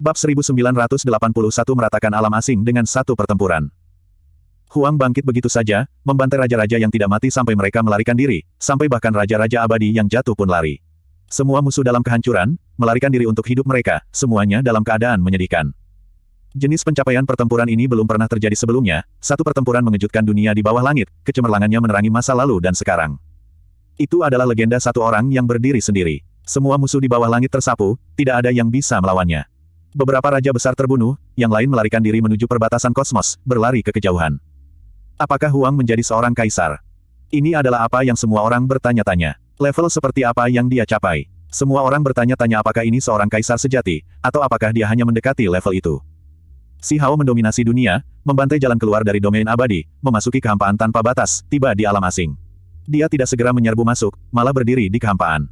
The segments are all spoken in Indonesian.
Bab 1981 meratakan alam asing dengan satu pertempuran. Huang bangkit begitu saja, membantai raja-raja yang tidak mati sampai mereka melarikan diri, sampai bahkan raja-raja abadi yang jatuh pun lari. Semua musuh dalam kehancuran, melarikan diri untuk hidup mereka, semuanya dalam keadaan menyedihkan. Jenis pencapaian pertempuran ini belum pernah terjadi sebelumnya, satu pertempuran mengejutkan dunia di bawah langit, kecemerlangannya menerangi masa lalu dan sekarang. Itu adalah legenda satu orang yang berdiri sendiri. Semua musuh di bawah langit tersapu, tidak ada yang bisa melawannya. Beberapa raja besar terbunuh, yang lain melarikan diri menuju perbatasan kosmos, berlari ke kejauhan. Apakah Huang menjadi seorang kaisar? Ini adalah apa yang semua orang bertanya-tanya. Level seperti apa yang dia capai? Semua orang bertanya-tanya apakah ini seorang kaisar sejati, atau apakah dia hanya mendekati level itu. Si Hao mendominasi dunia, membantai jalan keluar dari domain abadi, memasuki kehampaan tanpa batas, tiba di alam asing. Dia tidak segera menyerbu masuk, malah berdiri di kehampaan.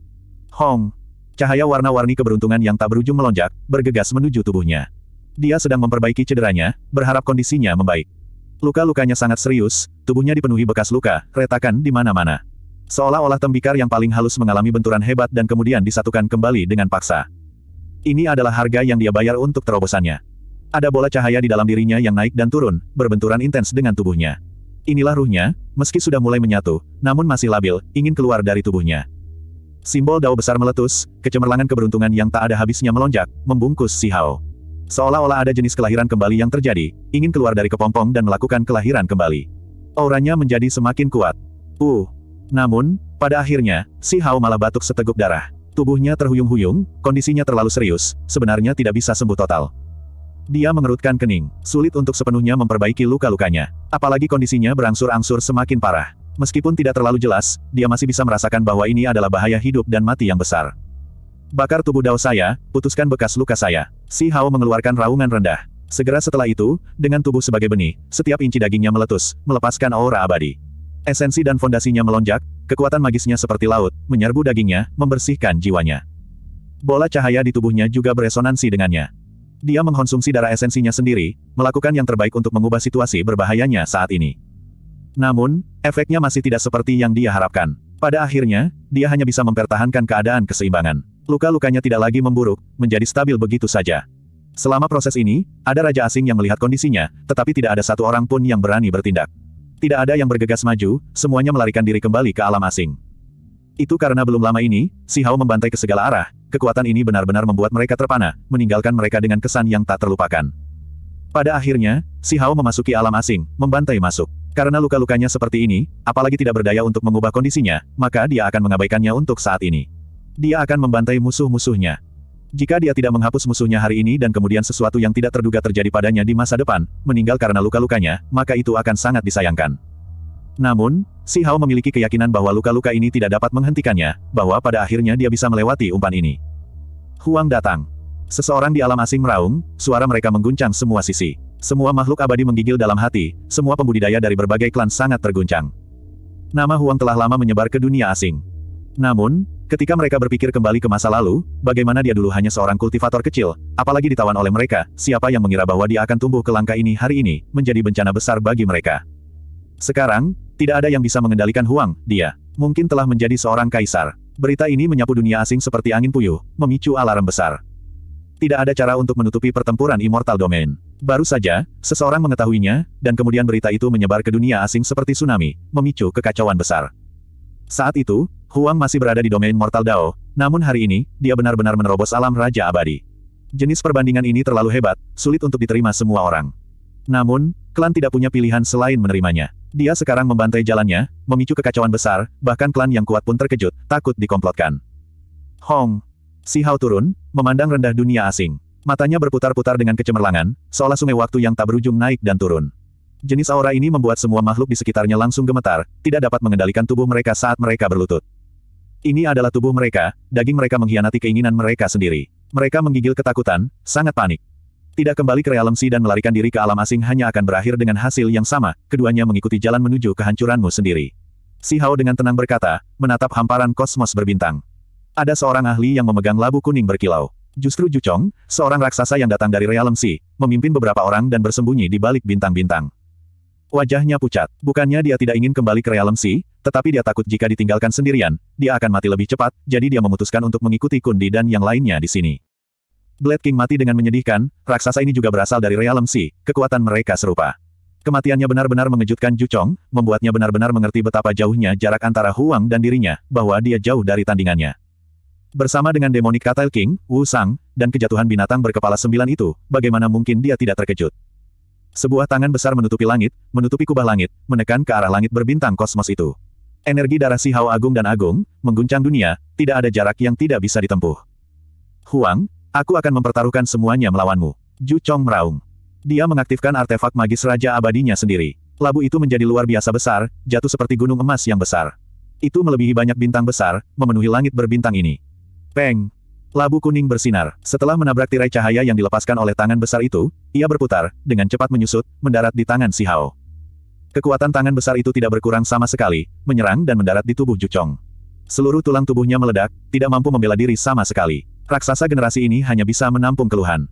Hong, Cahaya warna-warni keberuntungan yang tak berujung melonjak, bergegas menuju tubuhnya. Dia sedang memperbaiki cederanya, berharap kondisinya membaik. Luka-lukanya sangat serius, tubuhnya dipenuhi bekas luka, retakan di mana-mana. Seolah-olah tembikar yang paling halus mengalami benturan hebat dan kemudian disatukan kembali dengan paksa. Ini adalah harga yang dia bayar untuk terobosannya. Ada bola cahaya di dalam dirinya yang naik dan turun, berbenturan intens dengan tubuhnya. Inilah ruhnya, meski sudah mulai menyatu, namun masih labil, ingin keluar dari tubuhnya. Simbol dao besar meletus, kecemerlangan keberuntungan yang tak ada habisnya melonjak, membungkus si Hao. Seolah-olah ada jenis kelahiran kembali yang terjadi, ingin keluar dari kepompong dan melakukan kelahiran kembali. Auranya menjadi semakin kuat. Uh. Namun, pada akhirnya, si Hao malah batuk seteguk darah. Tubuhnya terhuyung-huyung, kondisinya terlalu serius, sebenarnya tidak bisa sembuh total. Dia mengerutkan kening, sulit untuk sepenuhnya memperbaiki luka-lukanya. Apalagi kondisinya berangsur-angsur semakin parah. Meskipun tidak terlalu jelas, dia masih bisa merasakan bahwa ini adalah bahaya hidup dan mati yang besar. Bakar tubuh Dao saya, putuskan bekas luka saya. Si Hao mengeluarkan raungan rendah. Segera setelah itu, dengan tubuh sebagai benih, setiap inci dagingnya meletus, melepaskan aura abadi. Esensi dan fondasinya melonjak, kekuatan magisnya seperti laut, menyerbu dagingnya, membersihkan jiwanya. Bola cahaya di tubuhnya juga beresonansi dengannya. Dia mengkonsumsi darah esensinya sendiri, melakukan yang terbaik untuk mengubah situasi berbahayanya saat ini. Namun, efeknya masih tidak seperti yang dia harapkan. Pada akhirnya, dia hanya bisa mempertahankan keadaan keseimbangan. Luka-lukanya tidak lagi memburuk, menjadi stabil begitu saja. Selama proses ini, ada raja asing yang melihat kondisinya, tetapi tidak ada satu orang pun yang berani bertindak. Tidak ada yang bergegas maju, semuanya melarikan diri kembali ke alam asing. Itu karena belum lama ini, si Hao membantai ke segala arah, kekuatan ini benar-benar membuat mereka terpana, meninggalkan mereka dengan kesan yang tak terlupakan. Pada akhirnya, si Hao memasuki alam asing, membantai masuk. Karena luka-lukanya seperti ini, apalagi tidak berdaya untuk mengubah kondisinya, maka dia akan mengabaikannya untuk saat ini. Dia akan membantai musuh-musuhnya. Jika dia tidak menghapus musuhnya hari ini dan kemudian sesuatu yang tidak terduga terjadi padanya di masa depan, meninggal karena luka-lukanya, maka itu akan sangat disayangkan. Namun, Si Hao memiliki keyakinan bahwa luka-luka ini tidak dapat menghentikannya, bahwa pada akhirnya dia bisa melewati umpan ini. Huang datang. Seseorang di alam asing meraung, suara mereka mengguncang semua sisi. Semua makhluk abadi menggigil dalam hati, semua pembudidaya dari berbagai klan sangat terguncang. Nama Huang telah lama menyebar ke dunia asing. Namun, ketika mereka berpikir kembali ke masa lalu, bagaimana dia dulu hanya seorang kultivator kecil, apalagi ditawan oleh mereka, siapa yang mengira bahwa dia akan tumbuh ke langkah ini hari ini, menjadi bencana besar bagi mereka. Sekarang, tidak ada yang bisa mengendalikan Huang, dia mungkin telah menjadi seorang kaisar. Berita ini menyapu dunia asing seperti angin puyuh, memicu alarm besar tidak ada cara untuk menutupi pertempuran Immortal Domain. Baru saja, seseorang mengetahuinya, dan kemudian berita itu menyebar ke dunia asing seperti tsunami, memicu kekacauan besar. Saat itu, Huang masih berada di domain Mortal Dao, namun hari ini, dia benar-benar menerobos alam Raja Abadi. Jenis perbandingan ini terlalu hebat, sulit untuk diterima semua orang. Namun, klan tidak punya pilihan selain menerimanya. Dia sekarang membantai jalannya, memicu kekacauan besar, bahkan klan yang kuat pun terkejut, takut dikomplotkan. Hong, Si Hao turun, memandang rendah dunia asing. Matanya berputar-putar dengan kecemerlangan, seolah sungai waktu yang tak berujung naik dan turun. Jenis aura ini membuat semua makhluk di sekitarnya langsung gemetar, tidak dapat mengendalikan tubuh mereka saat mereka berlutut. Ini adalah tubuh mereka, daging mereka mengkhianati keinginan mereka sendiri. Mereka menggigil ketakutan, sangat panik. Tidak kembali ke realem si dan melarikan diri ke alam asing hanya akan berakhir dengan hasil yang sama, keduanya mengikuti jalan menuju kehancuranmu sendiri. Si Hao dengan tenang berkata, menatap hamparan kosmos berbintang. Ada seorang ahli yang memegang labu kuning berkilau. Justru Jucong, seorang raksasa yang datang dari realem Si, memimpin beberapa orang dan bersembunyi di balik bintang-bintang. Wajahnya pucat. Bukannya dia tidak ingin kembali ke realem Si, tetapi dia takut jika ditinggalkan sendirian, dia akan mati lebih cepat, jadi dia memutuskan untuk mengikuti Kundi dan yang lainnya di sini. Blade King mati dengan menyedihkan, raksasa ini juga berasal dari realem Si, kekuatan mereka serupa. Kematiannya benar-benar mengejutkan Jucong, membuatnya benar-benar mengerti betapa jauhnya jarak antara Huang dan dirinya, bahwa dia jauh dari tandingannya. Bersama dengan Demonic Cattle King, Wu Sang, dan kejatuhan binatang berkepala sembilan itu, bagaimana mungkin dia tidak terkejut? Sebuah tangan besar menutupi langit, menutupi kubah langit, menekan ke arah langit berbintang kosmos itu. Energi darah si Hao Agung dan Agung, mengguncang dunia, tidak ada jarak yang tidak bisa ditempuh. Huang, aku akan mempertaruhkan semuanya melawanmu. Ju Chong meraung. Dia mengaktifkan artefak magis Raja Abadinya sendiri. Labu itu menjadi luar biasa besar, jatuh seperti gunung emas yang besar. Itu melebihi banyak bintang besar, memenuhi langit berbintang ini. Peng! Labu kuning bersinar. Setelah menabrak tirai cahaya yang dilepaskan oleh tangan besar itu, ia berputar, dengan cepat menyusut, mendarat di tangan Si Hao. Kekuatan tangan besar itu tidak berkurang sama sekali, menyerang dan mendarat di tubuh Jucong. Seluruh tulang tubuhnya meledak, tidak mampu membela diri sama sekali. Raksasa generasi ini hanya bisa menampung keluhan.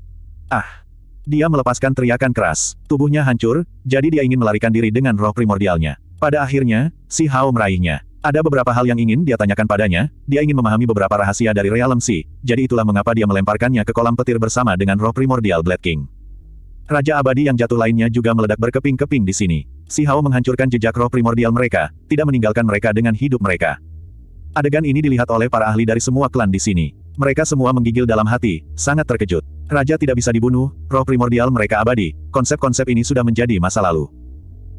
Ah! Dia melepaskan teriakan keras, tubuhnya hancur, jadi dia ingin melarikan diri dengan roh primordialnya. Pada akhirnya, Si Hao meraihnya. Ada beberapa hal yang ingin dia tanyakan padanya, dia ingin memahami beberapa rahasia dari realm sea, jadi itulah mengapa dia melemparkannya ke kolam petir bersama dengan roh primordial Blade King. Raja abadi yang jatuh lainnya juga meledak berkeping-keping di sini. Si Hao menghancurkan jejak roh primordial mereka, tidak meninggalkan mereka dengan hidup mereka. Adegan ini dilihat oleh para ahli dari semua klan di sini. Mereka semua menggigil dalam hati, sangat terkejut. Raja tidak bisa dibunuh, roh primordial mereka abadi, konsep-konsep ini sudah menjadi masa lalu.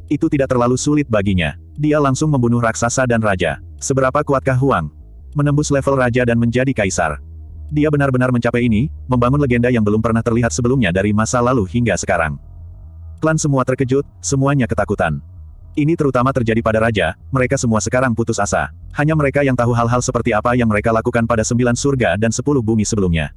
Itu tidak terlalu sulit baginya. Dia langsung membunuh raksasa dan raja. Seberapa kuatkah Huang? Menembus level raja dan menjadi kaisar. Dia benar-benar mencapai ini, membangun legenda yang belum pernah terlihat sebelumnya dari masa lalu hingga sekarang. Klan semua terkejut, semuanya ketakutan. Ini terutama terjadi pada raja, mereka semua sekarang putus asa. Hanya mereka yang tahu hal-hal seperti apa yang mereka lakukan pada sembilan surga dan sepuluh bumi sebelumnya.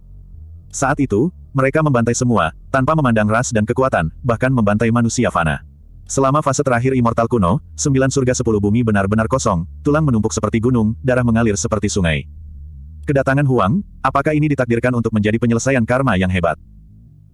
Saat itu, mereka membantai semua, tanpa memandang ras dan kekuatan, bahkan membantai manusia fana. Selama fase terakhir Immortal kuno, sembilan surga sepuluh bumi benar-benar kosong, tulang menumpuk seperti gunung, darah mengalir seperti sungai. Kedatangan Huang, apakah ini ditakdirkan untuk menjadi penyelesaian karma yang hebat?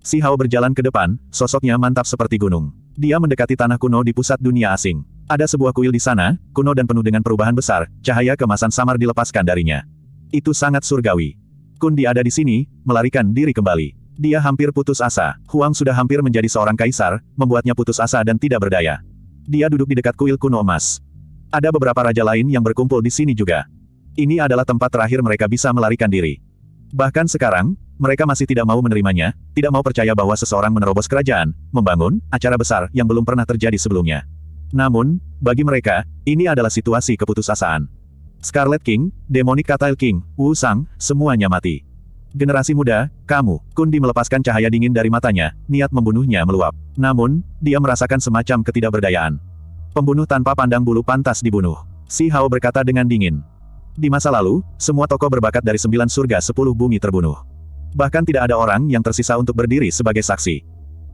Si Hao berjalan ke depan, sosoknya mantap seperti gunung. Dia mendekati tanah kuno di pusat dunia asing. Ada sebuah kuil di sana, kuno dan penuh dengan perubahan besar, cahaya kemasan samar dilepaskan darinya. Itu sangat surgawi. Kun di ada di sini, melarikan diri kembali. Dia hampir putus asa. Huang sudah hampir menjadi seorang kaisar, membuatnya putus asa dan tidak berdaya. Dia duduk di dekat kuil kuno emas. Ada beberapa raja lain yang berkumpul di sini juga. Ini adalah tempat terakhir mereka bisa melarikan diri. Bahkan sekarang, mereka masih tidak mau menerimanya, tidak mau percaya bahwa seseorang menerobos kerajaan, membangun acara besar yang belum pernah terjadi sebelumnya. Namun, bagi mereka, ini adalah situasi keputusasaan. Scarlet King, Demonic Katail King, Wu Sang, semuanya mati. Generasi muda, kamu, Kundi melepaskan cahaya dingin dari matanya, niat membunuhnya meluap. Namun, dia merasakan semacam ketidakberdayaan. Pembunuh tanpa pandang bulu pantas dibunuh. Si Hao berkata dengan dingin. Di masa lalu, semua tokoh berbakat dari sembilan surga sepuluh bumi terbunuh. Bahkan tidak ada orang yang tersisa untuk berdiri sebagai saksi.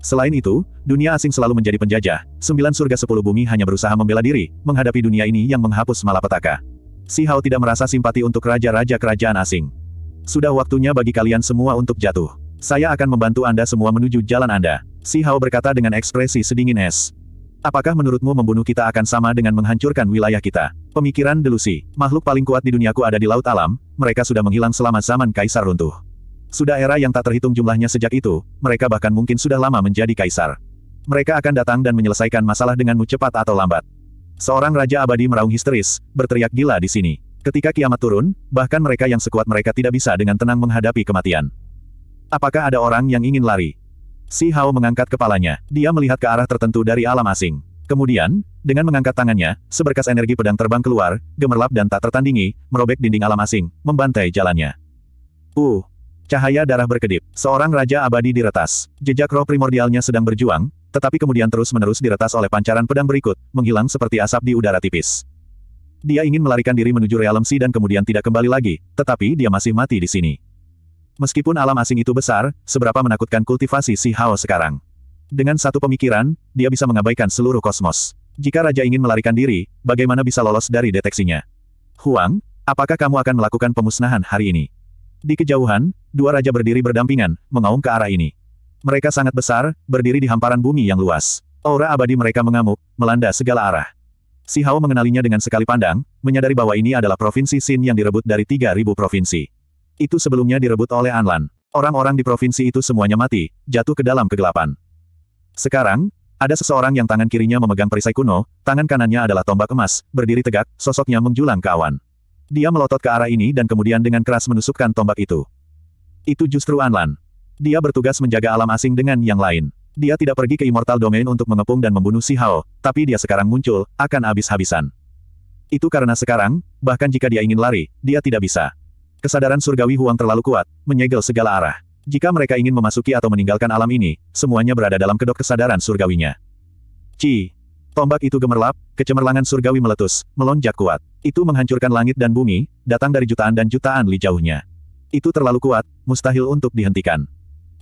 Selain itu, dunia asing selalu menjadi penjajah, sembilan surga sepuluh bumi hanya berusaha membela diri, menghadapi dunia ini yang menghapus malapetaka. Si Hao tidak merasa simpati untuk raja-raja kerajaan asing. Sudah waktunya bagi kalian semua untuk jatuh. Saya akan membantu Anda semua menuju jalan Anda. Si Hao berkata dengan ekspresi sedingin es. Apakah menurutmu membunuh kita akan sama dengan menghancurkan wilayah kita? Pemikiran delusi, makhluk paling kuat di duniaku ada di laut alam, mereka sudah menghilang selama zaman kaisar runtuh. Sudah era yang tak terhitung jumlahnya sejak itu, mereka bahkan mungkin sudah lama menjadi kaisar. Mereka akan datang dan menyelesaikan masalah denganmu cepat atau lambat. Seorang raja abadi meraung histeris, berteriak gila di sini. Ketika kiamat turun, bahkan mereka yang sekuat mereka tidak bisa dengan tenang menghadapi kematian. Apakah ada orang yang ingin lari? Si Hao mengangkat kepalanya. Dia melihat ke arah tertentu dari alam asing. Kemudian, dengan mengangkat tangannya, seberkas energi pedang terbang keluar, gemerlap dan tak tertandingi, merobek dinding alam asing, membantai jalannya. Uh! Cahaya darah berkedip. Seorang raja abadi diretas. Jejak roh primordialnya sedang berjuang, tetapi kemudian terus-menerus diretas oleh pancaran pedang berikut, menghilang seperti asap di udara tipis. Dia ingin melarikan diri menuju realem si dan kemudian tidak kembali lagi, tetapi dia masih mati di sini. Meskipun alam asing itu besar, seberapa menakutkan kultivasi si Hao sekarang. Dengan satu pemikiran, dia bisa mengabaikan seluruh kosmos. Jika Raja ingin melarikan diri, bagaimana bisa lolos dari deteksinya? Huang, apakah kamu akan melakukan pemusnahan hari ini? Di kejauhan, dua raja berdiri berdampingan, mengaum ke arah ini. Mereka sangat besar, berdiri di hamparan bumi yang luas. Aura abadi mereka mengamuk, melanda segala arah. Si Hao mengenalinya dengan sekali pandang, menyadari bahwa ini adalah provinsi Xin yang direbut dari 3.000 provinsi. Itu sebelumnya direbut oleh Anlan. Orang-orang di provinsi itu semuanya mati, jatuh ke dalam kegelapan. Sekarang, ada seseorang yang tangan kirinya memegang perisai kuno, tangan kanannya adalah tombak emas, berdiri tegak, sosoknya menjulang ke awan. Dia melotot ke arah ini dan kemudian dengan keras menusukkan tombak itu. Itu justru Anlan. Dia bertugas menjaga alam asing dengan yang lain. Dia tidak pergi ke Immortal Domain untuk mengepung dan membunuh Si Hao, tapi dia sekarang muncul, akan habis-habisan. Itu karena sekarang, bahkan jika dia ingin lari, dia tidak bisa. Kesadaran surgawi Huang terlalu kuat, menyegel segala arah. Jika mereka ingin memasuki atau meninggalkan alam ini, semuanya berada dalam kedok kesadaran surgawinya. Ci. Tombak itu gemerlap, kecemerlangan surgawi meletus, melonjak kuat. Itu menghancurkan langit dan bumi, datang dari jutaan dan jutaan li jauhnya. Itu terlalu kuat, mustahil untuk dihentikan.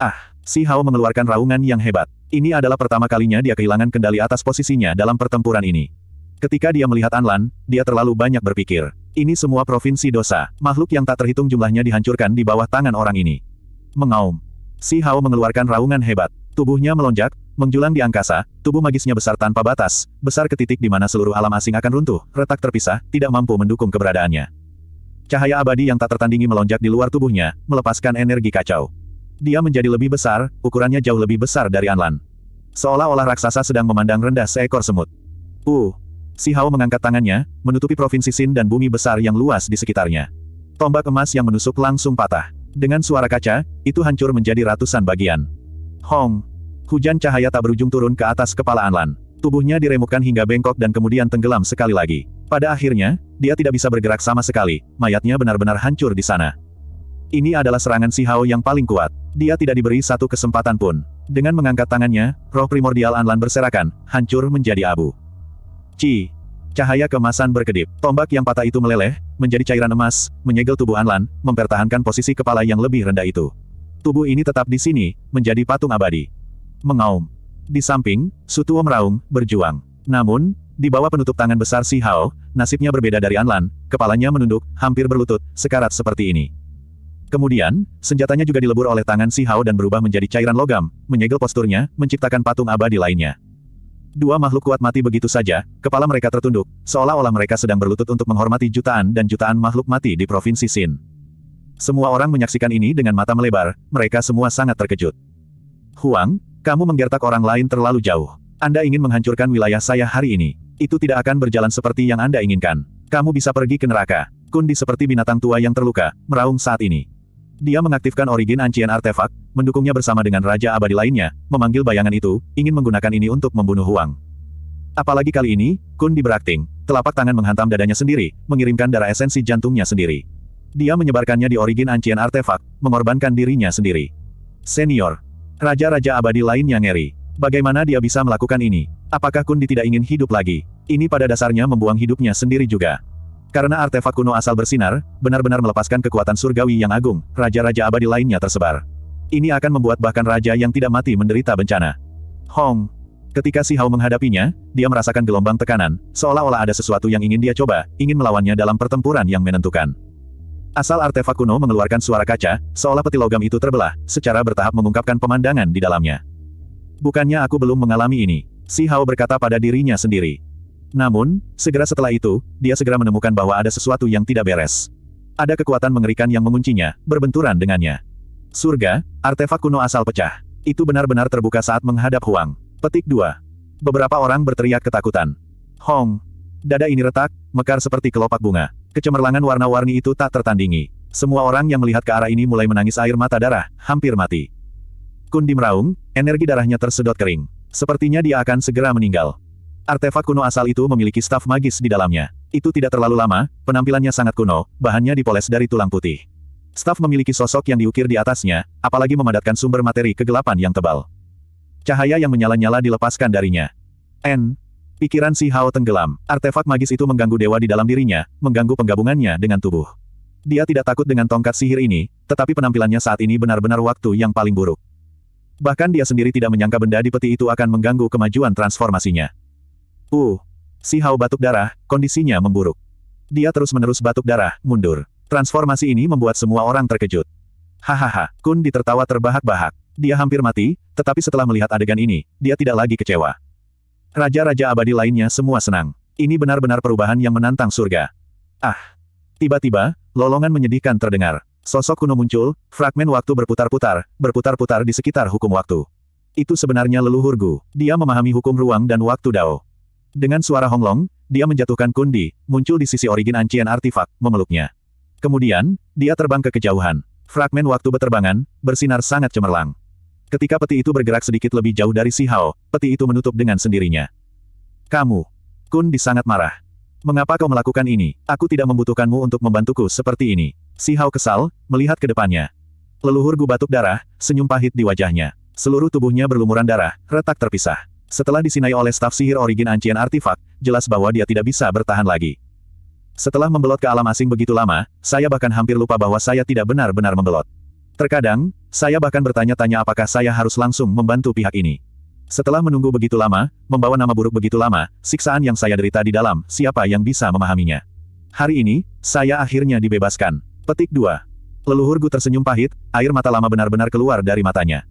Ah! Si Hao mengeluarkan raungan yang hebat. Ini adalah pertama kalinya dia kehilangan kendali atas posisinya dalam pertempuran ini. Ketika dia melihat Anlan, dia terlalu banyak berpikir. Ini semua provinsi dosa, makhluk yang tak terhitung jumlahnya dihancurkan di bawah tangan orang ini. Mengaum. Si Hao mengeluarkan raungan hebat. Tubuhnya melonjak, menjulang di angkasa, tubuh magisnya besar tanpa batas, besar ke titik di mana seluruh alam asing akan runtuh, retak terpisah, tidak mampu mendukung keberadaannya. Cahaya abadi yang tak tertandingi melonjak di luar tubuhnya, melepaskan energi kacau. Dia menjadi lebih besar, ukurannya jauh lebih besar dari Anlan. Seolah-olah raksasa sedang memandang rendah seekor semut. Uh! Si Hao mengangkat tangannya, menutupi provinsi Sin dan bumi besar yang luas di sekitarnya. Tombak emas yang menusuk langsung patah. Dengan suara kaca, itu hancur menjadi ratusan bagian. Hong! Hujan cahaya tak berujung turun ke atas kepala Anlan. Tubuhnya diremukkan hingga bengkok dan kemudian tenggelam sekali lagi. Pada akhirnya, dia tidak bisa bergerak sama sekali, mayatnya benar-benar hancur di sana. Ini adalah serangan Si Hao yang paling kuat. Dia tidak diberi satu kesempatan pun. Dengan mengangkat tangannya, roh primordial Anlan berserakan, hancur menjadi abu. Ci. Cahaya kemasan berkedip. Tombak yang patah itu meleleh, menjadi cairan emas, menyegel tubuh Anlan, mempertahankan posisi kepala yang lebih rendah itu. Tubuh ini tetap di sini, menjadi patung abadi. Mengaum. Di samping, Sutuo meraung, berjuang. Namun, di bawah penutup tangan besar Si Hao, nasibnya berbeda dari Anlan, kepalanya menunduk, hampir berlutut, sekarat seperti ini. Kemudian, senjatanya juga dilebur oleh tangan Si Hao dan berubah menjadi cairan logam, menyegel posturnya, menciptakan patung abadi lainnya. Dua makhluk kuat mati begitu saja, kepala mereka tertunduk, seolah-olah mereka sedang berlutut untuk menghormati jutaan dan jutaan makhluk mati di Provinsi Sin. Semua orang menyaksikan ini dengan mata melebar, mereka semua sangat terkejut. Huang, kamu menggertak orang lain terlalu jauh. Anda ingin menghancurkan wilayah saya hari ini. Itu tidak akan berjalan seperti yang Anda inginkan. Kamu bisa pergi ke neraka. Kundi seperti binatang tua yang terluka, meraung saat ini. Dia mengaktifkan origin ancient artefak, mendukungnya bersama dengan Raja Abadi lainnya, memanggil bayangan itu, ingin menggunakan ini untuk membunuh Huang. Apalagi kali ini, Kun diberakting, telapak tangan menghantam dadanya sendiri, mengirimkan darah esensi jantungnya sendiri. Dia menyebarkannya di origin ancient artefak, mengorbankan dirinya sendiri. Senior. Raja-raja abadi lainnya ngeri. Bagaimana dia bisa melakukan ini? Apakah Kundi tidak ingin hidup lagi? Ini pada dasarnya membuang hidupnya sendiri juga. Karena artefak kuno asal bersinar, benar-benar melepaskan kekuatan surgawi yang agung, raja-raja abadi lainnya tersebar. Ini akan membuat bahkan raja yang tidak mati menderita bencana. Hong. Ketika Si Hao menghadapinya, dia merasakan gelombang tekanan, seolah-olah ada sesuatu yang ingin dia coba, ingin melawannya dalam pertempuran yang menentukan. Asal artefak kuno mengeluarkan suara kaca, seolah peti logam itu terbelah, secara bertahap mengungkapkan pemandangan di dalamnya. Bukannya aku belum mengalami ini. Si Hao berkata pada dirinya sendiri. Namun, segera setelah itu, dia segera menemukan bahwa ada sesuatu yang tidak beres. Ada kekuatan mengerikan yang menguncinya, berbenturan dengannya. Surga, artefak kuno asal pecah. Itu benar-benar terbuka saat menghadap Huang. Petik 2. Beberapa orang berteriak ketakutan. Hong. Dada ini retak, mekar seperti kelopak bunga. Kecemerlangan warna-warni itu tak tertandingi. Semua orang yang melihat ke arah ini mulai menangis air mata darah, hampir mati. Kundi meraung, energi darahnya tersedot kering. Sepertinya dia akan segera meninggal. Artefak kuno asal itu memiliki staf magis di dalamnya. Itu tidak terlalu lama, penampilannya sangat kuno, bahannya dipoles dari tulang putih. Staf memiliki sosok yang diukir di atasnya, apalagi memadatkan sumber materi kegelapan yang tebal. Cahaya yang menyala-nyala dilepaskan darinya. N. Pikiran si Hao tenggelam. Artefak magis itu mengganggu dewa di dalam dirinya, mengganggu penggabungannya dengan tubuh. Dia tidak takut dengan tongkat sihir ini, tetapi penampilannya saat ini benar-benar waktu yang paling buruk. Bahkan dia sendiri tidak menyangka benda di peti itu akan mengganggu kemajuan transformasinya. Uh, si Hao batuk darah, kondisinya memburuk. Dia terus-menerus batuk darah, mundur. Transformasi ini membuat semua orang terkejut. Hahaha, Kun ditertawa terbahak-bahak. Dia hampir mati, tetapi setelah melihat adegan ini, dia tidak lagi kecewa. Raja-raja abadi lainnya semua senang. Ini benar-benar perubahan yang menantang surga. Ah! Tiba-tiba, lolongan menyedihkan terdengar. Sosok kuno muncul, fragmen waktu berputar-putar, berputar-putar di sekitar hukum waktu. Itu sebenarnya leluhur leluhurku. Dia memahami hukum ruang dan waktu Dao. Dengan suara honglong, dia menjatuhkan kundi, muncul di sisi origin ancien artifak, memeluknya. Kemudian, dia terbang ke kejauhan. Fragmen waktu beterbangan, bersinar sangat cemerlang. Ketika peti itu bergerak sedikit lebih jauh dari si Hao, peti itu menutup dengan sendirinya. Kamu. Kun Di sangat marah. Mengapa kau melakukan ini? Aku tidak membutuhkanmu untuk membantuku seperti ini. Si Hao kesal, melihat ke depannya. Leluhur gubatuk darah, senyum pahit di wajahnya. Seluruh tubuhnya berlumuran darah, retak terpisah. Setelah disinai oleh staf sihir origin ancient artifak, jelas bahwa dia tidak bisa bertahan lagi. Setelah membelot ke alam asing begitu lama, saya bahkan hampir lupa bahwa saya tidak benar-benar membelot. Terkadang, saya bahkan bertanya-tanya apakah saya harus langsung membantu pihak ini. Setelah menunggu begitu lama, membawa nama buruk begitu lama, siksaan yang saya derita di dalam, siapa yang bisa memahaminya. Hari ini, saya akhirnya dibebaskan. Petik 2. Leluhurku tersenyum pahit, air mata lama benar-benar keluar dari matanya.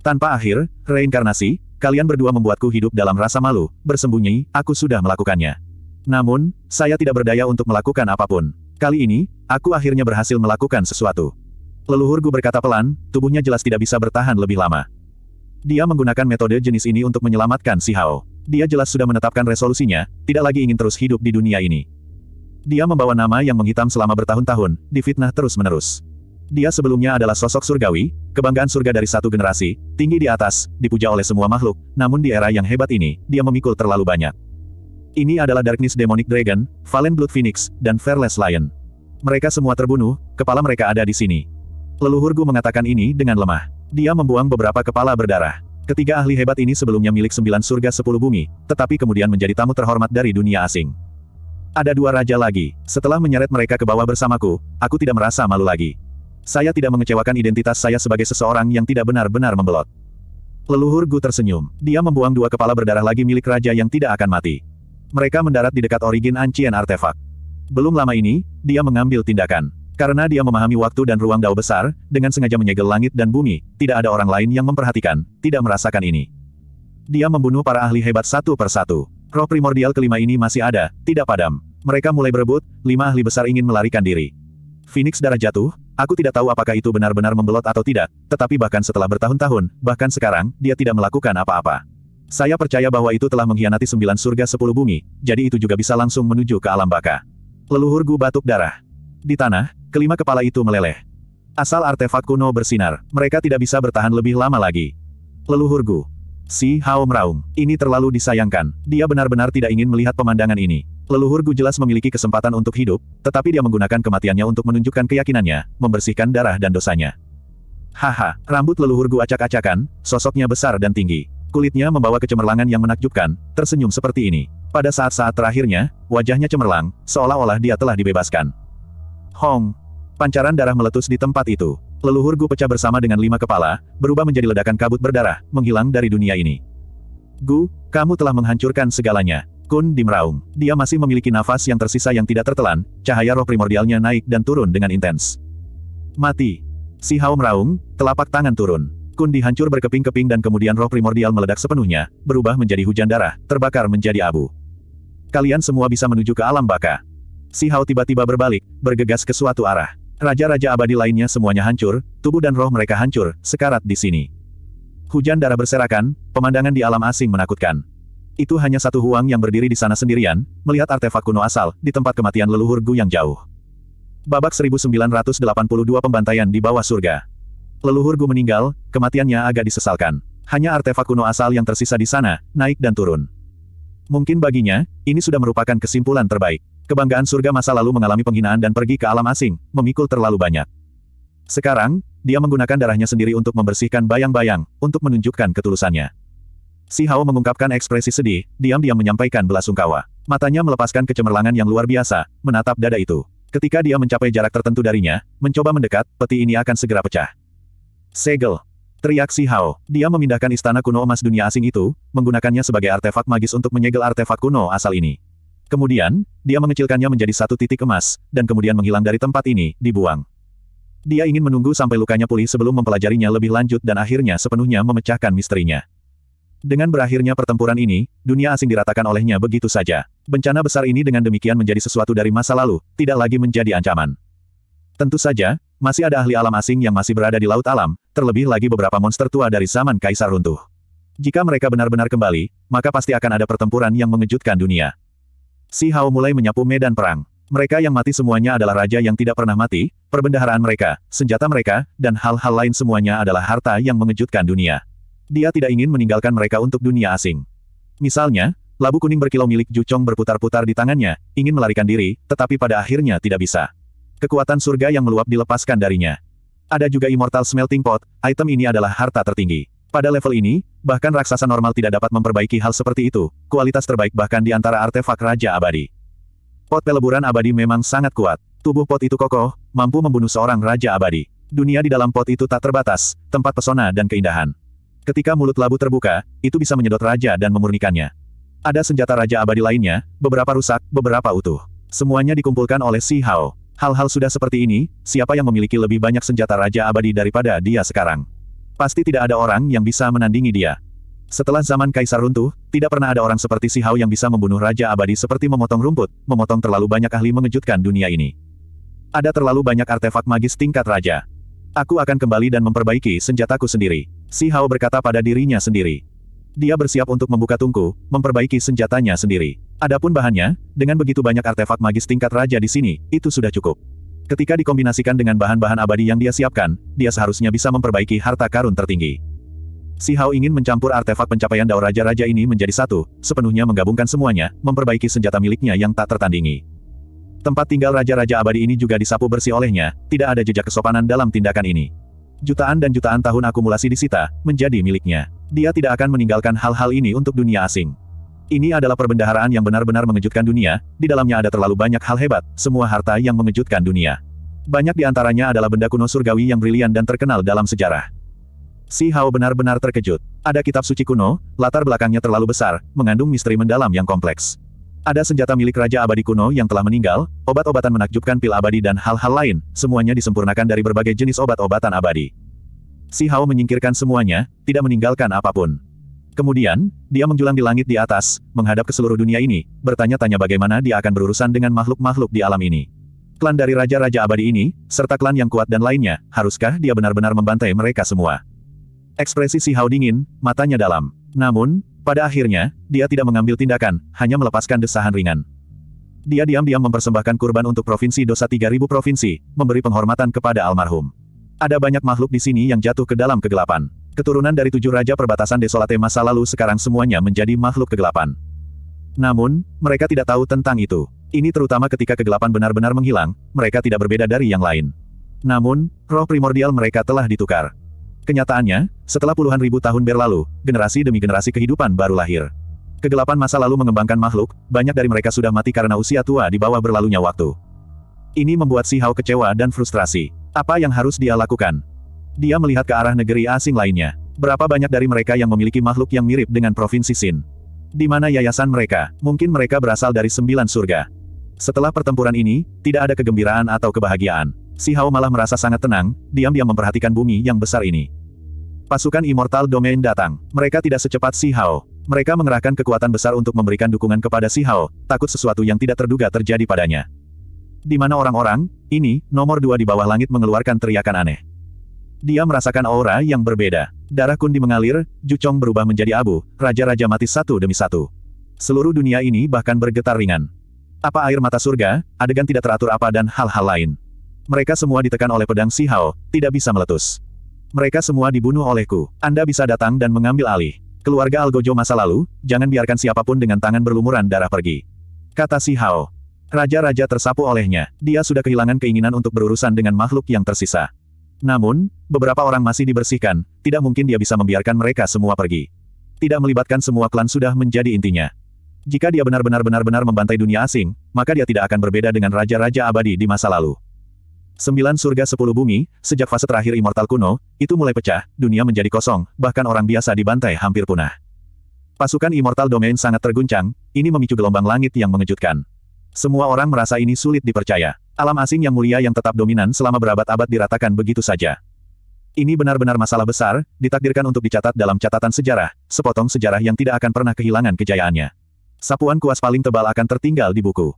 Tanpa akhir, reinkarnasi, kalian berdua membuatku hidup dalam rasa malu, bersembunyi, aku sudah melakukannya. Namun, saya tidak berdaya untuk melakukan apapun. Kali ini, aku akhirnya berhasil melakukan sesuatu. Leluhurku berkata pelan, tubuhnya jelas tidak bisa bertahan lebih lama. Dia menggunakan metode jenis ini untuk menyelamatkan si Hao. Dia jelas sudah menetapkan resolusinya, tidak lagi ingin terus hidup di dunia ini. Dia membawa nama yang menghitam selama bertahun-tahun, difitnah terus-menerus. Dia sebelumnya adalah sosok surgawi, kebanggaan surga dari satu generasi, tinggi di atas, dipuja oleh semua makhluk, namun di era yang hebat ini, dia memikul terlalu banyak. Ini adalah Darkness Demonic Dragon, Valen Blood Phoenix, dan Fearless Lion. Mereka semua terbunuh, kepala mereka ada di sini. Leluhur Gu mengatakan ini dengan lemah. Dia membuang beberapa kepala berdarah. Ketiga ahli hebat ini sebelumnya milik sembilan surga sepuluh bumi, tetapi kemudian menjadi tamu terhormat dari dunia asing. Ada dua raja lagi. Setelah menyeret mereka ke bawah bersamaku, aku tidak merasa malu lagi. Saya tidak mengecewakan identitas saya sebagai seseorang yang tidak benar-benar membelot. Leluhur Gu tersenyum. Dia membuang dua kepala berdarah lagi milik raja yang tidak akan mati. Mereka mendarat di dekat origin ancient artefak. Belum lama ini, dia mengambil tindakan. Karena dia memahami waktu dan ruang dao besar, dengan sengaja menyegel langit dan bumi, tidak ada orang lain yang memperhatikan, tidak merasakan ini. Dia membunuh para ahli hebat satu persatu. Roh primordial kelima ini masih ada, tidak padam. Mereka mulai berebut, lima ahli besar ingin melarikan diri. Phoenix darah jatuh, aku tidak tahu apakah itu benar-benar membelot atau tidak, tetapi bahkan setelah bertahun-tahun, bahkan sekarang, dia tidak melakukan apa-apa. Saya percaya bahwa itu telah mengkhianati sembilan surga sepuluh bumi, jadi itu juga bisa langsung menuju ke alam baka. Leluhur Gu batuk darah. Di tanah, kelima kepala itu meleleh. Asal artefak kuno bersinar, mereka tidak bisa bertahan lebih lama lagi. Leluhur Gu, Si Hao meraung. Ini terlalu disayangkan. Dia benar-benar tidak ingin melihat pemandangan ini. Leluhur jelas memiliki kesempatan untuk hidup, tetapi dia menggunakan kematiannya untuk menunjukkan keyakinannya, membersihkan darah dan dosanya. Haha, rambut leluhur acak-acakan, sosoknya besar dan tinggi. Kulitnya membawa kecemerlangan yang menakjubkan, tersenyum seperti ini. Pada saat-saat terakhirnya, wajahnya cemerlang, seolah-olah dia telah dibebaskan. Hong! Pancaran darah meletus di tempat itu. Leluhur Gu pecah bersama dengan lima kepala, berubah menjadi ledakan kabut berdarah, menghilang dari dunia ini. Gu, kamu telah menghancurkan segalanya. Kun dimeraung. Dia masih memiliki nafas yang tersisa yang tidak tertelan, cahaya roh primordialnya naik dan turun dengan intens. Mati. Si Hao meraung, telapak tangan turun. Kun dihancur berkeping-keping dan kemudian roh primordial meledak sepenuhnya, berubah menjadi hujan darah, terbakar menjadi abu. Kalian semua bisa menuju ke alam baka. Si Hao tiba-tiba berbalik, bergegas ke suatu arah. Raja-raja abadi lainnya semuanya hancur, tubuh dan roh mereka hancur, sekarat di sini. Hujan darah berserakan, pemandangan di alam asing menakutkan. Itu hanya satu Huang yang berdiri di sana sendirian, melihat artefak kuno asal, di tempat kematian leluhur Gu yang jauh. Babak 1982 pembantaian di bawah surga. Leluhur Gu meninggal, kematiannya agak disesalkan. Hanya artefak kuno asal yang tersisa di sana, naik dan turun. Mungkin baginya, ini sudah merupakan kesimpulan terbaik. Kebanggaan surga masa lalu mengalami penghinaan dan pergi ke alam asing, memikul terlalu banyak. Sekarang, dia menggunakan darahnya sendiri untuk membersihkan bayang-bayang, untuk menunjukkan ketulusannya. Si Hao mengungkapkan ekspresi sedih, diam-diam menyampaikan belasungkawa. Matanya melepaskan kecemerlangan yang luar biasa, menatap dada itu. Ketika dia mencapai jarak tertentu darinya, mencoba mendekat, peti ini akan segera pecah. Segel. Teriak si Hao. Dia memindahkan istana kuno emas dunia asing itu, menggunakannya sebagai artefak magis untuk menyegel artefak kuno asal ini. Kemudian, dia mengecilkannya menjadi satu titik emas, dan kemudian menghilang dari tempat ini, dibuang. Dia ingin menunggu sampai lukanya pulih sebelum mempelajarinya lebih lanjut dan akhirnya sepenuhnya memecahkan misterinya. Dengan berakhirnya pertempuran ini, dunia asing diratakan olehnya begitu saja. Bencana besar ini dengan demikian menjadi sesuatu dari masa lalu, tidak lagi menjadi ancaman. Tentu saja, masih ada ahli alam asing yang masih berada di laut alam, terlebih lagi beberapa monster tua dari zaman Kaisar Runtuh. Jika mereka benar-benar kembali, maka pasti akan ada pertempuran yang mengejutkan dunia. Si Hao mulai menyapu medan perang. Mereka yang mati semuanya adalah raja yang tidak pernah mati, perbendaharaan mereka, senjata mereka, dan hal-hal lain semuanya adalah harta yang mengejutkan dunia. Dia tidak ingin meninggalkan mereka untuk dunia asing. Misalnya, labu kuning berkilau milik Jucong berputar-putar di tangannya, ingin melarikan diri, tetapi pada akhirnya tidak bisa. Kekuatan surga yang meluap dilepaskan darinya. Ada juga Immortal Smelting Pot, item ini adalah harta tertinggi. Pada level ini, bahkan raksasa normal tidak dapat memperbaiki hal seperti itu, kualitas terbaik bahkan di antara artefak Raja Abadi. Pot peleburan abadi memang sangat kuat. Tubuh pot itu kokoh, mampu membunuh seorang Raja Abadi. Dunia di dalam pot itu tak terbatas, tempat pesona dan keindahan. Ketika mulut labu terbuka, itu bisa menyedot raja dan memurnikannya. Ada senjata raja abadi lainnya, beberapa rusak, beberapa utuh. Semuanya dikumpulkan oleh Si Hao. Hal-hal sudah seperti ini, siapa yang memiliki lebih banyak senjata raja abadi daripada dia sekarang? Pasti tidak ada orang yang bisa menandingi dia. Setelah zaman kaisar runtuh, tidak pernah ada orang seperti Si Hao yang bisa membunuh Raja Abadi seperti memotong rumput, memotong terlalu banyak ahli mengejutkan dunia ini. Ada terlalu banyak artefak magis tingkat raja. Aku akan kembali dan memperbaiki senjataku sendiri. Si Hao berkata pada dirinya sendiri. Dia bersiap untuk membuka tungku, memperbaiki senjatanya sendiri. Adapun bahannya, dengan begitu banyak artefak magis tingkat raja di sini, itu sudah cukup. Ketika dikombinasikan dengan bahan-bahan abadi yang dia siapkan, dia seharusnya bisa memperbaiki harta karun tertinggi. Si Hao ingin mencampur artefak pencapaian Dao Raja-Raja ini menjadi satu, sepenuhnya menggabungkan semuanya, memperbaiki senjata miliknya yang tak tertandingi. Tempat tinggal Raja-Raja abadi ini juga disapu bersih olehnya, tidak ada jejak kesopanan dalam tindakan ini. Jutaan dan jutaan tahun akumulasi disita, menjadi miliknya. Dia tidak akan meninggalkan hal-hal ini untuk dunia asing. Ini adalah perbendaharaan yang benar-benar mengejutkan dunia, di dalamnya ada terlalu banyak hal hebat, semua harta yang mengejutkan dunia. Banyak di antaranya adalah benda kuno surgawi yang brilian dan terkenal dalam sejarah. Si Hao benar-benar terkejut. Ada kitab suci kuno, latar belakangnya terlalu besar, mengandung misteri mendalam yang kompleks. Ada senjata milik Raja Abadi kuno yang telah meninggal, obat-obatan menakjubkan pil abadi dan hal-hal lain, semuanya disempurnakan dari berbagai jenis obat-obatan abadi. Si Hao menyingkirkan semuanya, tidak meninggalkan apapun. Kemudian, dia menjulang di langit di atas, menghadap ke seluruh dunia ini, bertanya-tanya bagaimana dia akan berurusan dengan makhluk-makhluk di alam ini. Klan dari Raja-Raja Abadi ini, serta klan yang kuat dan lainnya, haruskah dia benar-benar membantai mereka semua? Ekspresi si Hao dingin, matanya dalam. Namun, pada akhirnya, dia tidak mengambil tindakan, hanya melepaskan desahan ringan. Dia diam-diam mempersembahkan kurban untuk provinsi dosa 3000 provinsi, memberi penghormatan kepada almarhum. Ada banyak makhluk di sini yang jatuh ke dalam kegelapan. Keturunan dari tujuh raja perbatasan desolate masa lalu sekarang semuanya menjadi makhluk kegelapan. Namun, mereka tidak tahu tentang itu. Ini terutama ketika kegelapan benar-benar menghilang, mereka tidak berbeda dari yang lain. Namun, roh primordial mereka telah ditukar. Kenyataannya, setelah puluhan ribu tahun berlalu, generasi demi generasi kehidupan baru lahir. Kegelapan masa lalu mengembangkan makhluk, banyak dari mereka sudah mati karena usia tua di bawah berlalunya waktu. Ini membuat Si Hao kecewa dan frustrasi. Apa yang harus dia lakukan? Dia melihat ke arah negeri asing lainnya. Berapa banyak dari mereka yang memiliki makhluk yang mirip dengan provinsi Sin? Di mana yayasan mereka? Mungkin mereka berasal dari sembilan surga. Setelah pertempuran ini, tidak ada kegembiraan atau kebahagiaan. Si Hao malah merasa sangat tenang, diam-diam memperhatikan bumi yang besar ini. Pasukan Immortal Domain datang. Mereka tidak secepat Si Hao. Mereka mengerahkan kekuatan besar untuk memberikan dukungan kepada Si Hao, takut sesuatu yang tidak terduga terjadi padanya. Di mana orang-orang, ini, nomor dua di bawah langit mengeluarkan teriakan aneh. Dia merasakan aura yang berbeda. Darah kundi mengalir, Jucong berubah menjadi abu, raja-raja mati satu demi satu. Seluruh dunia ini bahkan bergetar ringan. Apa air mata surga, adegan tidak teratur apa dan hal-hal lain. Mereka semua ditekan oleh pedang Si Hao, tidak bisa meletus. Mereka semua dibunuh olehku. Anda bisa datang dan mengambil alih. Keluarga Algojo masa lalu, jangan biarkan siapapun dengan tangan berlumuran darah pergi. Kata Si Hao. Raja-raja tersapu olehnya. Dia sudah kehilangan keinginan untuk berurusan dengan makhluk yang tersisa. Namun, beberapa orang masih dibersihkan, tidak mungkin dia bisa membiarkan mereka semua pergi. Tidak melibatkan semua klan sudah menjadi intinya. Jika dia benar-benar benar-benar membantai dunia asing, maka dia tidak akan berbeda dengan raja-raja abadi di masa lalu. Sembilan surga sepuluh bumi, sejak fase terakhir Immortal kuno, itu mulai pecah, dunia menjadi kosong, bahkan orang biasa dibantai hampir punah. Pasukan Immortal Domain sangat terguncang, ini memicu gelombang langit yang mengejutkan. Semua orang merasa ini sulit dipercaya. Alam asing yang mulia yang tetap dominan selama berabad-abad diratakan begitu saja. Ini benar-benar masalah besar, ditakdirkan untuk dicatat dalam catatan sejarah, sepotong sejarah yang tidak akan pernah kehilangan kejayaannya. Sapuan kuas paling tebal akan tertinggal di buku.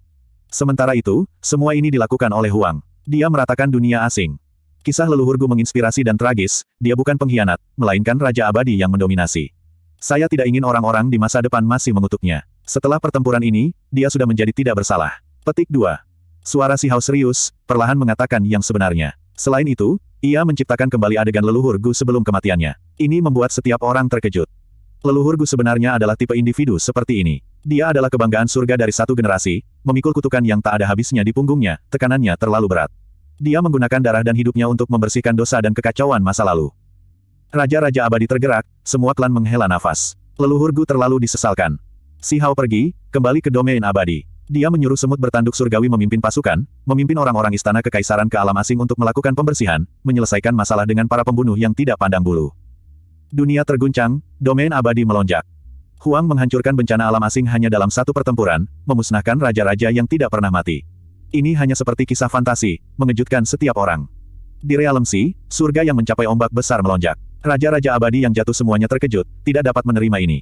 Sementara itu, semua ini dilakukan oleh Huang. Dia meratakan dunia asing. Kisah leluhur Gu menginspirasi dan tragis, dia bukan pengkhianat, melainkan Raja Abadi yang mendominasi. Saya tidak ingin orang-orang di masa depan masih mengutuknya. Setelah pertempuran ini, dia sudah menjadi tidak bersalah. Petik 2. Suara si Hao serius, perlahan mengatakan yang sebenarnya. Selain itu, ia menciptakan kembali adegan leluhur Gu sebelum kematiannya. Ini membuat setiap orang terkejut. Leluhur Gu sebenarnya adalah tipe individu seperti ini. Dia adalah kebanggaan surga dari satu generasi, memikul kutukan yang tak ada habisnya di punggungnya, tekanannya terlalu berat. Dia menggunakan darah dan hidupnya untuk membersihkan dosa dan kekacauan masa lalu. Raja-raja abadi tergerak, semua klan menghela nafas. Leluhur Gu terlalu disesalkan. Si Hao pergi, kembali ke domain abadi. Dia menyuruh semut bertanduk surgawi memimpin pasukan, memimpin orang-orang istana kekaisaran ke alam asing untuk melakukan pembersihan, menyelesaikan masalah dengan para pembunuh yang tidak pandang bulu. Dunia terguncang, domain abadi melonjak. Huang menghancurkan bencana alam asing hanya dalam satu pertempuran, memusnahkan raja-raja yang tidak pernah mati. Ini hanya seperti kisah fantasi, mengejutkan setiap orang. Di realem si, surga yang mencapai ombak besar melonjak. Raja-raja abadi yang jatuh semuanya terkejut, tidak dapat menerima ini.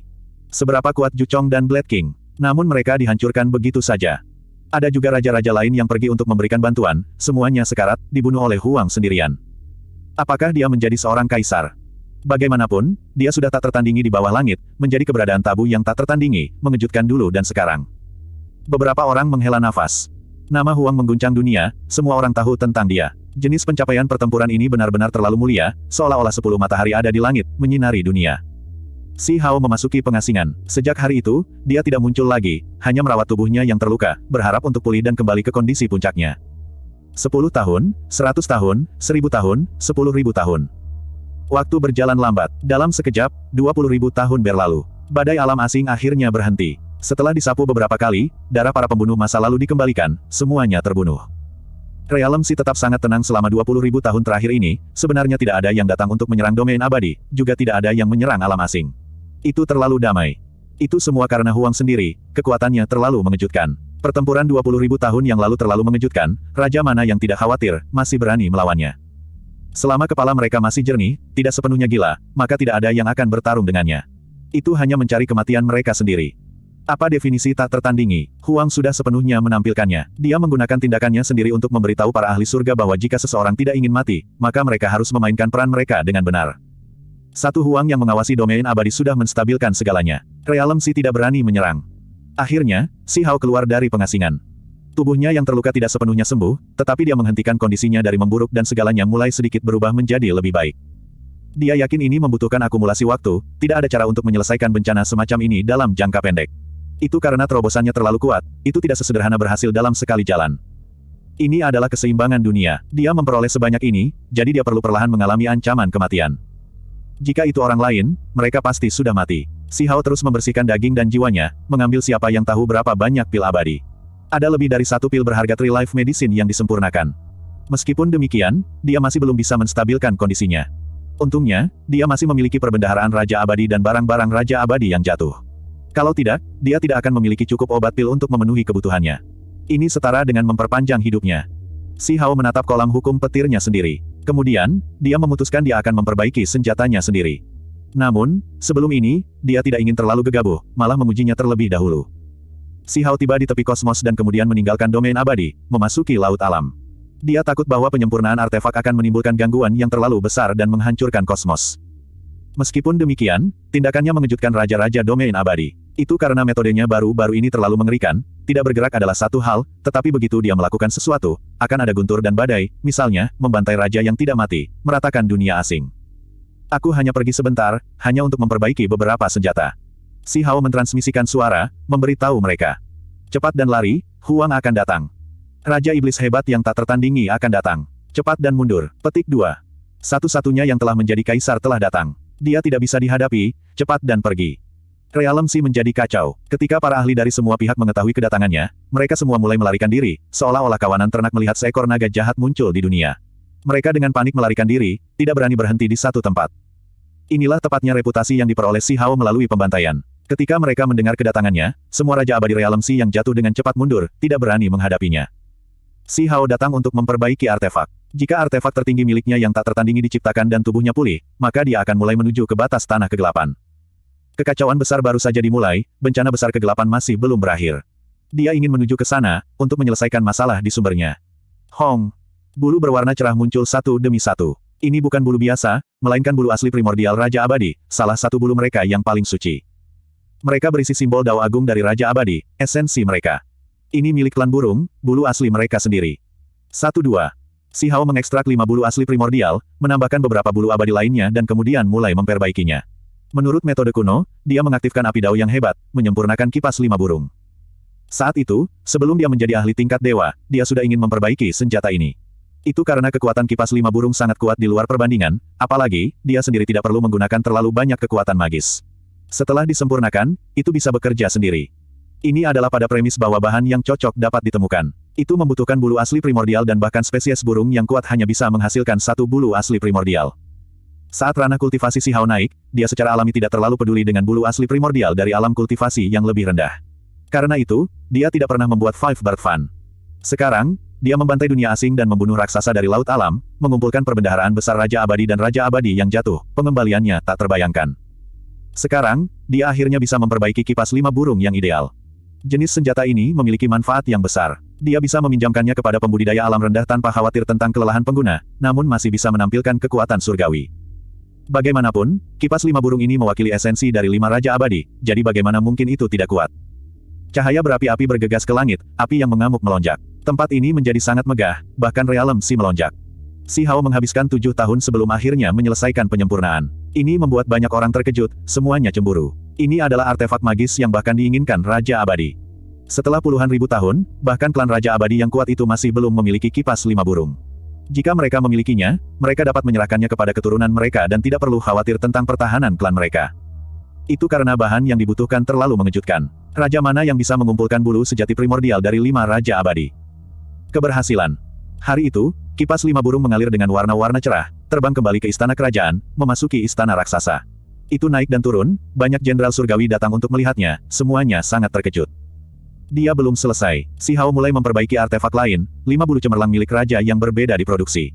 Seberapa kuat Juchong dan Blade King? Namun mereka dihancurkan begitu saja. Ada juga raja-raja lain yang pergi untuk memberikan bantuan, semuanya sekarat, dibunuh oleh Huang sendirian. Apakah dia menjadi seorang kaisar? Bagaimanapun, dia sudah tak tertandingi di bawah langit, menjadi keberadaan tabu yang tak tertandingi, mengejutkan dulu dan sekarang. Beberapa orang menghela nafas. Nama Huang mengguncang dunia, semua orang tahu tentang dia. Jenis pencapaian pertempuran ini benar-benar terlalu mulia, seolah-olah sepuluh matahari ada di langit, menyinari dunia. Si Hao memasuki pengasingan. Sejak hari itu, dia tidak muncul lagi, hanya merawat tubuhnya yang terluka, berharap untuk pulih dan kembali ke kondisi puncaknya. 10 tahun, 100 tahun, 1000 tahun, sepuluh ribu tahun. Waktu berjalan lambat. Dalam sekejap, puluh ribu tahun berlalu. Badai alam asing akhirnya berhenti. Setelah disapu beberapa kali, darah para pembunuh masa lalu dikembalikan, semuanya terbunuh. Realm Si tetap sangat tenang selama puluh ribu tahun terakhir ini, sebenarnya tidak ada yang datang untuk menyerang domain abadi, juga tidak ada yang menyerang alam asing. Itu terlalu damai. Itu semua karena Huang sendiri, kekuatannya terlalu mengejutkan. Pertempuran 20.000 tahun yang lalu terlalu mengejutkan, raja mana yang tidak khawatir, masih berani melawannya. Selama kepala mereka masih jernih, tidak sepenuhnya gila, maka tidak ada yang akan bertarung dengannya. Itu hanya mencari kematian mereka sendiri. Apa definisi tak tertandingi? Huang sudah sepenuhnya menampilkannya. Dia menggunakan tindakannya sendiri untuk memberitahu para ahli surga bahwa jika seseorang tidak ingin mati, maka mereka harus memainkan peran mereka dengan benar. Satu Huang yang mengawasi domain abadi sudah menstabilkan segalanya. Realem Si tidak berani menyerang. Akhirnya, Si Hao keluar dari pengasingan. Tubuhnya yang terluka tidak sepenuhnya sembuh, tetapi dia menghentikan kondisinya dari memburuk dan segalanya mulai sedikit berubah menjadi lebih baik. Dia yakin ini membutuhkan akumulasi waktu, tidak ada cara untuk menyelesaikan bencana semacam ini dalam jangka pendek. Itu karena terobosannya terlalu kuat, itu tidak sesederhana berhasil dalam sekali jalan. Ini adalah keseimbangan dunia. Dia memperoleh sebanyak ini, jadi dia perlu perlahan mengalami ancaman kematian. Jika itu orang lain, mereka pasti sudah mati. Si Hao terus membersihkan daging dan jiwanya, mengambil siapa yang tahu berapa banyak pil abadi. Ada lebih dari satu pil berharga Tri Life Medicine yang disempurnakan. Meskipun demikian, dia masih belum bisa menstabilkan kondisinya. Untungnya, dia masih memiliki perbendaharaan Raja Abadi dan barang-barang Raja Abadi yang jatuh. Kalau tidak, dia tidak akan memiliki cukup obat pil untuk memenuhi kebutuhannya. Ini setara dengan memperpanjang hidupnya. Si Hao menatap kolam hukum petirnya sendiri. Kemudian, dia memutuskan dia akan memperbaiki senjatanya sendiri. Namun, sebelum ini, dia tidak ingin terlalu gegabah, malah mengujinya terlebih dahulu. Si Hao tiba di tepi kosmos dan kemudian meninggalkan domain abadi, memasuki laut alam. Dia takut bahwa penyempurnaan artefak akan menimbulkan gangguan yang terlalu besar dan menghancurkan kosmos. Meskipun demikian, tindakannya mengejutkan raja-raja domain abadi. Itu karena metodenya baru-baru ini terlalu mengerikan, tidak bergerak adalah satu hal, tetapi begitu dia melakukan sesuatu, akan ada guntur dan badai, misalnya, membantai raja yang tidak mati, meratakan dunia asing. Aku hanya pergi sebentar, hanya untuk memperbaiki beberapa senjata. Si Hao mentransmisikan suara, memberitahu mereka. Cepat dan lari, Huang akan datang. Raja Iblis hebat yang tak tertandingi akan datang. Cepat dan mundur, petik dua. Satu-satunya yang telah menjadi kaisar telah datang. Dia tidak bisa dihadapi, cepat dan pergi. Realem si menjadi kacau. Ketika para ahli dari semua pihak mengetahui kedatangannya, mereka semua mulai melarikan diri, seolah-olah kawanan ternak melihat seekor naga jahat muncul di dunia. Mereka dengan panik melarikan diri, tidak berani berhenti di satu tempat. Inilah tepatnya reputasi yang diperoleh Si Hao melalui pembantaian. Ketika mereka mendengar kedatangannya, semua Raja Abadi Realem Si yang jatuh dengan cepat mundur, tidak berani menghadapinya. Si Hao datang untuk memperbaiki artefak. Jika artefak tertinggi miliknya yang tak tertandingi diciptakan dan tubuhnya pulih, maka dia akan mulai menuju ke batas tanah kegelapan. Kekacauan besar baru saja dimulai, bencana besar kegelapan masih belum berakhir. Dia ingin menuju ke sana, untuk menyelesaikan masalah di sumbernya. Hong! Bulu berwarna cerah muncul satu demi satu. Ini bukan bulu biasa, melainkan bulu asli primordial Raja Abadi, salah satu bulu mereka yang paling suci. Mereka berisi simbol dao agung dari Raja Abadi, esensi mereka. Ini milik klan burung, bulu asli mereka sendiri. Satu dua. Si Hao mengekstrak lima bulu asli primordial, menambahkan beberapa bulu abadi lainnya dan kemudian mulai memperbaikinya. Menurut metode kuno, dia mengaktifkan api dao yang hebat, menyempurnakan kipas lima burung. Saat itu, sebelum dia menjadi ahli tingkat dewa, dia sudah ingin memperbaiki senjata ini. Itu karena kekuatan kipas lima burung sangat kuat di luar perbandingan, apalagi, dia sendiri tidak perlu menggunakan terlalu banyak kekuatan magis. Setelah disempurnakan, itu bisa bekerja sendiri. Ini adalah pada premis bahwa bahan yang cocok dapat ditemukan. Itu membutuhkan bulu asli primordial dan bahkan spesies burung yang kuat hanya bisa menghasilkan satu bulu asli primordial. Saat ranah kultivasi si Hao naik, dia secara alami tidak terlalu peduli dengan bulu asli primordial dari alam kultivasi yang lebih rendah. Karena itu, dia tidak pernah membuat Five Bird Fan. Sekarang, dia membantai dunia asing dan membunuh raksasa dari Laut Alam, mengumpulkan perbendaharaan besar Raja Abadi dan Raja Abadi yang jatuh, pengembaliannya tak terbayangkan. Sekarang, dia akhirnya bisa memperbaiki kipas lima burung yang ideal. Jenis senjata ini memiliki manfaat yang besar. Dia bisa meminjamkannya kepada pembudidaya alam rendah tanpa khawatir tentang kelelahan pengguna, namun masih bisa menampilkan kekuatan surgawi. Bagaimanapun, kipas lima burung ini mewakili esensi dari lima raja abadi, jadi bagaimana mungkin itu tidak kuat? Cahaya berapi-api bergegas ke langit, api yang mengamuk melonjak. Tempat ini menjadi sangat megah, bahkan realem si melonjak. Si Hao menghabiskan tujuh tahun sebelum akhirnya menyelesaikan penyempurnaan. Ini membuat banyak orang terkejut, semuanya cemburu. Ini adalah artefak magis yang bahkan diinginkan Raja Abadi. Setelah puluhan ribu tahun, bahkan klan Raja Abadi yang kuat itu masih belum memiliki kipas lima burung. Jika mereka memilikinya, mereka dapat menyerahkannya kepada keturunan mereka dan tidak perlu khawatir tentang pertahanan klan mereka. Itu karena bahan yang dibutuhkan terlalu mengejutkan. Raja mana yang bisa mengumpulkan bulu sejati primordial dari lima raja abadi? Keberhasilan. Hari itu, kipas lima burung mengalir dengan warna-warna cerah, terbang kembali ke istana kerajaan, memasuki istana raksasa. Itu naik dan turun, banyak jenderal surgawi datang untuk melihatnya, semuanya sangat terkejut. Dia belum selesai. Si Hao mulai memperbaiki artefak lain, Lima bulu cemerlang milik raja yang berbeda diproduksi.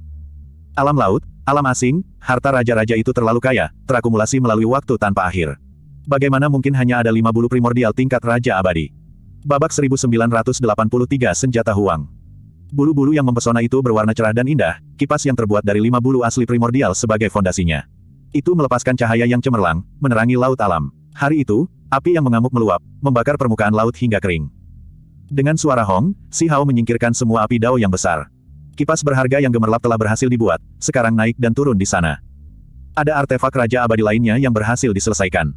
Alam laut, alam asing, harta raja-raja itu terlalu kaya, terakumulasi melalui waktu tanpa akhir. Bagaimana mungkin hanya ada lima bulu primordial tingkat raja abadi? Babak 1983 Senjata Huang. Bulu-bulu yang mempesona itu berwarna cerah dan indah, kipas yang terbuat dari lima bulu asli primordial sebagai fondasinya. Itu melepaskan cahaya yang cemerlang, menerangi laut alam. Hari itu, api yang mengamuk meluap, membakar permukaan laut hingga kering. Dengan suara Hong, Si Hao menyingkirkan semua api dao yang besar. Kipas berharga yang gemerlap telah berhasil dibuat, sekarang naik dan turun di sana. Ada artefak Raja Abadi lainnya yang berhasil diselesaikan.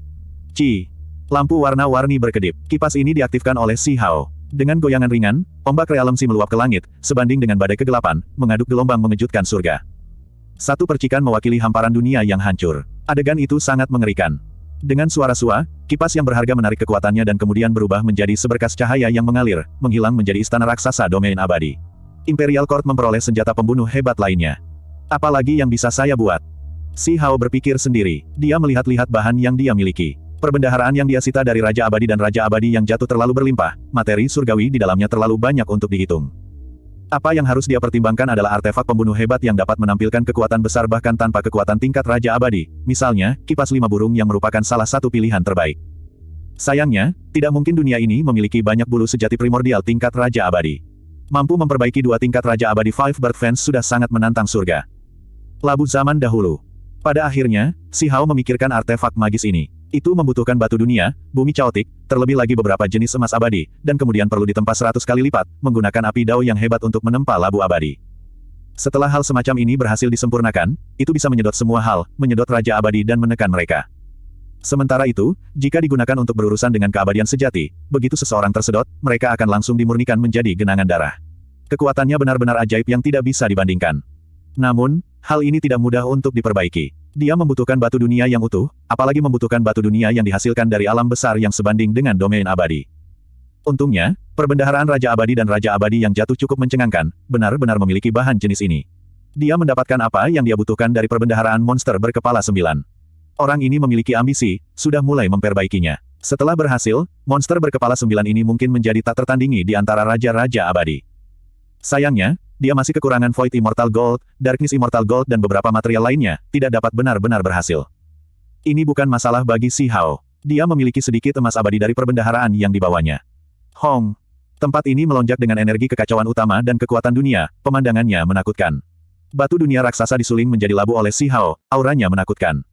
Ci. Lampu warna-warni berkedip. Kipas ini diaktifkan oleh Si Hao. Dengan goyangan ringan, ombak Si meluap ke langit, sebanding dengan badai kegelapan, mengaduk gelombang mengejutkan surga. Satu percikan mewakili hamparan dunia yang hancur. Adegan itu sangat mengerikan. Dengan suara sua, kipas yang berharga menarik kekuatannya dan kemudian berubah menjadi seberkas cahaya yang mengalir, menghilang menjadi istana raksasa domain abadi. Imperial Court memperoleh senjata pembunuh hebat lainnya. Apalagi yang bisa saya buat? Si Hao berpikir sendiri. Dia melihat-lihat bahan yang dia miliki. Perbendaharaan yang dia sita dari Raja Abadi dan Raja Abadi yang jatuh terlalu berlimpah, materi surgawi di dalamnya terlalu banyak untuk dihitung. Apa yang harus dia pertimbangkan adalah artefak pembunuh hebat yang dapat menampilkan kekuatan besar bahkan tanpa kekuatan tingkat Raja Abadi, misalnya, kipas lima burung yang merupakan salah satu pilihan terbaik. Sayangnya, tidak mungkin dunia ini memiliki banyak bulu sejati primordial tingkat Raja Abadi. Mampu memperbaiki dua tingkat Raja Abadi Five Bird Fans sudah sangat menantang surga. Labu zaman dahulu. Pada akhirnya, Si Hao memikirkan artefak magis ini. Itu membutuhkan batu dunia, bumi caotik, terlebih lagi beberapa jenis emas abadi, dan kemudian perlu ditempa seratus kali lipat, menggunakan api dao yang hebat untuk menempa labu abadi. Setelah hal semacam ini berhasil disempurnakan, itu bisa menyedot semua hal, menyedot Raja Abadi dan menekan mereka. Sementara itu, jika digunakan untuk berurusan dengan keabadian sejati, begitu seseorang tersedot, mereka akan langsung dimurnikan menjadi genangan darah. Kekuatannya benar-benar ajaib yang tidak bisa dibandingkan. Namun, hal ini tidak mudah untuk diperbaiki. Dia membutuhkan batu dunia yang utuh, apalagi membutuhkan batu dunia yang dihasilkan dari alam besar yang sebanding dengan domain abadi. Untungnya, perbendaharaan Raja Abadi dan Raja Abadi yang jatuh cukup mencengangkan, benar-benar memiliki bahan jenis ini. Dia mendapatkan apa yang dia butuhkan dari perbendaharaan monster berkepala sembilan. Orang ini memiliki ambisi, sudah mulai memperbaikinya. Setelah berhasil, monster berkepala sembilan ini mungkin menjadi tak tertandingi di antara Raja-Raja Abadi. Sayangnya, dia masih kekurangan Void Immortal Gold, Darkness Immortal Gold dan beberapa material lainnya, tidak dapat benar-benar berhasil. Ini bukan masalah bagi Si Hao. Dia memiliki sedikit emas abadi dari perbendaharaan yang dibawanya. Hong. Tempat ini melonjak dengan energi kekacauan utama dan kekuatan dunia, pemandangannya menakutkan. Batu dunia raksasa disuling menjadi labu oleh Si Hao, auranya menakutkan.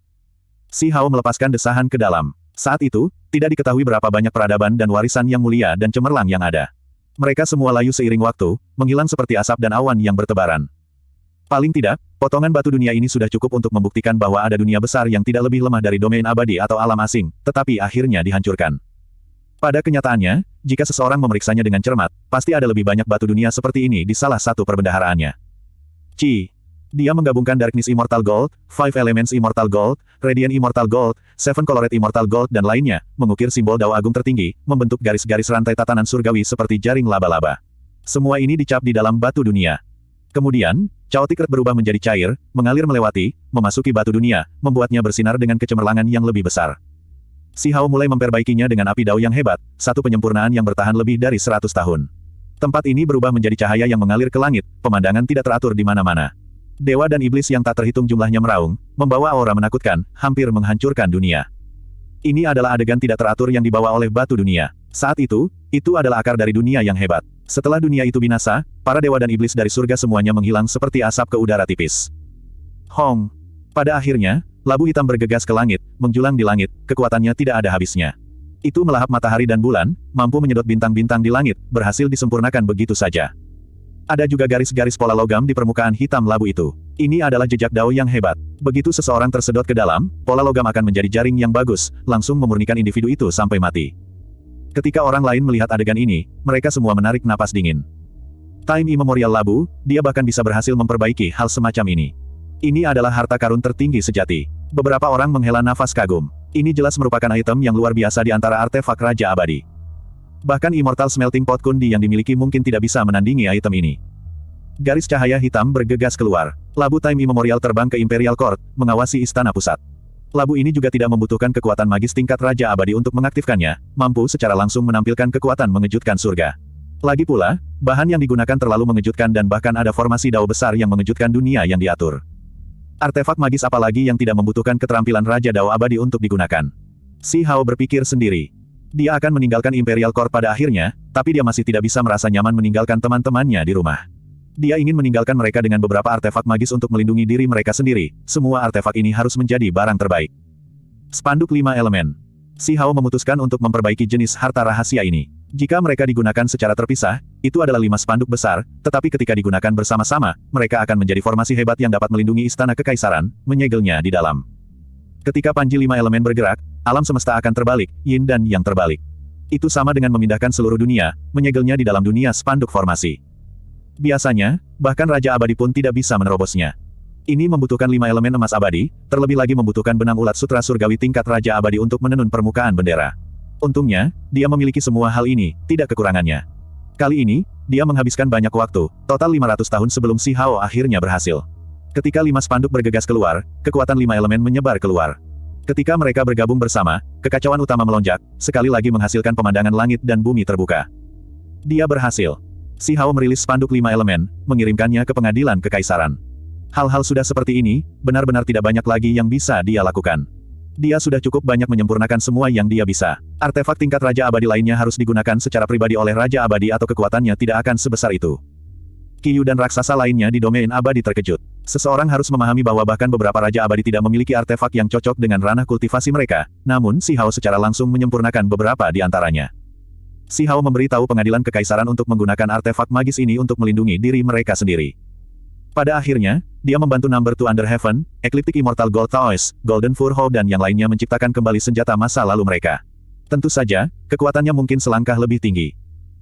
Si Hao melepaskan desahan ke dalam. Saat itu, tidak diketahui berapa banyak peradaban dan warisan yang mulia dan cemerlang yang ada. Mereka semua layu seiring waktu, menghilang seperti asap dan awan yang bertebaran. Paling tidak, potongan batu dunia ini sudah cukup untuk membuktikan bahwa ada dunia besar yang tidak lebih lemah dari domain abadi atau alam asing, tetapi akhirnya dihancurkan. Pada kenyataannya, jika seseorang memeriksanya dengan cermat, pasti ada lebih banyak batu dunia seperti ini di salah satu perbendaharaannya. Ci, dia menggabungkan Darkness Immortal Gold, Five Elements Immortal Gold, Radiant Immortal Gold, Seven Colored Immortal Gold dan lainnya, mengukir simbol dao agung tertinggi, membentuk garis-garis rantai tatanan surgawi seperti jaring laba-laba. Semua ini dicap di dalam batu dunia. Kemudian, Chaotic Earth berubah menjadi cair, mengalir melewati, memasuki batu dunia, membuatnya bersinar dengan kecemerlangan yang lebih besar. Si Hao mulai memperbaikinya dengan api dao yang hebat, satu penyempurnaan yang bertahan lebih dari seratus tahun. Tempat ini berubah menjadi cahaya yang mengalir ke langit, pemandangan tidak teratur di mana-mana. Dewa dan iblis yang tak terhitung jumlahnya meraung, membawa aura menakutkan, hampir menghancurkan dunia. Ini adalah adegan tidak teratur yang dibawa oleh batu dunia. Saat itu, itu adalah akar dari dunia yang hebat. Setelah dunia itu binasa, para dewa dan iblis dari surga semuanya menghilang seperti asap ke udara tipis. Hong. Pada akhirnya, labu hitam bergegas ke langit, menjulang di langit, kekuatannya tidak ada habisnya. Itu melahap matahari dan bulan, mampu menyedot bintang-bintang di langit, berhasil disempurnakan begitu saja. Ada juga garis-garis pola logam di permukaan hitam labu itu. Ini adalah jejak dao yang hebat. Begitu seseorang tersedot ke dalam, pola logam akan menjadi jaring yang bagus, langsung memurnikan individu itu sampai mati. Ketika orang lain melihat adegan ini, mereka semua menarik napas dingin. Time Immemorial Labu, dia bahkan bisa berhasil memperbaiki hal semacam ini. Ini adalah harta karun tertinggi sejati. Beberapa orang menghela nafas kagum. Ini jelas merupakan item yang luar biasa di antara artefak Raja Abadi. Bahkan Immortal Smelting Pot Kundi yang dimiliki mungkin tidak bisa menandingi item ini. Garis cahaya hitam bergegas keluar. Labu Time Immemorial terbang ke Imperial Court, mengawasi istana pusat. Labu ini juga tidak membutuhkan kekuatan magis tingkat Raja Abadi untuk mengaktifkannya, mampu secara langsung menampilkan kekuatan mengejutkan surga. Lagi pula, bahan yang digunakan terlalu mengejutkan dan bahkan ada formasi dao besar yang mengejutkan dunia yang diatur. Artefak magis apalagi yang tidak membutuhkan keterampilan Raja Dao Abadi untuk digunakan. Si Hao berpikir sendiri, dia akan meninggalkan Imperial Corps pada akhirnya, tapi dia masih tidak bisa merasa nyaman meninggalkan teman-temannya di rumah. Dia ingin meninggalkan mereka dengan beberapa artefak magis untuk melindungi diri mereka sendiri. Semua artefak ini harus menjadi barang terbaik. Spanduk 5 elemen. Si Hao memutuskan untuk memperbaiki jenis harta rahasia ini. Jika mereka digunakan secara terpisah, itu adalah lima spanduk besar, tetapi ketika digunakan bersama-sama, mereka akan menjadi formasi hebat yang dapat melindungi istana kekaisaran, menyegelnya di dalam. Ketika panji lima elemen bergerak, alam semesta akan terbalik, yin dan yang terbalik. Itu sama dengan memindahkan seluruh dunia, menyegelnya di dalam dunia spanduk formasi. Biasanya, bahkan Raja Abadi pun tidak bisa menerobosnya. Ini membutuhkan lima elemen emas abadi, terlebih lagi membutuhkan benang ulat sutra surgawi tingkat Raja Abadi untuk menenun permukaan bendera. Untungnya, dia memiliki semua hal ini, tidak kekurangannya. Kali ini, dia menghabiskan banyak waktu, total 500 tahun sebelum si Hao akhirnya berhasil. Ketika lima spanduk bergegas keluar, kekuatan lima elemen menyebar keluar. Ketika mereka bergabung bersama, kekacauan utama melonjak, sekali lagi menghasilkan pemandangan langit dan bumi terbuka. Dia berhasil. Si Hao merilis spanduk lima elemen, mengirimkannya ke pengadilan kekaisaran. Hal-hal sudah seperti ini, benar-benar tidak banyak lagi yang bisa dia lakukan. Dia sudah cukup banyak menyempurnakan semua yang dia bisa. Artefak tingkat Raja Abadi lainnya harus digunakan secara pribadi oleh Raja Abadi atau kekuatannya tidak akan sebesar itu. Kiyu dan raksasa lainnya di domain abadi terkejut. Seseorang harus memahami bahwa bahkan beberapa Raja Abadi tidak memiliki artefak yang cocok dengan ranah kultivasi mereka, namun Si Hao secara langsung menyempurnakan beberapa di antaranya. Si Hao memberi tahu pengadilan kekaisaran untuk menggunakan artefak magis ini untuk melindungi diri mereka sendiri. Pada akhirnya, dia membantu Number Two Under Heaven, Ecliptic Immortal Gold Taoist, Golden Fur Hall dan yang lainnya menciptakan kembali senjata masa lalu mereka. Tentu saja, kekuatannya mungkin selangkah lebih tinggi.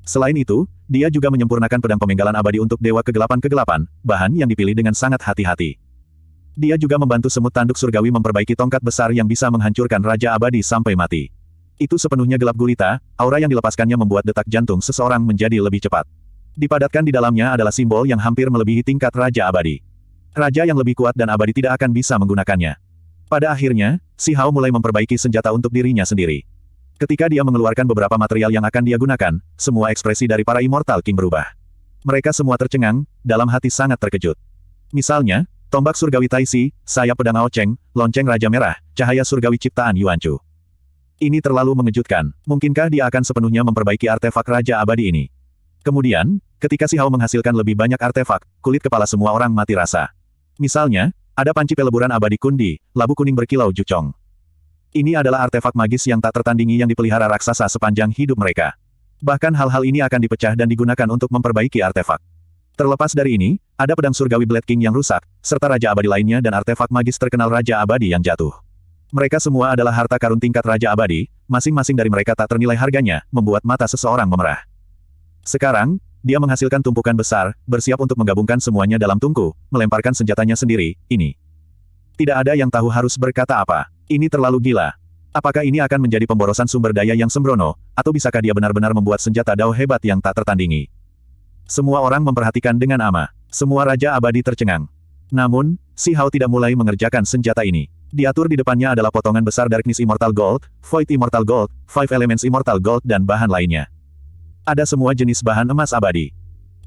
Selain itu, dia juga menyempurnakan pedang pemenggalan abadi untuk Dewa Kegelapan-Kegelapan, bahan yang dipilih dengan sangat hati-hati. Dia juga membantu semut tanduk surgawi memperbaiki tongkat besar yang bisa menghancurkan Raja Abadi sampai mati. Itu sepenuhnya gelap gulita, aura yang dilepaskannya membuat detak jantung seseorang menjadi lebih cepat. Dipadatkan di dalamnya adalah simbol yang hampir melebihi tingkat Raja Abadi. Raja yang lebih kuat dan abadi tidak akan bisa menggunakannya. Pada akhirnya, Si Hao mulai memperbaiki senjata untuk dirinya sendiri. Ketika dia mengeluarkan beberapa material yang akan dia gunakan, semua ekspresi dari para Immortal King berubah. Mereka semua tercengang, dalam hati sangat terkejut. Misalnya, tombak surgawi Taisi, sayap pedang Aoceng, lonceng Raja Merah, cahaya surgawi ciptaan Yuanchu. Ini terlalu mengejutkan. Mungkinkah dia akan sepenuhnya memperbaiki artefak Raja Abadi ini? Kemudian, ketika si Hao menghasilkan lebih banyak artefak, kulit kepala semua orang mati rasa. Misalnya, ada panci peleburan abadi kundi, labu kuning berkilau jucong. Ini adalah artefak magis yang tak tertandingi yang dipelihara raksasa sepanjang hidup mereka. Bahkan hal-hal ini akan dipecah dan digunakan untuk memperbaiki artefak. Terlepas dari ini, ada pedang surgawi Blade King yang rusak, serta Raja Abadi lainnya dan artefak magis terkenal Raja Abadi yang jatuh. Mereka semua adalah harta karun tingkat Raja Abadi, masing-masing dari mereka tak ternilai harganya, membuat mata seseorang memerah. Sekarang, dia menghasilkan tumpukan besar, bersiap untuk menggabungkan semuanya dalam tungku, melemparkan senjatanya sendiri, ini. Tidak ada yang tahu harus berkata apa. Ini terlalu gila. Apakah ini akan menjadi pemborosan sumber daya yang sembrono, atau bisakah dia benar-benar membuat senjata dao hebat yang tak tertandingi? Semua orang memperhatikan dengan amah. Semua Raja Abadi tercengang. Namun, Si Hao tidak mulai mengerjakan senjata ini. Diatur di depannya adalah potongan besar Darkness Immortal Gold, Void Immortal Gold, Five Elements Immortal Gold dan bahan lainnya. Ada semua jenis bahan emas abadi.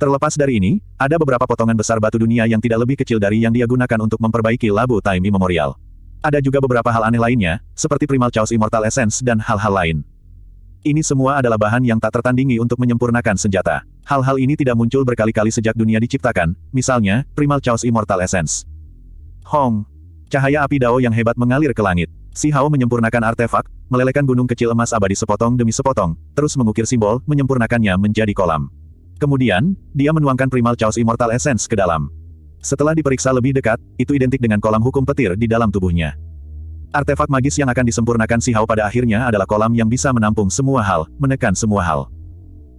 Terlepas dari ini, ada beberapa potongan besar batu dunia yang tidak lebih kecil dari yang dia gunakan untuk memperbaiki labu Time Memorial. Ada juga beberapa hal aneh lainnya, seperti Primal Chaos Immortal Essence dan hal-hal lain. Ini semua adalah bahan yang tak tertandingi untuk menyempurnakan senjata. Hal-hal ini tidak muncul berkali-kali sejak dunia diciptakan, misalnya, Primal Chaos Immortal Essence. Hong. Cahaya api dao yang hebat mengalir ke langit. Si Hao menyempurnakan artefak, melelehkan gunung kecil emas abadi sepotong demi sepotong, terus mengukir simbol, menyempurnakannya menjadi kolam. Kemudian, dia menuangkan Primal Chaos Immortal Essence ke dalam. Setelah diperiksa lebih dekat, itu identik dengan kolam hukum petir di dalam tubuhnya. Artefak magis yang akan disempurnakan si Hao pada akhirnya adalah kolam yang bisa menampung semua hal, menekan semua hal.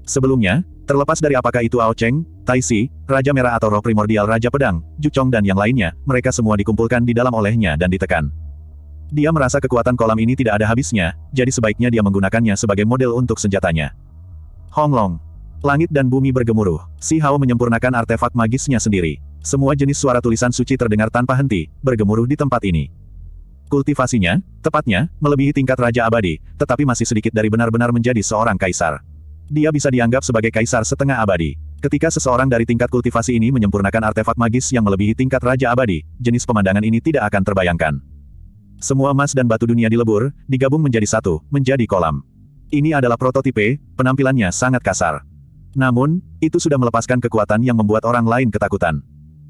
Sebelumnya, terlepas dari apakah itu Ao Cheng, Tai Si, Raja Merah atau roh primordial Raja Pedang, Chong dan yang lainnya, mereka semua dikumpulkan di dalam olehnya dan ditekan. Dia merasa kekuatan kolam ini tidak ada habisnya, jadi sebaiknya dia menggunakannya sebagai model untuk senjatanya. Hong Long. Langit dan bumi bergemuruh, Si Hao menyempurnakan artefak magisnya sendiri. Semua jenis suara tulisan suci terdengar tanpa henti, bergemuruh di tempat ini. Kultivasinya, tepatnya, melebihi tingkat Raja Abadi, tetapi masih sedikit dari benar-benar menjadi seorang kaisar. Dia bisa dianggap sebagai kaisar setengah abadi. Ketika seseorang dari tingkat kultivasi ini menyempurnakan artefak magis yang melebihi tingkat Raja Abadi, jenis pemandangan ini tidak akan terbayangkan. Semua emas dan batu dunia dilebur, digabung menjadi satu, menjadi kolam. Ini adalah prototipe, penampilannya sangat kasar. Namun, itu sudah melepaskan kekuatan yang membuat orang lain ketakutan.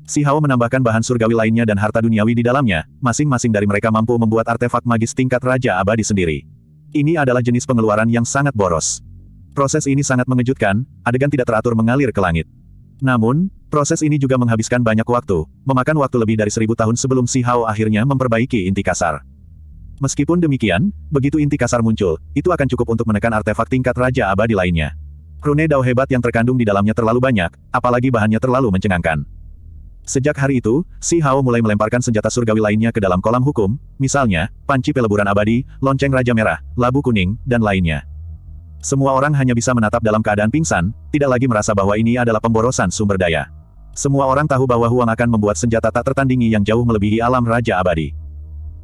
Si Hao menambahkan bahan surgawi lainnya dan harta duniawi di dalamnya, masing-masing dari mereka mampu membuat artefak magis tingkat Raja Abadi sendiri. Ini adalah jenis pengeluaran yang sangat boros. Proses ini sangat mengejutkan, adegan tidak teratur mengalir ke langit. Namun, proses ini juga menghabiskan banyak waktu, memakan waktu lebih dari seribu tahun sebelum si Hao akhirnya memperbaiki inti kasar. Meskipun demikian, begitu inti kasar muncul, itu akan cukup untuk menekan artefak tingkat Raja Abadi lainnya. Rune Dao hebat yang terkandung di dalamnya terlalu banyak, apalagi bahannya terlalu mencengangkan. Sejak hari itu, Si Hao mulai melemparkan senjata surgawi lainnya ke dalam kolam hukum, misalnya, panci peleburan abadi, lonceng Raja Merah, labu kuning, dan lainnya. Semua orang hanya bisa menatap dalam keadaan pingsan, tidak lagi merasa bahwa ini adalah pemborosan sumber daya. Semua orang tahu bahwa Huang akan membuat senjata tak tertandingi yang jauh melebihi alam Raja Abadi.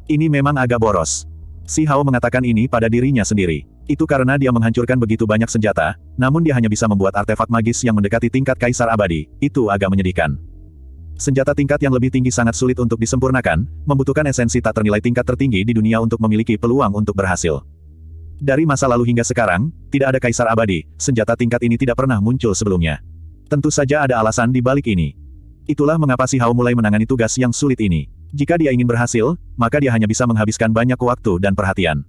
Ini memang agak boros. Si Hao mengatakan ini pada dirinya sendiri. Itu karena dia menghancurkan begitu banyak senjata, namun dia hanya bisa membuat artefak magis yang mendekati tingkat kaisar abadi. Itu agak menyedihkan. Senjata tingkat yang lebih tinggi sangat sulit untuk disempurnakan, membutuhkan esensi tak ternilai tingkat tertinggi di dunia untuk memiliki peluang untuk berhasil. Dari masa lalu hingga sekarang, tidak ada kaisar abadi, senjata tingkat ini tidak pernah muncul sebelumnya. Tentu saja ada alasan di balik ini. Itulah mengapa si Hao mulai menangani tugas yang sulit ini. Jika dia ingin berhasil, maka dia hanya bisa menghabiskan banyak waktu dan perhatian.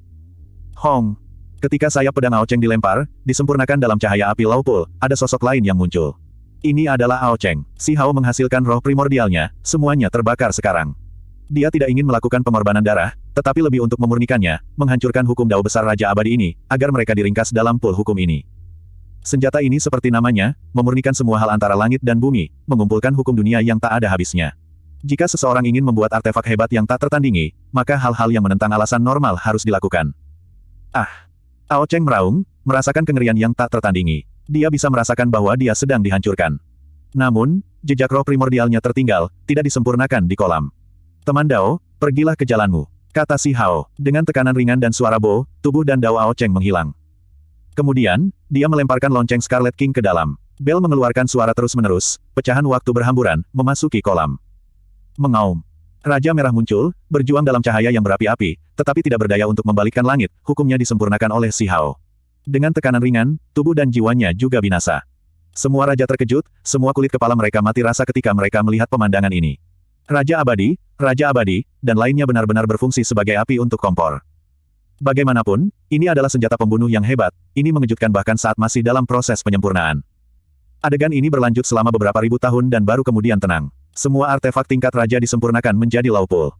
Hong. Ketika sayap pedang Ao Cheng dilempar, disempurnakan dalam cahaya api Laupul, ada sosok lain yang muncul. Ini adalah Ao Cheng. Si Hao menghasilkan roh primordialnya, semuanya terbakar sekarang. Dia tidak ingin melakukan pengorbanan darah, tetapi lebih untuk memurnikannya, menghancurkan hukum dao besar Raja Abadi ini, agar mereka diringkas dalam pul hukum ini. Senjata ini seperti namanya, memurnikan semua hal antara langit dan bumi, mengumpulkan hukum dunia yang tak ada habisnya. Jika seseorang ingin membuat artefak hebat yang tak tertandingi, maka hal-hal yang menentang alasan normal harus dilakukan. Ah! Ao Cheng meraung, merasakan kengerian yang tak tertandingi. Dia bisa merasakan bahwa dia sedang dihancurkan. Namun, jejak roh primordialnya tertinggal, tidak disempurnakan di kolam. Teman Dao, pergilah ke jalanmu. Kata si Hao, dengan tekanan ringan dan suara Bo, tubuh dan Dao Ao Cheng menghilang. Kemudian, dia melemparkan lonceng Scarlet King ke dalam. Bell mengeluarkan suara terus-menerus, pecahan waktu berhamburan, memasuki kolam. Mengaum. Raja Merah muncul, berjuang dalam cahaya yang berapi-api, tetapi tidak berdaya untuk membalikkan langit, hukumnya disempurnakan oleh si Hao. Dengan tekanan ringan, tubuh dan jiwanya juga binasa. Semua raja terkejut, semua kulit kepala mereka mati rasa ketika mereka melihat pemandangan ini. Raja abadi, raja abadi, dan lainnya benar-benar berfungsi sebagai api untuk kompor. Bagaimanapun, ini adalah senjata pembunuh yang hebat, ini mengejutkan bahkan saat masih dalam proses penyempurnaan. Adegan ini berlanjut selama beberapa ribu tahun dan baru kemudian tenang. Semua artefak tingkat raja disempurnakan menjadi laupul.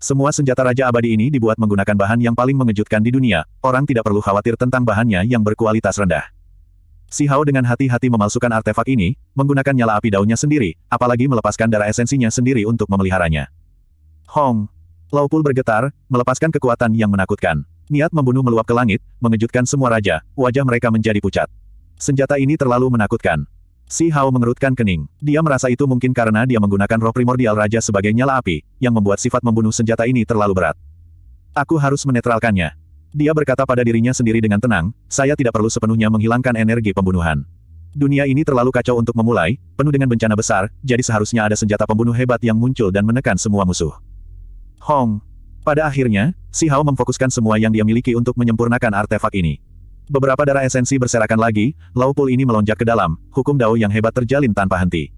Semua senjata Raja Abadi ini dibuat menggunakan bahan yang paling mengejutkan di dunia, orang tidak perlu khawatir tentang bahannya yang berkualitas rendah. Si Hao dengan hati-hati memalsukan artefak ini, menggunakan nyala api daunnya sendiri, apalagi melepaskan darah esensinya sendiri untuk memeliharanya. Hong! Laupul bergetar, melepaskan kekuatan yang menakutkan. Niat membunuh meluap ke langit, mengejutkan semua raja, wajah mereka menjadi pucat. Senjata ini terlalu menakutkan. Si Hao mengerutkan kening. Dia merasa itu mungkin karena dia menggunakan roh primordial raja sebagai nyala api, yang membuat sifat membunuh senjata ini terlalu berat. Aku harus menetralkannya. Dia berkata pada dirinya sendiri dengan tenang, saya tidak perlu sepenuhnya menghilangkan energi pembunuhan. Dunia ini terlalu kacau untuk memulai, penuh dengan bencana besar, jadi seharusnya ada senjata pembunuh hebat yang muncul dan menekan semua musuh. Hong. Pada akhirnya, Si Hao memfokuskan semua yang dia miliki untuk menyempurnakan artefak ini. Beberapa darah esensi berserakan lagi, laupul ini melonjak ke dalam, hukum dao yang hebat terjalin tanpa henti.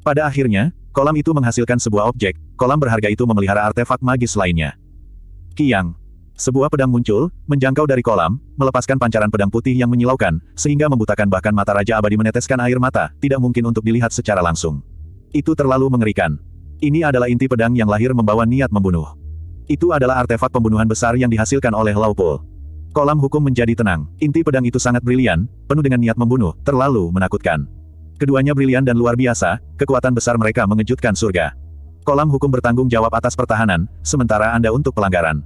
Pada akhirnya, kolam itu menghasilkan sebuah objek, kolam berharga itu memelihara artefak magis lainnya. Kiang. Sebuah pedang muncul, menjangkau dari kolam, melepaskan pancaran pedang putih yang menyilaukan, sehingga membutakan bahkan mata Raja Abadi meneteskan air mata, tidak mungkin untuk dilihat secara langsung. Itu terlalu mengerikan. Ini adalah inti pedang yang lahir membawa niat membunuh. Itu adalah artefak pembunuhan besar yang dihasilkan oleh Laupul. Kolam hukum menjadi tenang. Inti pedang itu sangat brilian, penuh dengan niat membunuh, terlalu menakutkan. Keduanya brilian dan luar biasa, kekuatan besar mereka mengejutkan surga. Kolam hukum bertanggung jawab atas pertahanan, sementara Anda untuk pelanggaran.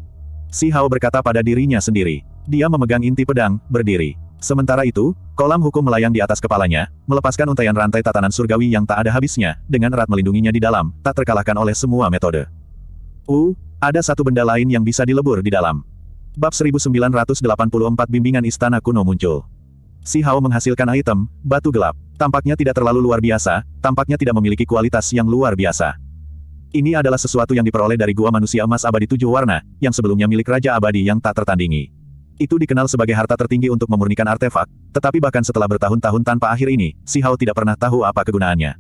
Si Hao berkata pada dirinya sendiri. Dia memegang inti pedang, berdiri. Sementara itu, kolam hukum melayang di atas kepalanya, melepaskan untaian rantai tatanan surgawi yang tak ada habisnya, dengan erat melindunginya di dalam, tak terkalahkan oleh semua metode. Uh, ada satu benda lain yang bisa dilebur di dalam. Bab 1984 Bimbingan Istana Kuno muncul. Si Hao menghasilkan item, batu gelap. Tampaknya tidak terlalu luar biasa, tampaknya tidak memiliki kualitas yang luar biasa. Ini adalah sesuatu yang diperoleh dari gua manusia emas abadi tujuh warna, yang sebelumnya milik Raja Abadi yang tak tertandingi. Itu dikenal sebagai harta tertinggi untuk memurnikan artefak, tetapi bahkan setelah bertahun-tahun tanpa akhir ini, Si Hao tidak pernah tahu apa kegunaannya.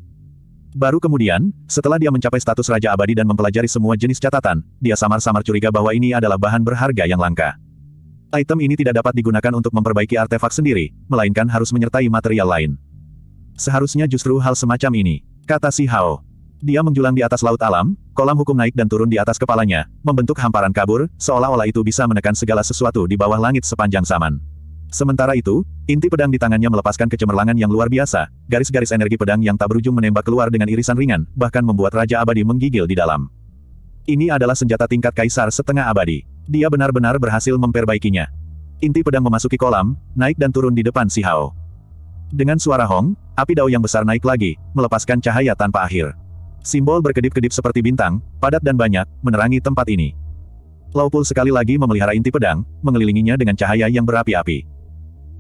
Baru kemudian, setelah dia mencapai status Raja Abadi dan mempelajari semua jenis catatan, dia samar-samar curiga bahwa ini adalah bahan berharga yang langka. Item ini tidak dapat digunakan untuk memperbaiki artefak sendiri, melainkan harus menyertai material lain. Seharusnya justru hal semacam ini, kata si Hao. Dia menjulang di atas laut alam, kolam hukum naik dan turun di atas kepalanya, membentuk hamparan kabur, seolah-olah itu bisa menekan segala sesuatu di bawah langit sepanjang zaman. Sementara itu, inti pedang di tangannya melepaskan kecemerlangan yang luar biasa, garis-garis energi pedang yang tak berujung menembak keluar dengan irisan ringan, bahkan membuat Raja Abadi menggigil di dalam. Ini adalah senjata tingkat kaisar setengah abadi. Dia benar-benar berhasil memperbaikinya. Inti pedang memasuki kolam, naik dan turun di depan si Hao. Dengan suara hong, api dao yang besar naik lagi, melepaskan cahaya tanpa akhir. Simbol berkedip-kedip seperti bintang, padat dan banyak, menerangi tempat ini. Laupul sekali lagi memelihara inti pedang, mengelilinginya dengan cahaya yang berapi-api.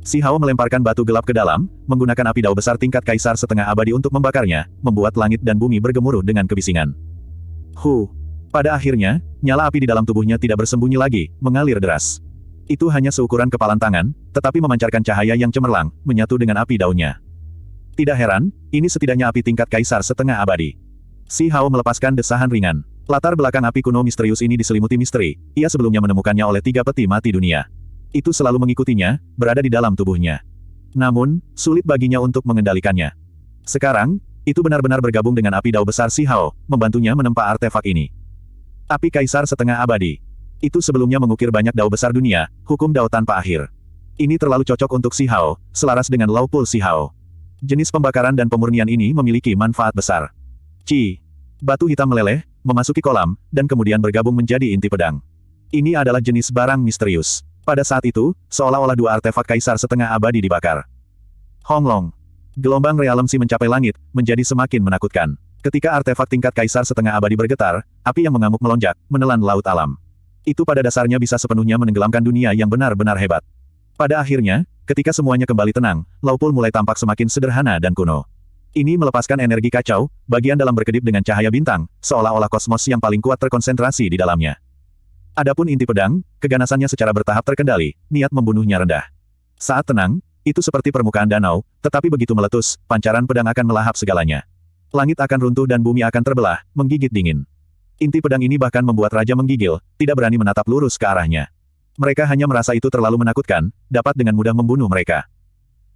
Si Hao melemparkan batu gelap ke dalam, menggunakan api dao besar tingkat kaisar setengah abadi untuk membakarnya, membuat langit dan bumi bergemuruh dengan kebisingan. Hu. Pada akhirnya, nyala api di dalam tubuhnya tidak bersembunyi lagi, mengalir deras. Itu hanya seukuran kepalan tangan, tetapi memancarkan cahaya yang cemerlang, menyatu dengan api daunnya. Tidak heran, ini setidaknya api tingkat kaisar setengah abadi. Si Hao melepaskan desahan ringan. Latar belakang api kuno misterius ini diselimuti misteri, ia sebelumnya menemukannya oleh tiga peti mati dunia itu selalu mengikutinya, berada di dalam tubuhnya. Namun, sulit baginya untuk mengendalikannya. Sekarang, itu benar-benar bergabung dengan api dao besar Si Hao, membantunya menempa artefak ini. Api kaisar setengah abadi. Itu sebelumnya mengukir banyak dao besar dunia, hukum dao tanpa akhir. Ini terlalu cocok untuk Si Hao, selaras dengan Lao Pul Hao. Jenis pembakaran dan pemurnian ini memiliki manfaat besar. Ci. Batu hitam meleleh, memasuki kolam, dan kemudian bergabung menjadi inti pedang. Ini adalah jenis barang misterius. Pada saat itu, seolah-olah dua artefak kaisar setengah abadi dibakar. Honglong. Gelombang realemsi mencapai langit, menjadi semakin menakutkan. Ketika artefak tingkat kaisar setengah abadi bergetar, api yang mengamuk melonjak, menelan laut alam. Itu pada dasarnya bisa sepenuhnya menenggelamkan dunia yang benar-benar hebat. Pada akhirnya, ketika semuanya kembali tenang, Laupul mulai tampak semakin sederhana dan kuno. Ini melepaskan energi kacau, bagian dalam berkedip dengan cahaya bintang, seolah-olah kosmos yang paling kuat terkonsentrasi di dalamnya. Adapun inti pedang, keganasannya secara bertahap terkendali, niat membunuhnya rendah. Saat tenang, itu seperti permukaan danau, tetapi begitu meletus, pancaran pedang akan melahap segalanya. Langit akan runtuh dan bumi akan terbelah, menggigit dingin. Inti pedang ini bahkan membuat raja menggigil, tidak berani menatap lurus ke arahnya. Mereka hanya merasa itu terlalu menakutkan, dapat dengan mudah membunuh mereka.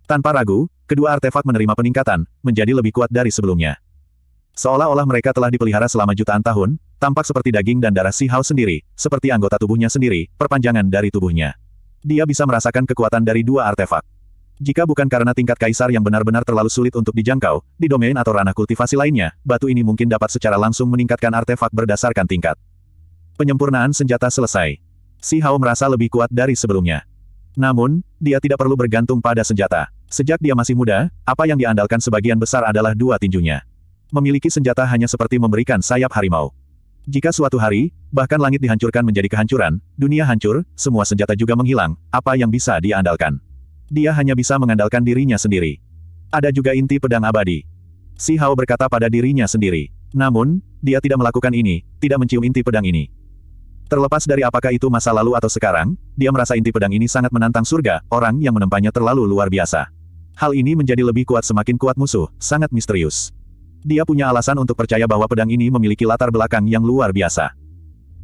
Tanpa ragu, kedua artefak menerima peningkatan, menjadi lebih kuat dari sebelumnya. Seolah-olah mereka telah dipelihara selama jutaan tahun, tampak seperti daging dan darah si Hao sendiri, seperti anggota tubuhnya sendiri, perpanjangan dari tubuhnya. Dia bisa merasakan kekuatan dari dua artefak. Jika bukan karena tingkat kaisar yang benar-benar terlalu sulit untuk dijangkau, di domain atau ranah kultivasi lainnya, batu ini mungkin dapat secara langsung meningkatkan artefak berdasarkan tingkat. Penyempurnaan senjata selesai. Si Hao merasa lebih kuat dari sebelumnya. Namun, dia tidak perlu bergantung pada senjata. Sejak dia masih muda, apa yang diandalkan sebagian besar adalah dua tinjunya memiliki senjata hanya seperti memberikan sayap harimau. Jika suatu hari, bahkan langit dihancurkan menjadi kehancuran, dunia hancur, semua senjata juga menghilang, apa yang bisa diandalkan? Dia hanya bisa mengandalkan dirinya sendiri. Ada juga inti pedang abadi. Si Hao berkata pada dirinya sendiri. Namun, dia tidak melakukan ini, tidak mencium inti pedang ini. Terlepas dari apakah itu masa lalu atau sekarang, dia merasa inti pedang ini sangat menantang surga, orang yang menempanya terlalu luar biasa. Hal ini menjadi lebih kuat semakin kuat musuh, sangat misterius. Dia punya alasan untuk percaya bahwa pedang ini memiliki latar belakang yang luar biasa.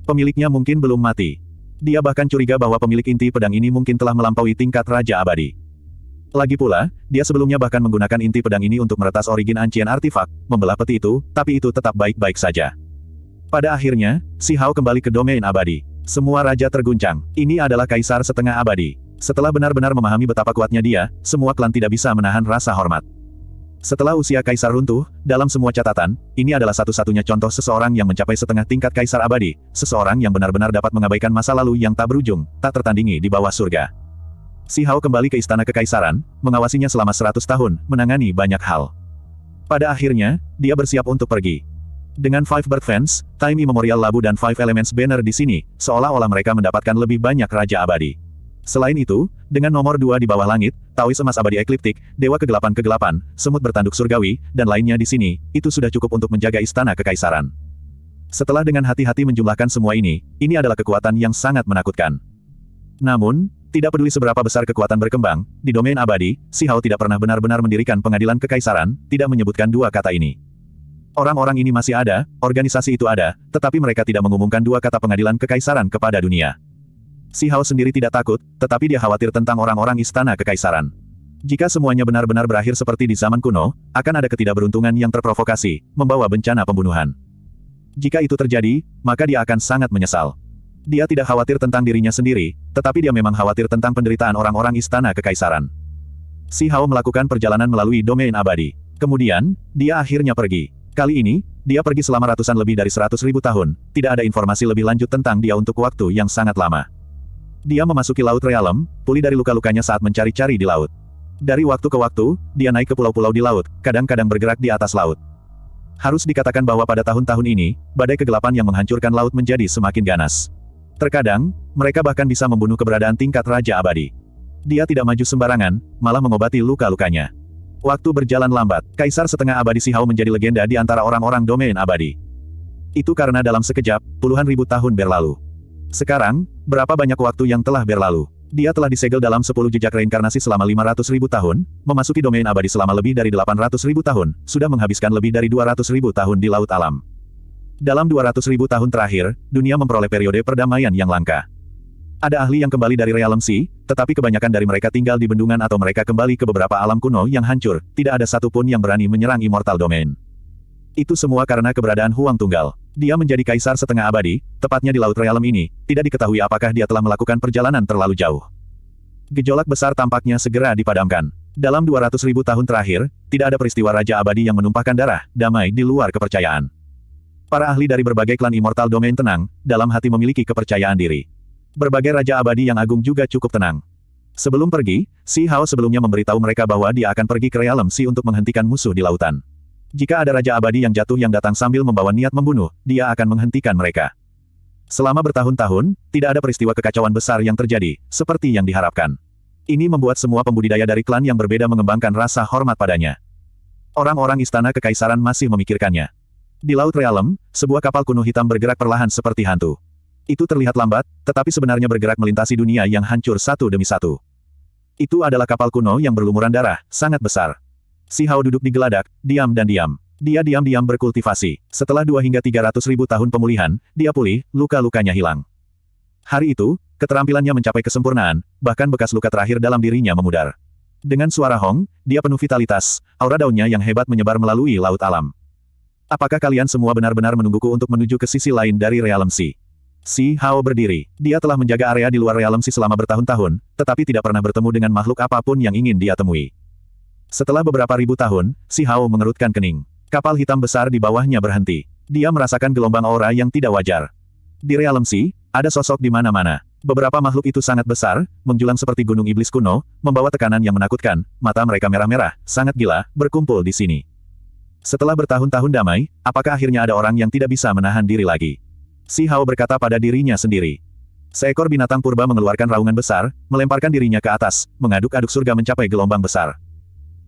Pemiliknya mungkin belum mati. Dia bahkan curiga bahwa pemilik inti pedang ini mungkin telah melampaui tingkat Raja Abadi. Lagi pula, dia sebelumnya bahkan menggunakan inti pedang ini untuk meretas origin ancient artefak, membelah peti itu, tapi itu tetap baik-baik saja. Pada akhirnya, Si Hao kembali ke domain abadi. Semua raja terguncang. Ini adalah kaisar setengah abadi. Setelah benar-benar memahami betapa kuatnya dia, semua klan tidak bisa menahan rasa hormat. Setelah usia kaisar runtuh, dalam semua catatan, ini adalah satu-satunya contoh seseorang yang mencapai setengah tingkat kaisar abadi, seseorang yang benar-benar dapat mengabaikan masa lalu yang tak berujung, tak tertandingi di bawah surga. Si Hao kembali ke istana kekaisaran, mengawasinya selama 100 tahun, menangani banyak hal. Pada akhirnya, dia bersiap untuk pergi. Dengan Five Bird Fans, Time Memorial Labu dan Five Elements Banner di sini, seolah-olah mereka mendapatkan lebih banyak Raja Abadi. Selain itu, dengan nomor dua di bawah langit, Taois emas abadi ekliptik, dewa kegelapan-kegelapan, semut bertanduk surgawi, dan lainnya di sini, itu sudah cukup untuk menjaga istana kekaisaran. Setelah dengan hati-hati menjumlahkan semua ini, ini adalah kekuatan yang sangat menakutkan. Namun, tidak peduli seberapa besar kekuatan berkembang, di domain abadi, Si Hao tidak pernah benar-benar mendirikan pengadilan kekaisaran, tidak menyebutkan dua kata ini. Orang-orang ini masih ada, organisasi itu ada, tetapi mereka tidak mengumumkan dua kata pengadilan kekaisaran kepada dunia. Si Hao sendiri tidak takut, tetapi dia khawatir tentang orang-orang istana kekaisaran. Jika semuanya benar-benar berakhir seperti di zaman kuno, akan ada ketidakberuntungan yang terprovokasi, membawa bencana pembunuhan. Jika itu terjadi, maka dia akan sangat menyesal. Dia tidak khawatir tentang dirinya sendiri, tetapi dia memang khawatir tentang penderitaan orang-orang istana kekaisaran. Si Hao melakukan perjalanan melalui domain abadi. Kemudian, dia akhirnya pergi. Kali ini, dia pergi selama ratusan lebih dari seratus ribu tahun, tidak ada informasi lebih lanjut tentang dia untuk waktu yang sangat lama. Dia memasuki Laut Realem, pulih dari luka-lukanya saat mencari-cari di laut. Dari waktu ke waktu, dia naik ke pulau-pulau di laut, kadang-kadang bergerak di atas laut. Harus dikatakan bahwa pada tahun-tahun ini, badai kegelapan yang menghancurkan laut menjadi semakin ganas. Terkadang, mereka bahkan bisa membunuh keberadaan tingkat Raja Abadi. Dia tidak maju sembarangan, malah mengobati luka-lukanya. Waktu berjalan lambat, Kaisar Setengah Abadi Sihau menjadi legenda di antara orang-orang domain abadi. Itu karena dalam sekejap, puluhan ribu tahun berlalu. Sekarang, berapa banyak waktu yang telah berlalu? Dia telah disegel dalam 10 jejak reinkarnasi selama 500 ribu tahun, memasuki domain abadi selama lebih dari 800 ribu tahun, sudah menghabiskan lebih dari 200 ribu tahun di Laut Alam. Dalam 200 ribu tahun terakhir, dunia memperoleh periode perdamaian yang langka. Ada ahli yang kembali dari realm si, tetapi kebanyakan dari mereka tinggal di bendungan atau mereka kembali ke beberapa alam kuno yang hancur, tidak ada satupun yang berani menyerang Immortal Domain. Itu semua karena keberadaan Huang Tunggal. Dia menjadi kaisar setengah abadi, tepatnya di Laut Realem ini, tidak diketahui apakah dia telah melakukan perjalanan terlalu jauh. Gejolak besar tampaknya segera dipadamkan. Dalam 200 ribu tahun terakhir, tidak ada peristiwa Raja Abadi yang menumpahkan darah, damai di luar kepercayaan. Para ahli dari berbagai klan Immortal Domain tenang, dalam hati memiliki kepercayaan diri. Berbagai Raja Abadi yang agung juga cukup tenang. Sebelum pergi, Si Hao sebelumnya memberitahu mereka bahwa dia akan pergi ke Realem Si untuk menghentikan musuh di lautan. Jika ada Raja Abadi yang jatuh yang datang sambil membawa niat membunuh, dia akan menghentikan mereka. Selama bertahun-tahun, tidak ada peristiwa kekacauan besar yang terjadi, seperti yang diharapkan. Ini membuat semua pembudidaya dari klan yang berbeda mengembangkan rasa hormat padanya. Orang-orang istana kekaisaran masih memikirkannya. Di Laut Realem, sebuah kapal kuno hitam bergerak perlahan seperti hantu. Itu terlihat lambat, tetapi sebenarnya bergerak melintasi dunia yang hancur satu demi satu. Itu adalah kapal kuno yang berlumuran darah, sangat besar. Si Hao duduk di geladak, diam dan diam. Dia diam-diam berkultivasi. Setelah dua hingga tiga ratus ribu tahun pemulihan, dia pulih, luka-lukanya hilang. Hari itu, keterampilannya mencapai kesempurnaan, bahkan bekas luka terakhir dalam dirinya memudar. Dengan suara Hong, dia penuh vitalitas, aura daunnya yang hebat menyebar melalui laut alam. Apakah kalian semua benar-benar menungguku untuk menuju ke sisi lain dari realem si? Si Hao berdiri. Dia telah menjaga area di luar realem si selama bertahun-tahun, tetapi tidak pernah bertemu dengan makhluk apapun yang ingin dia temui. Setelah beberapa ribu tahun, si Hao mengerutkan kening. Kapal hitam besar di bawahnya berhenti. Dia merasakan gelombang aura yang tidak wajar. Di realem si, ada sosok di mana-mana. Beberapa makhluk itu sangat besar, menjulang seperti gunung iblis kuno, membawa tekanan yang menakutkan, mata mereka merah-merah, sangat gila, berkumpul di sini. Setelah bertahun-tahun damai, apakah akhirnya ada orang yang tidak bisa menahan diri lagi? Si Hao berkata pada dirinya sendiri. Seekor binatang purba mengeluarkan raungan besar, melemparkan dirinya ke atas, mengaduk-aduk surga mencapai gelombang besar.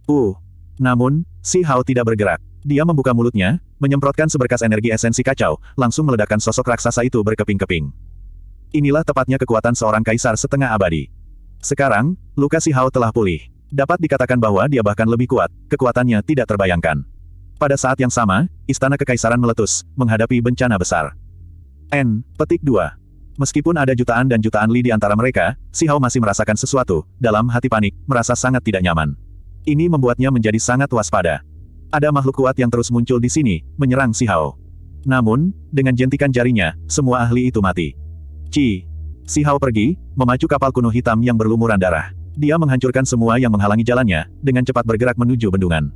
Uh. Namun, si Hao tidak bergerak. Dia membuka mulutnya, menyemprotkan seberkas energi esensi kacau, langsung meledakkan sosok raksasa itu berkeping-keping. Inilah tepatnya kekuatan seorang kaisar setengah abadi. Sekarang, luka si Hao telah pulih. Dapat dikatakan bahwa dia bahkan lebih kuat, kekuatannya tidak terbayangkan. Pada saat yang sama, istana kekaisaran meletus, menghadapi bencana besar. N. Petik 2. Meskipun ada jutaan dan jutaan li di antara mereka, si Hao masih merasakan sesuatu, dalam hati panik, merasa sangat tidak nyaman. Ini membuatnya menjadi sangat waspada. Ada makhluk kuat yang terus muncul di sini, menyerang Si Hao. Namun, dengan jentikan jarinya, semua ahli itu mati. Ci. Si Hao pergi, memacu kapal kuno hitam yang berlumuran darah. Dia menghancurkan semua yang menghalangi jalannya, dengan cepat bergerak menuju bendungan.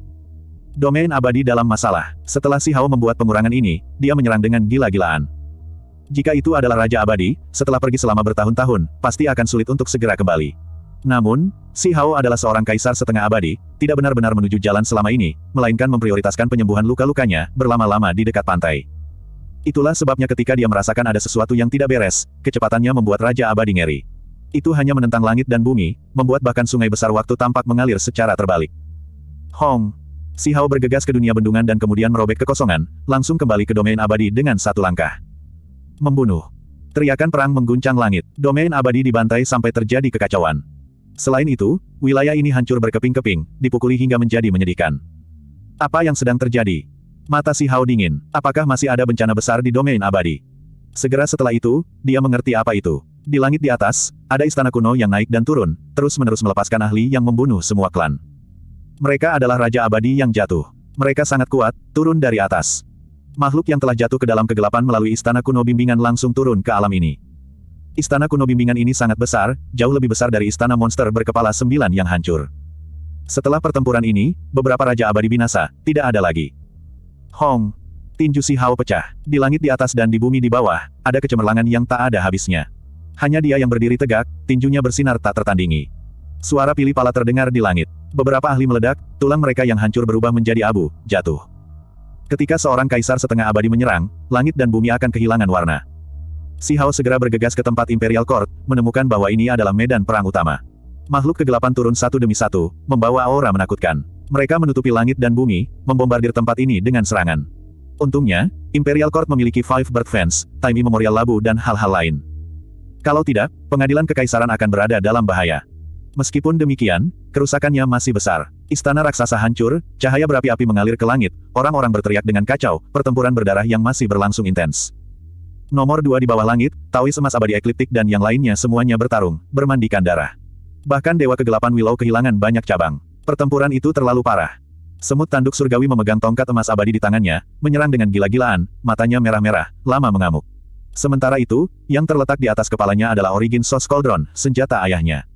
Domain abadi dalam masalah. Setelah Si Hao membuat pengurangan ini, dia menyerang dengan gila-gilaan. Jika itu adalah Raja Abadi, setelah pergi selama bertahun-tahun, pasti akan sulit untuk segera kembali. Namun, Si Hao adalah seorang kaisar setengah abadi, tidak benar-benar menuju jalan selama ini, melainkan memprioritaskan penyembuhan luka-lukanya berlama-lama di dekat pantai. Itulah sebabnya ketika dia merasakan ada sesuatu yang tidak beres, kecepatannya membuat Raja Abadi ngeri. Itu hanya menentang langit dan bumi, membuat bahkan sungai besar waktu tampak mengalir secara terbalik. Hong! Si Hao bergegas ke dunia bendungan dan kemudian merobek kekosongan, langsung kembali ke domain abadi dengan satu langkah. Membunuh. Teriakan perang mengguncang langit. Domain abadi dibantai sampai terjadi kekacauan. Selain itu, wilayah ini hancur berkeping-keping, dipukuli hingga menjadi menyedihkan. Apa yang sedang terjadi? Mata si Hao dingin. Apakah masih ada bencana besar di domain abadi? Segera setelah itu, dia mengerti apa itu. Di langit di atas, ada istana kuno yang naik dan turun, terus-menerus melepaskan ahli yang membunuh semua klan. Mereka adalah Raja Abadi yang jatuh. Mereka sangat kuat, turun dari atas. Makhluk yang telah jatuh ke dalam kegelapan melalui istana kuno bimbingan langsung turun ke alam ini. Istana kuno bimbingan ini sangat besar, jauh lebih besar dari istana monster berkepala sembilan yang hancur. Setelah pertempuran ini, beberapa raja abadi binasa, tidak ada lagi. Hong! Tinju Si Hao pecah. Di langit di atas dan di bumi di bawah, ada kecemerlangan yang tak ada habisnya. Hanya dia yang berdiri tegak, tinjunya bersinar tak tertandingi. Suara pilih pala terdengar di langit. Beberapa ahli meledak, tulang mereka yang hancur berubah menjadi abu, jatuh. Ketika seorang kaisar setengah abadi menyerang, langit dan bumi akan kehilangan warna. Si Hao segera bergegas ke tempat Imperial Court, menemukan bahwa ini adalah medan perang utama. Makhluk kegelapan turun satu demi satu, membawa aura menakutkan. Mereka menutupi langit dan bumi, membombardir tempat ini dengan serangan. Untungnya, Imperial Court memiliki Five Bird Fence, Time Memorial Labu dan hal-hal lain. Kalau tidak, pengadilan kekaisaran akan berada dalam bahaya. Meskipun demikian, kerusakannya masih besar. Istana raksasa hancur, cahaya berapi-api mengalir ke langit, orang-orang berteriak dengan kacau, pertempuran berdarah yang masih berlangsung intens nomor dua di bawah langit, tawi emas abadi ekliptik dan yang lainnya semuanya bertarung, bermandikan darah. Bahkan Dewa Kegelapan Willow kehilangan banyak cabang. Pertempuran itu terlalu parah. Semut tanduk surgawi memegang tongkat emas abadi di tangannya, menyerang dengan gila-gilaan, matanya merah-merah, lama mengamuk. Sementara itu, yang terletak di atas kepalanya adalah Origin Source Cauldron, senjata ayahnya.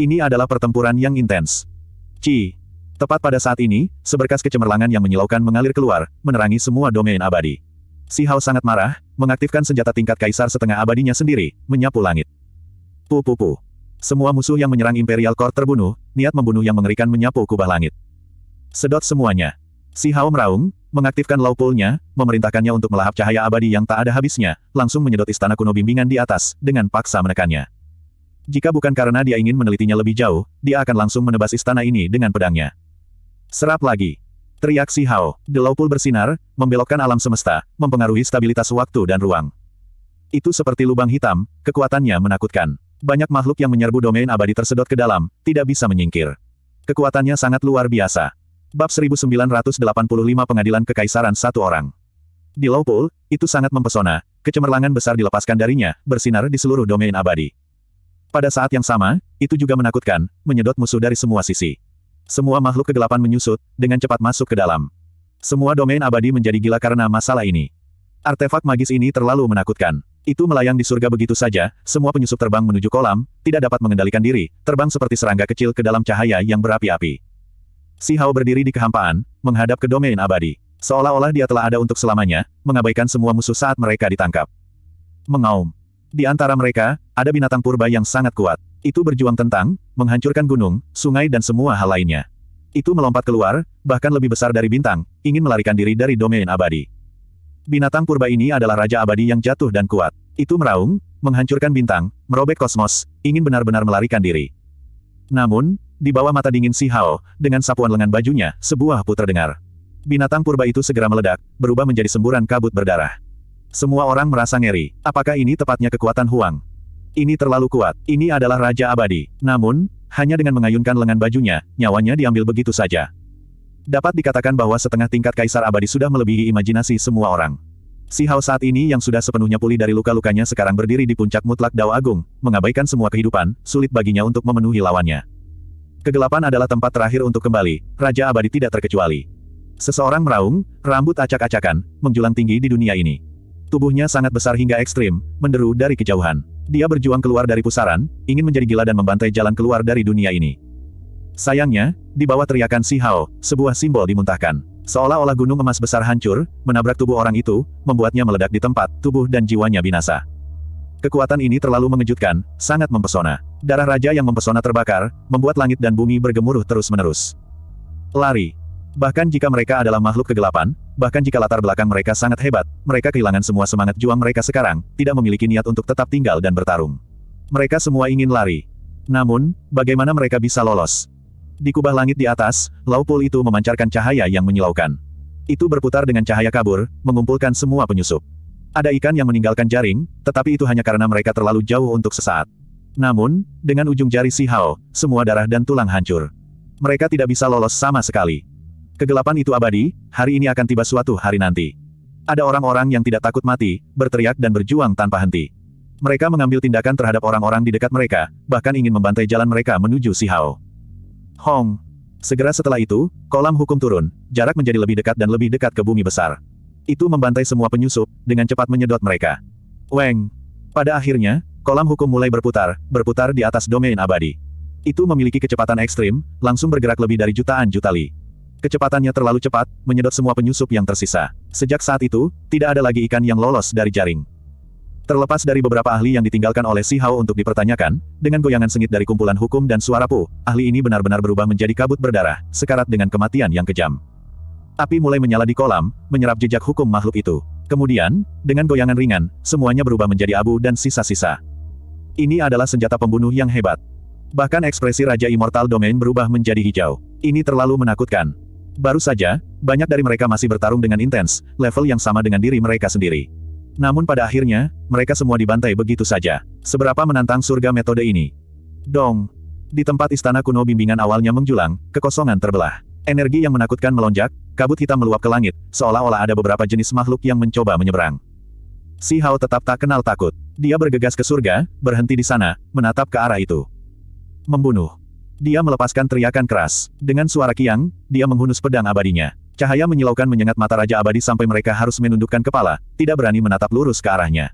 Ini adalah pertempuran yang intens. Ci. Tepat pada saat ini, seberkas kecemerlangan yang menyilaukan mengalir keluar, menerangi semua domain abadi. Si Hao sangat marah, mengaktifkan senjata tingkat kaisar setengah abadinya sendiri, menyapu langit. Pu-pu-pu. Semua musuh yang menyerang Imperial Court terbunuh, niat membunuh yang mengerikan menyapu kubah langit. Sedot semuanya. Si Hao meraung, mengaktifkan laupulnya, memerintahkannya untuk melahap cahaya abadi yang tak ada habisnya, langsung menyedot istana kuno bimbingan di atas, dengan paksa menekannya. Jika bukan karena dia ingin menelitinya lebih jauh, dia akan langsung menebas istana ini dengan pedangnya. Serap lagi. Teriak si Hao, Delaupul bersinar, membelokkan alam semesta, mempengaruhi stabilitas waktu dan ruang. Itu seperti lubang hitam, kekuatannya menakutkan. Banyak makhluk yang menyerbu domain abadi tersedot ke dalam, tidak bisa menyingkir. Kekuatannya sangat luar biasa. Bab 1985 Pengadilan Kekaisaran Satu Orang. Di Lowpool, itu sangat mempesona, kecemerlangan besar dilepaskan darinya, bersinar di seluruh domain abadi. Pada saat yang sama, itu juga menakutkan, menyedot musuh dari semua sisi. Semua makhluk kegelapan menyusut, dengan cepat masuk ke dalam. Semua domain abadi menjadi gila karena masalah ini. Artefak magis ini terlalu menakutkan. Itu melayang di surga begitu saja, semua penyusup terbang menuju kolam, tidak dapat mengendalikan diri, terbang seperti serangga kecil ke dalam cahaya yang berapi-api. Si Hao berdiri di kehampaan, menghadap ke domain abadi. Seolah-olah dia telah ada untuk selamanya, mengabaikan semua musuh saat mereka ditangkap. Mengaum. Di antara mereka, ada binatang purba yang sangat kuat. Itu berjuang tentang, menghancurkan gunung, sungai dan semua hal lainnya. Itu melompat keluar, bahkan lebih besar dari bintang, ingin melarikan diri dari domain abadi. Binatang purba ini adalah raja abadi yang jatuh dan kuat. Itu meraung, menghancurkan bintang, merobek kosmos, ingin benar-benar melarikan diri. Namun, di bawah mata dingin Si Hao, dengan sapuan lengan bajunya, sebuah puter dengar. Binatang purba itu segera meledak, berubah menjadi semburan kabut berdarah. Semua orang merasa ngeri. Apakah ini tepatnya kekuatan Huang? Ini terlalu kuat. Ini adalah Raja Abadi. Namun, hanya dengan mengayunkan lengan bajunya, nyawanya diambil begitu saja. Dapat dikatakan bahwa setengah tingkat Kaisar Abadi sudah melebihi imajinasi semua orang. Si Hao saat ini yang sudah sepenuhnya pulih dari luka-lukanya sekarang berdiri di puncak mutlak Dao Agung, mengabaikan semua kehidupan, sulit baginya untuk memenuhi lawannya. Kegelapan adalah tempat terakhir untuk kembali, Raja Abadi tidak terkecuali. Seseorang meraung, rambut acak-acakan, menjulang tinggi di dunia ini. Tubuhnya sangat besar hingga ekstrim, menderu dari kejauhan. Dia berjuang keluar dari pusaran, ingin menjadi gila dan membantai jalan keluar dari dunia ini. Sayangnya, di bawah teriakan Si Hao, sebuah simbol dimuntahkan. Seolah-olah gunung emas besar hancur, menabrak tubuh orang itu, membuatnya meledak di tempat, tubuh dan jiwanya binasa. Kekuatan ini terlalu mengejutkan, sangat mempesona. Darah raja yang mempesona terbakar, membuat langit dan bumi bergemuruh terus-menerus. Lari. Bahkan jika mereka adalah makhluk kegelapan, bahkan jika latar belakang mereka sangat hebat, mereka kehilangan semua semangat juang mereka sekarang, tidak memiliki niat untuk tetap tinggal dan bertarung. Mereka semua ingin lari. Namun, bagaimana mereka bisa lolos? Di kubah langit di atas, laupul itu memancarkan cahaya yang menyilaukan. Itu berputar dengan cahaya kabur, mengumpulkan semua penyusup. Ada ikan yang meninggalkan jaring, tetapi itu hanya karena mereka terlalu jauh untuk sesaat. Namun, dengan ujung jari Si Hao, semua darah dan tulang hancur. Mereka tidak bisa lolos sama sekali. Kegelapan itu abadi, hari ini akan tiba suatu hari nanti. Ada orang-orang yang tidak takut mati, berteriak dan berjuang tanpa henti. Mereka mengambil tindakan terhadap orang-orang di dekat mereka, bahkan ingin membantai jalan mereka menuju Si Hao. Hong. Segera setelah itu, kolam hukum turun, jarak menjadi lebih dekat dan lebih dekat ke bumi besar. Itu membantai semua penyusup, dengan cepat menyedot mereka. Weng. Pada akhirnya, kolam hukum mulai berputar, berputar di atas domain abadi. Itu memiliki kecepatan ekstrim, langsung bergerak lebih dari jutaan juta li. Kecepatannya terlalu cepat, menyedot semua penyusup yang tersisa. Sejak saat itu, tidak ada lagi ikan yang lolos dari jaring. Terlepas dari beberapa ahli yang ditinggalkan oleh Si Hao untuk dipertanyakan, dengan goyangan sengit dari kumpulan hukum dan suara pu, ahli ini benar-benar berubah menjadi kabut berdarah, sekarat dengan kematian yang kejam. Api mulai menyala di kolam, menyerap jejak hukum makhluk itu. Kemudian, dengan goyangan ringan, semuanya berubah menjadi abu dan sisa-sisa. Ini adalah senjata pembunuh yang hebat. Bahkan ekspresi Raja Immortal Domain berubah menjadi hijau. Ini terlalu menakutkan. Baru saja, banyak dari mereka masih bertarung dengan intens, level yang sama dengan diri mereka sendiri. Namun pada akhirnya, mereka semua dibantai begitu saja. Seberapa menantang surga metode ini? Dong! Di tempat istana kuno bimbingan awalnya menjulang, kekosongan terbelah. Energi yang menakutkan melonjak, kabut hitam meluap ke langit, seolah-olah ada beberapa jenis makhluk yang mencoba menyeberang. Si Hao tetap tak kenal takut. Dia bergegas ke surga, berhenti di sana, menatap ke arah itu. Membunuh. Dia melepaskan teriakan keras. Dengan suara kiang, dia menghunus pedang abadinya. Cahaya menyilaukan menyengat mata Raja Abadi sampai mereka harus menundukkan kepala, tidak berani menatap lurus ke arahnya.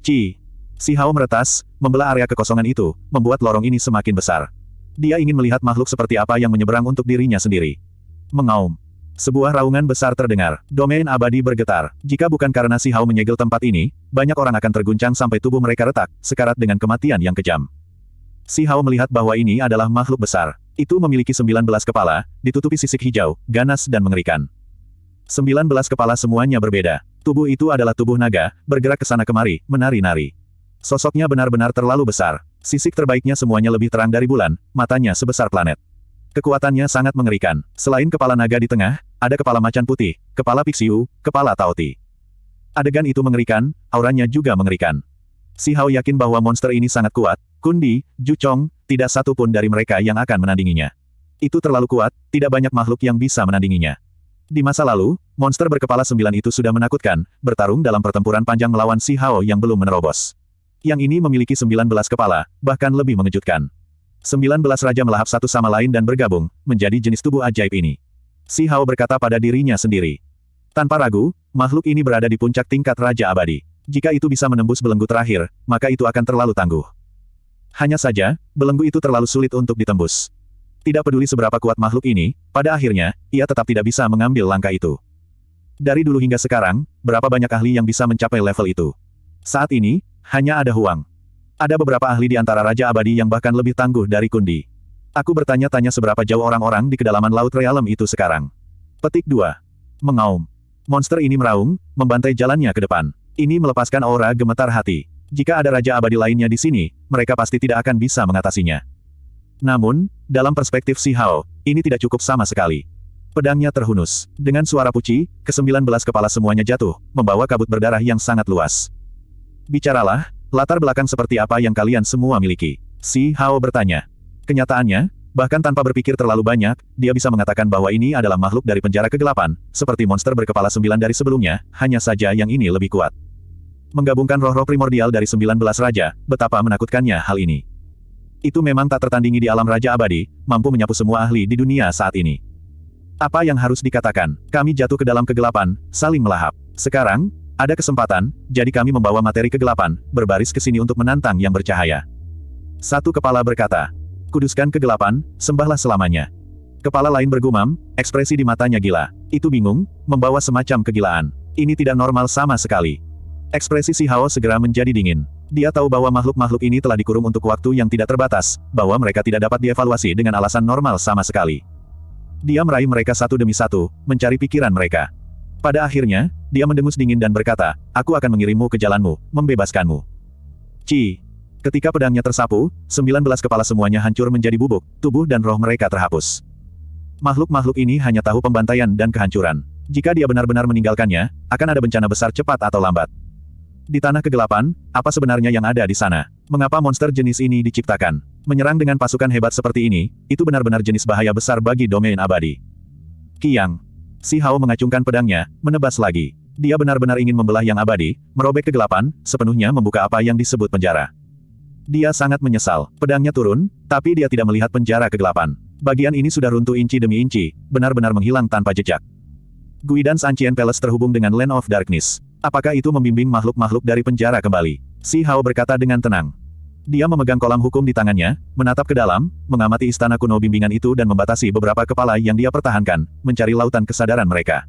Ci! Si Hao meretas, membelah area kekosongan itu, membuat lorong ini semakin besar. Dia ingin melihat makhluk seperti apa yang menyeberang untuk dirinya sendiri. Mengaum. Sebuah raungan besar terdengar. Domain abadi bergetar. Jika bukan karena si Hao menyegel tempat ini, banyak orang akan terguncang sampai tubuh mereka retak, sekarat dengan kematian yang kejam. Si Hao melihat bahwa ini adalah makhluk besar. Itu memiliki 19 kepala, ditutupi sisik hijau, ganas dan mengerikan. 19 kepala semuanya berbeda. Tubuh itu adalah tubuh naga, bergerak ke sana kemari, menari-nari. Sosoknya benar-benar terlalu besar. Sisik terbaiknya semuanya lebih terang dari bulan, matanya sebesar planet. Kekuatannya sangat mengerikan. Selain kepala naga di tengah, ada kepala macan putih, kepala pixiu, kepala tauti. Adegan itu mengerikan, auranya juga mengerikan. Si Hao yakin bahwa monster ini sangat kuat, Kundi, Jucong, tidak satu pun dari mereka yang akan menandinginya. Itu terlalu kuat, tidak banyak makhluk yang bisa menandinginya. Di masa lalu, monster berkepala sembilan itu sudah menakutkan, bertarung dalam pertempuran panjang melawan Si Hao yang belum menerobos. Yang ini memiliki sembilan belas kepala, bahkan lebih mengejutkan. Sembilan belas raja melahap satu sama lain dan bergabung, menjadi jenis tubuh ajaib ini. Si Hao berkata pada dirinya sendiri. Tanpa ragu, makhluk ini berada di puncak tingkat Raja Abadi. Jika itu bisa menembus belenggu terakhir, maka itu akan terlalu tangguh. Hanya saja, belenggu itu terlalu sulit untuk ditembus. Tidak peduli seberapa kuat makhluk ini, pada akhirnya, ia tetap tidak bisa mengambil langkah itu. Dari dulu hingga sekarang, berapa banyak ahli yang bisa mencapai level itu? Saat ini, hanya ada Huang. Ada beberapa ahli di antara Raja Abadi yang bahkan lebih tangguh dari Kundi. Aku bertanya-tanya seberapa jauh orang-orang di kedalaman Laut Realem itu sekarang. Petik 2. Mengaum. Monster ini meraung, membantai jalannya ke depan. Ini melepaskan aura gemetar hati. Jika ada Raja Abadi lainnya di sini, mereka pasti tidak akan bisa mengatasinya. Namun, dalam perspektif Si Hao, ini tidak cukup sama sekali. Pedangnya terhunus. Dengan suara puci, kesembilan belas kepala semuanya jatuh, membawa kabut berdarah yang sangat luas. Bicaralah, latar belakang seperti apa yang kalian semua miliki? Si Hao bertanya. Kenyataannya, bahkan tanpa berpikir terlalu banyak, dia bisa mengatakan bahwa ini adalah makhluk dari penjara kegelapan, seperti monster berkepala sembilan dari sebelumnya, hanya saja yang ini lebih kuat. Menggabungkan roh-roh primordial dari 19 raja, betapa menakutkannya hal ini. Itu memang tak tertandingi di alam Raja Abadi, mampu menyapu semua ahli di dunia saat ini. Apa yang harus dikatakan? Kami jatuh ke dalam kegelapan, saling melahap. Sekarang, ada kesempatan, jadi kami membawa materi kegelapan, berbaris ke sini untuk menantang yang bercahaya. Satu kepala berkata, kuduskan kegelapan, sembahlah selamanya. Kepala lain bergumam, ekspresi di matanya gila. Itu bingung, membawa semacam kegilaan. Ini tidak normal sama sekali. Ekspresi Si Hao segera menjadi dingin. Dia tahu bahwa makhluk-makhluk ini telah dikurung untuk waktu yang tidak terbatas, bahwa mereka tidak dapat dievaluasi dengan alasan normal sama sekali. Dia meraih mereka satu demi satu, mencari pikiran mereka. Pada akhirnya, dia mendengus dingin dan berkata, Aku akan mengirimmu ke jalanmu, membebaskanmu. Ci. Ketika pedangnya tersapu, 19 kepala semuanya hancur menjadi bubuk, tubuh dan roh mereka terhapus. Makhluk-makhluk ini hanya tahu pembantaian dan kehancuran. Jika dia benar-benar meninggalkannya, akan ada bencana besar cepat atau lambat. Di tanah kegelapan, apa sebenarnya yang ada di sana? Mengapa monster jenis ini diciptakan? Menyerang dengan pasukan hebat seperti ini, itu benar-benar jenis bahaya besar bagi domain abadi. Kiang. Si Hao mengacungkan pedangnya, menebas lagi. Dia benar-benar ingin membelah yang abadi, merobek kegelapan, sepenuhnya membuka apa yang disebut penjara. Dia sangat menyesal. Pedangnya turun, tapi dia tidak melihat penjara kegelapan. Bagian ini sudah runtuh inci demi inci, benar-benar menghilang tanpa jejak. Guidance Ancient Palace terhubung dengan Land of Darkness. Apakah itu membimbing makhluk-makhluk dari penjara kembali? Si Hao berkata dengan tenang. Dia memegang kolam hukum di tangannya, menatap ke dalam, mengamati istana kuno bimbingan itu dan membatasi beberapa kepala yang dia pertahankan, mencari lautan kesadaran mereka.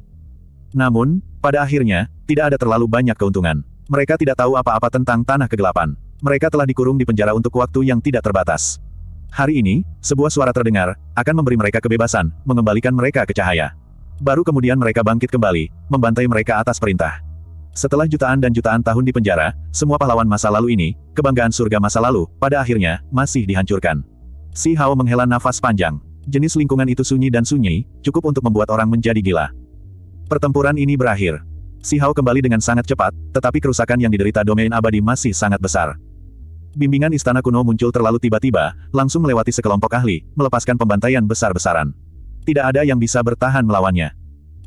Namun, pada akhirnya, tidak ada terlalu banyak keuntungan. Mereka tidak tahu apa-apa tentang tanah kegelapan. Mereka telah dikurung di penjara untuk waktu yang tidak terbatas. Hari ini, sebuah suara terdengar, akan memberi mereka kebebasan, mengembalikan mereka ke cahaya. Baru kemudian mereka bangkit kembali, membantai mereka atas perintah. Setelah jutaan dan jutaan tahun di penjara, semua pahlawan masa lalu ini, kebanggaan surga masa lalu, pada akhirnya, masih dihancurkan. Si Hao menghela nafas panjang. Jenis lingkungan itu sunyi dan sunyi, cukup untuk membuat orang menjadi gila. Pertempuran ini berakhir. Si Hao kembali dengan sangat cepat, tetapi kerusakan yang diderita domain abadi masih sangat besar. Bimbingan istana kuno muncul terlalu tiba-tiba, langsung melewati sekelompok ahli, melepaskan pembantaian besar-besaran. Tidak ada yang bisa bertahan melawannya.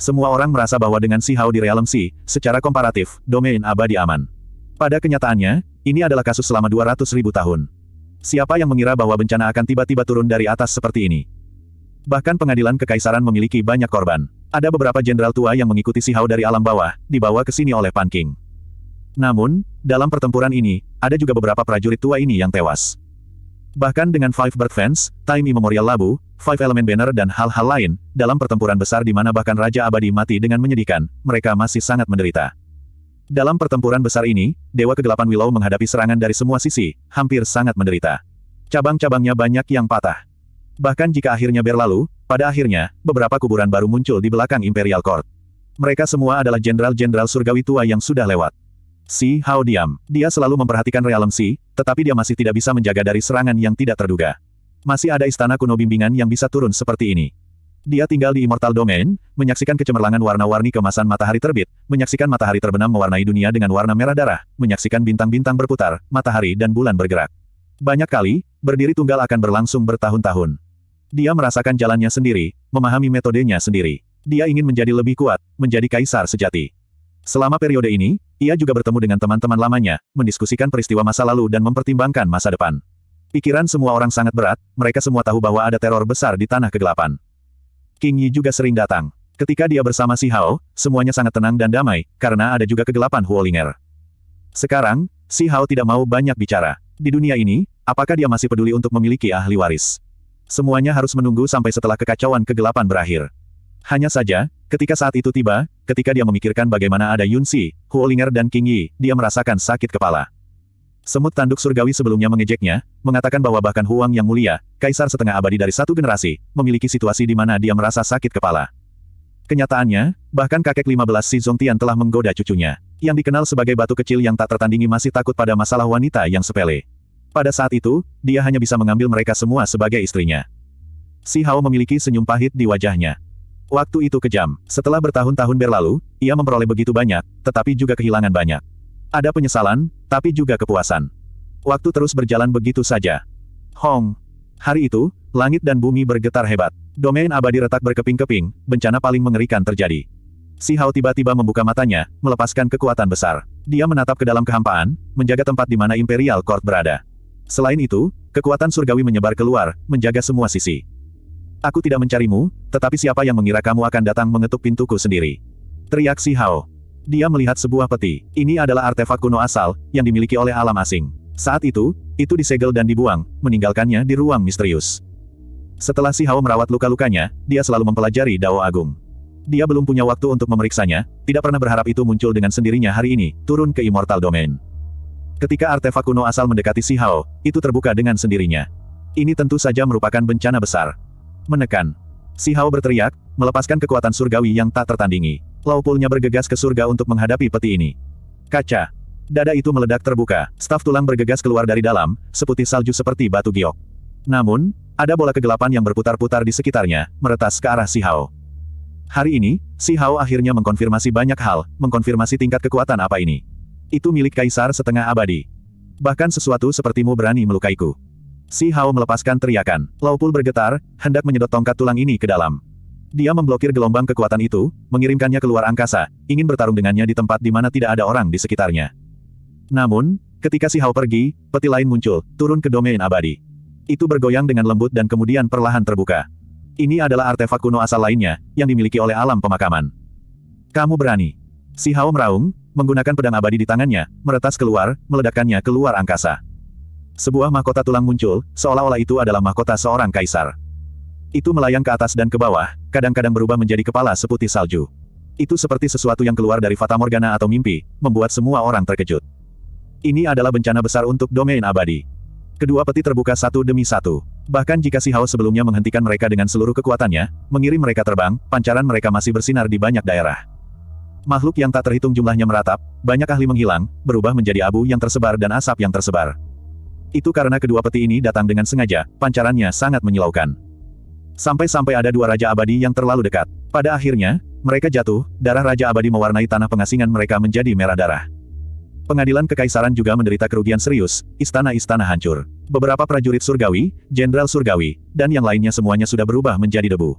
Semua orang merasa bahwa dengan Si Hao di realm Si, secara komparatif, domain abadi aman. Pada kenyataannya, ini adalah kasus selama 200 ribu tahun. Siapa yang mengira bahwa bencana akan tiba-tiba turun dari atas seperti ini? Bahkan pengadilan kekaisaran memiliki banyak korban. Ada beberapa jenderal tua yang mengikuti Si Hao dari alam bawah, dibawa ke sini oleh Pan King. Namun, dalam pertempuran ini, ada juga beberapa prajurit tua ini yang tewas. Bahkan dengan Five Bird Fans, Time Immemorial Labu, Five Element Banner dan hal-hal lain, dalam pertempuran besar di mana bahkan Raja Abadi mati dengan menyedihkan, mereka masih sangat menderita. Dalam pertempuran besar ini, Dewa Kegelapan Willow menghadapi serangan dari semua sisi, hampir sangat menderita. Cabang-cabangnya banyak yang patah. Bahkan jika akhirnya berlalu, pada akhirnya, beberapa kuburan baru muncul di belakang Imperial Court. Mereka semua adalah jenderal-jenderal surgawi tua yang sudah lewat. Si Hao diam. Dia selalu memperhatikan realem Si, tetapi dia masih tidak bisa menjaga dari serangan yang tidak terduga. Masih ada istana kuno bimbingan yang bisa turun seperti ini. Dia tinggal di Immortal Domain, menyaksikan kecemerlangan warna-warni kemasan matahari terbit, menyaksikan matahari terbenam mewarnai dunia dengan warna merah darah, menyaksikan bintang-bintang berputar, matahari dan bulan bergerak. Banyak kali, berdiri tunggal akan berlangsung bertahun-tahun. Dia merasakan jalannya sendiri, memahami metodenya sendiri. Dia ingin menjadi lebih kuat, menjadi kaisar sejati. Selama periode ini, ia juga bertemu dengan teman-teman lamanya, mendiskusikan peristiwa masa lalu dan mempertimbangkan masa depan. Pikiran semua orang sangat berat, mereka semua tahu bahwa ada teror besar di tanah kegelapan. King Yi juga sering datang. Ketika dia bersama Si Hao, semuanya sangat tenang dan damai, karena ada juga kegelapan Huolinger. Sekarang, Si Hao tidak mau banyak bicara. Di dunia ini, apakah dia masih peduli untuk memiliki ahli waris? Semuanya harus menunggu sampai setelah kekacauan kegelapan berakhir. Hanya saja, ketika saat itu tiba, ketika dia memikirkan bagaimana ada Yun Si, Huolinger dan King Yi, dia merasakan sakit kepala. Semut tanduk surgawi sebelumnya mengejeknya, mengatakan bahwa bahkan Huang yang mulia, kaisar setengah abadi dari satu generasi, memiliki situasi di mana dia merasa sakit kepala. Kenyataannya, bahkan kakek 15 si Zongtian telah menggoda cucunya, yang dikenal sebagai batu kecil yang tak tertandingi masih takut pada masalah wanita yang sepele. Pada saat itu, dia hanya bisa mengambil mereka semua sebagai istrinya. Si Hao memiliki senyum pahit di wajahnya. Waktu itu kejam, setelah bertahun-tahun berlalu, ia memperoleh begitu banyak, tetapi juga kehilangan banyak. Ada penyesalan, tapi juga kepuasan. Waktu terus berjalan begitu saja. Hong. Hari itu, langit dan bumi bergetar hebat. Domain abadi retak berkeping-keping, bencana paling mengerikan terjadi. Si Hao tiba-tiba membuka matanya, melepaskan kekuatan besar. Dia menatap ke dalam kehampaan, menjaga tempat di mana Imperial Court berada. Selain itu, kekuatan surgawi menyebar keluar, menjaga semua sisi. Aku tidak mencarimu, tetapi siapa yang mengira kamu akan datang mengetuk pintuku sendiri? Teriak si Hao. Dia melihat sebuah peti. Ini adalah artefak kuno asal, yang dimiliki oleh alam asing. Saat itu, itu disegel dan dibuang, meninggalkannya di ruang misterius. Setelah si Hao merawat luka-lukanya, dia selalu mempelajari Dao Agung. Dia belum punya waktu untuk memeriksanya, tidak pernah berharap itu muncul dengan sendirinya hari ini, turun ke Immortal Domain. Ketika artefak kuno asal mendekati si Hao, itu terbuka dengan sendirinya. Ini tentu saja merupakan bencana besar. Menekan. Si Hao berteriak, melepaskan kekuatan surgawi yang tak tertandingi. Laupulnya bergegas ke surga untuk menghadapi peti ini. Kaca. Dada itu meledak terbuka, staf tulang bergegas keluar dari dalam, seputih salju seperti batu giok. Namun, ada bola kegelapan yang berputar-putar di sekitarnya, meretas ke arah Si Hao. Hari ini, Si Hao akhirnya mengkonfirmasi banyak hal, mengkonfirmasi tingkat kekuatan apa ini. Itu milik Kaisar setengah abadi. Bahkan sesuatu sepertimu berani melukaiku. Si Hao melepaskan teriakan. Laupul bergetar, hendak menyedot tongkat tulang ini ke dalam. Dia memblokir gelombang kekuatan itu, mengirimkannya keluar angkasa, ingin bertarung dengannya di tempat di mana tidak ada orang di sekitarnya. Namun, ketika si Hao pergi, peti lain muncul, turun ke domain abadi. Itu bergoyang dengan lembut dan kemudian perlahan terbuka. Ini adalah artefak kuno asal lainnya, yang dimiliki oleh alam pemakaman. Kamu berani. Si Hao meraung, menggunakan pedang abadi di tangannya, meretas keluar, meledakkannya keluar angkasa. Sebuah mahkota tulang muncul, seolah-olah itu adalah mahkota seorang kaisar. Itu melayang ke atas dan ke bawah, kadang-kadang berubah menjadi kepala seputih salju. Itu seperti sesuatu yang keluar dari Fata Morgana atau mimpi, membuat semua orang terkejut. Ini adalah bencana besar untuk domain abadi. Kedua peti terbuka satu demi satu. Bahkan jika si Hao sebelumnya menghentikan mereka dengan seluruh kekuatannya, mengirim mereka terbang, pancaran mereka masih bersinar di banyak daerah. Makhluk yang tak terhitung jumlahnya meratap, banyak ahli menghilang, berubah menjadi abu yang tersebar dan asap yang tersebar. Itu karena kedua peti ini datang dengan sengaja, pancarannya sangat menyilaukan. Sampai-sampai ada dua Raja Abadi yang terlalu dekat. Pada akhirnya, mereka jatuh, darah Raja Abadi mewarnai tanah pengasingan mereka menjadi merah darah. Pengadilan Kekaisaran juga menderita kerugian serius, istana-istana hancur. Beberapa prajurit surgawi, jenderal surgawi, dan yang lainnya semuanya sudah berubah menjadi debu.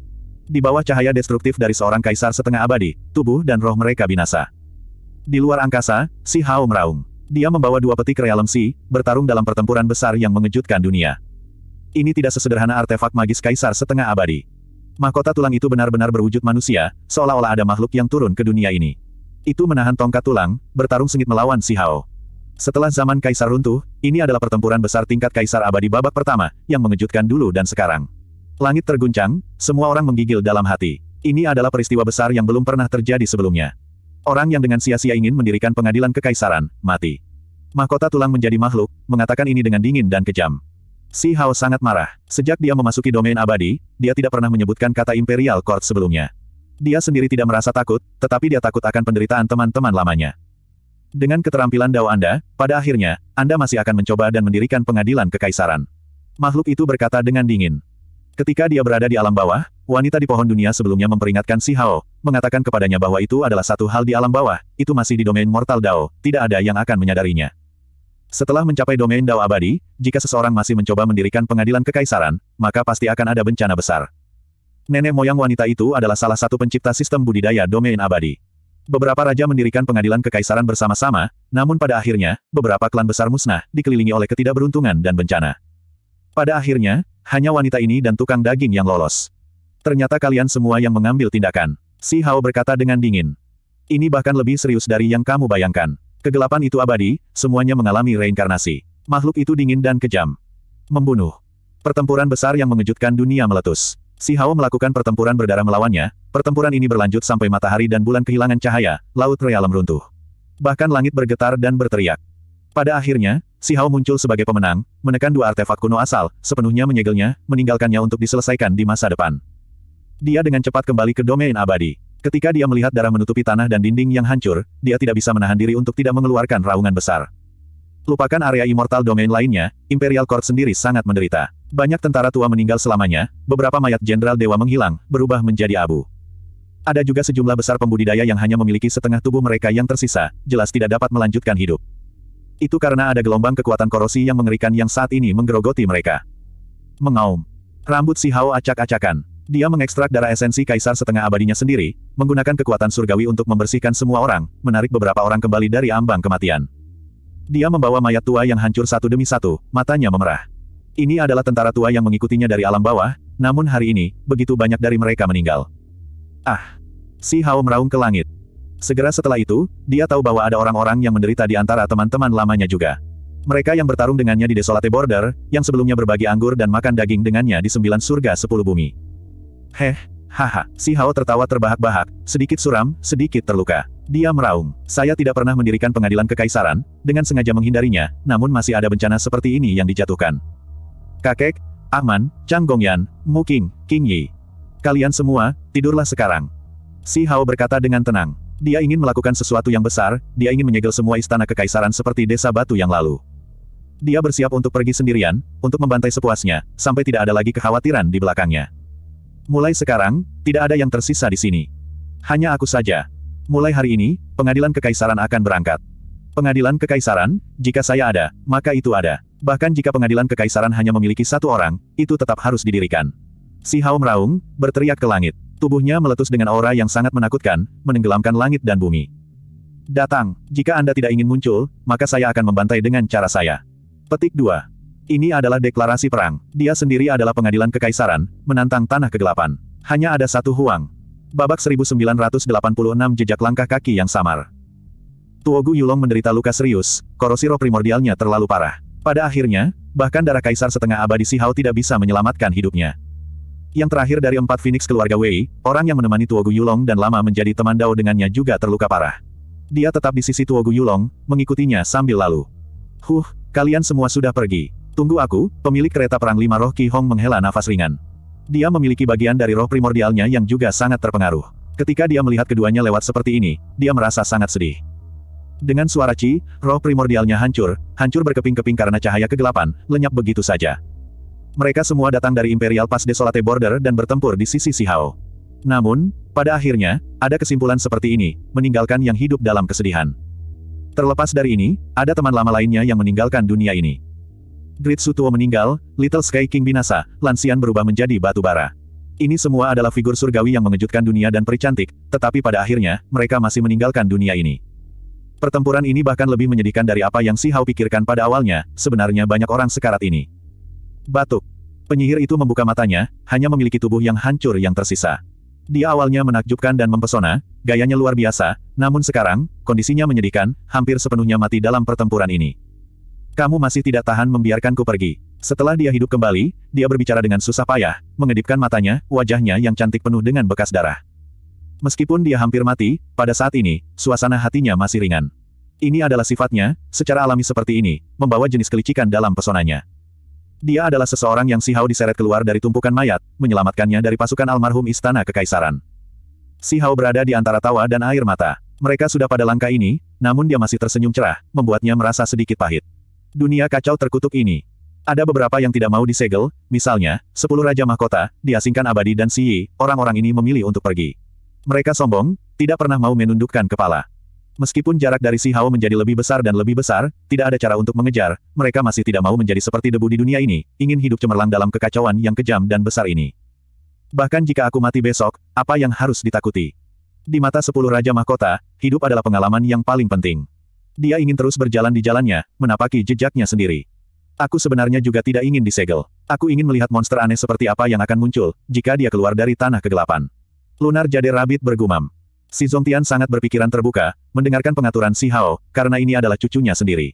Di bawah cahaya destruktif dari seorang kaisar setengah abadi, tubuh dan roh mereka binasa. Di luar angkasa, si Hao meraung. Dia membawa dua peti realem si, bertarung dalam pertempuran besar yang mengejutkan dunia. Ini tidak sesederhana artefak magis kaisar setengah abadi. Mahkota tulang itu benar-benar berwujud manusia, seolah-olah ada makhluk yang turun ke dunia ini. Itu menahan tongkat tulang, bertarung sengit melawan si Hao. Setelah zaman kaisar runtuh, ini adalah pertempuran besar tingkat kaisar abadi babak pertama, yang mengejutkan dulu dan sekarang. Langit terguncang, semua orang menggigil dalam hati. Ini adalah peristiwa besar yang belum pernah terjadi sebelumnya. Orang yang dengan sia-sia ingin mendirikan pengadilan kekaisaran, mati. Mahkota tulang menjadi makhluk, mengatakan ini dengan dingin dan kejam. Si Hao sangat marah. Sejak dia memasuki domain abadi, dia tidak pernah menyebutkan kata Imperial Court sebelumnya. Dia sendiri tidak merasa takut, tetapi dia takut akan penderitaan teman-teman lamanya. Dengan keterampilan dao Anda, pada akhirnya, Anda masih akan mencoba dan mendirikan pengadilan kekaisaran. Makhluk itu berkata dengan dingin. Ketika dia berada di alam bawah, wanita di pohon dunia sebelumnya memperingatkan Si Hao, mengatakan kepadanya bahwa itu adalah satu hal di alam bawah, itu masih di domain mortal Dao, tidak ada yang akan menyadarinya. Setelah mencapai domain Dao abadi, jika seseorang masih mencoba mendirikan pengadilan kekaisaran, maka pasti akan ada bencana besar. Nenek moyang wanita itu adalah salah satu pencipta sistem budidaya domain abadi. Beberapa raja mendirikan pengadilan kekaisaran bersama-sama, namun pada akhirnya, beberapa klan besar musnah, dikelilingi oleh ketidakberuntungan dan bencana. Pada akhirnya, hanya wanita ini dan tukang daging yang lolos. Ternyata kalian semua yang mengambil tindakan. Si Hao berkata dengan dingin. Ini bahkan lebih serius dari yang kamu bayangkan. Kegelapan itu abadi, semuanya mengalami reinkarnasi. Makhluk itu dingin dan kejam. Membunuh. Pertempuran besar yang mengejutkan dunia meletus. Si Hao melakukan pertempuran berdarah melawannya, pertempuran ini berlanjut sampai matahari dan bulan kehilangan cahaya, laut realem runtuh. Bahkan langit bergetar dan berteriak. Pada akhirnya, si Hao muncul sebagai pemenang, menekan dua artefak kuno asal, sepenuhnya menyegelnya, meninggalkannya untuk diselesaikan di masa depan. Dia dengan cepat kembali ke domain abadi. Ketika dia melihat darah menutupi tanah dan dinding yang hancur, dia tidak bisa menahan diri untuk tidak mengeluarkan raungan besar. Lupakan area Immortal Domain lainnya, Imperial Court sendiri sangat menderita. Banyak tentara tua meninggal selamanya, beberapa mayat jenderal dewa menghilang, berubah menjadi abu. Ada juga sejumlah besar pembudidaya yang hanya memiliki setengah tubuh mereka yang tersisa, jelas tidak dapat melanjutkan hidup. Itu karena ada gelombang kekuatan korosi yang mengerikan yang saat ini menggerogoti mereka. Mengaum. Rambut si Hao acak-acakan. Dia mengekstrak darah esensi kaisar setengah abadinya sendiri, menggunakan kekuatan surgawi untuk membersihkan semua orang, menarik beberapa orang kembali dari ambang kematian. Dia membawa mayat tua yang hancur satu demi satu, matanya memerah. Ini adalah tentara tua yang mengikutinya dari alam bawah, namun hari ini, begitu banyak dari mereka meninggal. Ah! Si Hao meraung ke langit. Segera setelah itu, dia tahu bahwa ada orang-orang yang menderita di antara teman-teman lamanya juga. Mereka yang bertarung dengannya di Desolate Border, yang sebelumnya berbagi anggur dan makan daging dengannya di sembilan surga sepuluh bumi. Heh, haha, si Hao tertawa terbahak-bahak, sedikit suram, sedikit terluka. Dia meraung. Saya tidak pernah mendirikan pengadilan kekaisaran, dengan sengaja menghindarinya, namun masih ada bencana seperti ini yang dijatuhkan. Kakek, Aman, Chang Gongyan, Mu King, King Yi. Kalian semua, tidurlah sekarang. Si Hao berkata dengan tenang. Dia ingin melakukan sesuatu yang besar, dia ingin menyegel semua istana kekaisaran seperti desa batu yang lalu. Dia bersiap untuk pergi sendirian, untuk membantai sepuasnya, sampai tidak ada lagi kekhawatiran di belakangnya. Mulai sekarang, tidak ada yang tersisa di sini. Hanya aku saja. Mulai hari ini, pengadilan kekaisaran akan berangkat. Pengadilan kekaisaran, jika saya ada, maka itu ada. Bahkan jika pengadilan kekaisaran hanya memiliki satu orang, itu tetap harus didirikan. Si Hao meraung, berteriak ke langit. Tubuhnya meletus dengan aura yang sangat menakutkan, menenggelamkan langit dan bumi. Datang, jika Anda tidak ingin muncul, maka saya akan membantai dengan cara saya. Petik 2. Ini adalah deklarasi perang. Dia sendiri adalah pengadilan kekaisaran, menantang tanah kegelapan. Hanya ada satu huang. Babak 1986 jejak langkah kaki yang samar. Tuogu Yulong menderita luka serius, Korosi roh primordialnya terlalu parah. Pada akhirnya, bahkan darah kaisar setengah abadi Sihau tidak bisa menyelamatkan hidupnya. Yang terakhir dari empat Phoenix keluarga Wei, orang yang menemani Tuogu Yulong dan lama menjadi teman Dao dengannya juga terluka parah. Dia tetap di sisi Tuogu Yulong, mengikutinya sambil lalu. Huh, kalian semua sudah pergi. Tunggu aku, pemilik kereta perang lima roh Ki Hong menghela nafas ringan. Dia memiliki bagian dari roh primordialnya yang juga sangat terpengaruh. Ketika dia melihat keduanya lewat seperti ini, dia merasa sangat sedih. Dengan suara Ci, roh primordialnya hancur, hancur berkeping-keping karena cahaya kegelapan, lenyap begitu saja. Mereka semua datang dari Imperial Pass Desolate Border dan bertempur di sisi Sihao. Namun, pada akhirnya, ada kesimpulan seperti ini, meninggalkan yang hidup dalam kesedihan. Terlepas dari ini, ada teman lama lainnya yang meninggalkan dunia ini. Great Sutuo meninggal, Little Sky King binasa, Lansian berubah menjadi batu bara. Ini semua adalah figur surgawi yang mengejutkan dunia dan pericantik, tetapi pada akhirnya, mereka masih meninggalkan dunia ini. Pertempuran ini bahkan lebih menyedihkan dari apa yang Si Hao pikirkan pada awalnya, sebenarnya banyak orang sekarat ini. Batuk. Penyihir itu membuka matanya, hanya memiliki tubuh yang hancur yang tersisa. Dia awalnya menakjubkan dan mempesona, gayanya luar biasa, namun sekarang, kondisinya menyedihkan, hampir sepenuhnya mati dalam pertempuran ini. Kamu masih tidak tahan membiarkanku pergi. Setelah dia hidup kembali, dia berbicara dengan susah payah, mengedipkan matanya, wajahnya yang cantik penuh dengan bekas darah. Meskipun dia hampir mati, pada saat ini, suasana hatinya masih ringan. Ini adalah sifatnya, secara alami seperti ini, membawa jenis kelicikan dalam pesonanya. Dia adalah seseorang yang Sihau diseret keluar dari tumpukan mayat, menyelamatkannya dari pasukan almarhum Istana Kekaisaran. Sihau berada di antara tawa dan air mata. Mereka sudah pada langkah ini, namun dia masih tersenyum cerah, membuatnya merasa sedikit pahit. Dunia kacau terkutuk ini. Ada beberapa yang tidak mau disegel, misalnya, sepuluh Raja Mahkota, diasingkan abadi dan Siyi, orang-orang ini memilih untuk pergi. Mereka sombong, tidak pernah mau menundukkan kepala. Meskipun jarak dari Si Hao menjadi lebih besar dan lebih besar, tidak ada cara untuk mengejar, mereka masih tidak mau menjadi seperti debu di dunia ini, ingin hidup cemerlang dalam kekacauan yang kejam dan besar ini. Bahkan jika aku mati besok, apa yang harus ditakuti? Di mata sepuluh Raja Mahkota, hidup adalah pengalaman yang paling penting. Dia ingin terus berjalan di jalannya, menapaki jejaknya sendiri. Aku sebenarnya juga tidak ingin disegel. Aku ingin melihat monster aneh seperti apa yang akan muncul, jika dia keluar dari tanah kegelapan. Lunar Jade Rabbit bergumam. Si Zongtian sangat berpikiran terbuka, mendengarkan pengaturan Si Hao, karena ini adalah cucunya sendiri.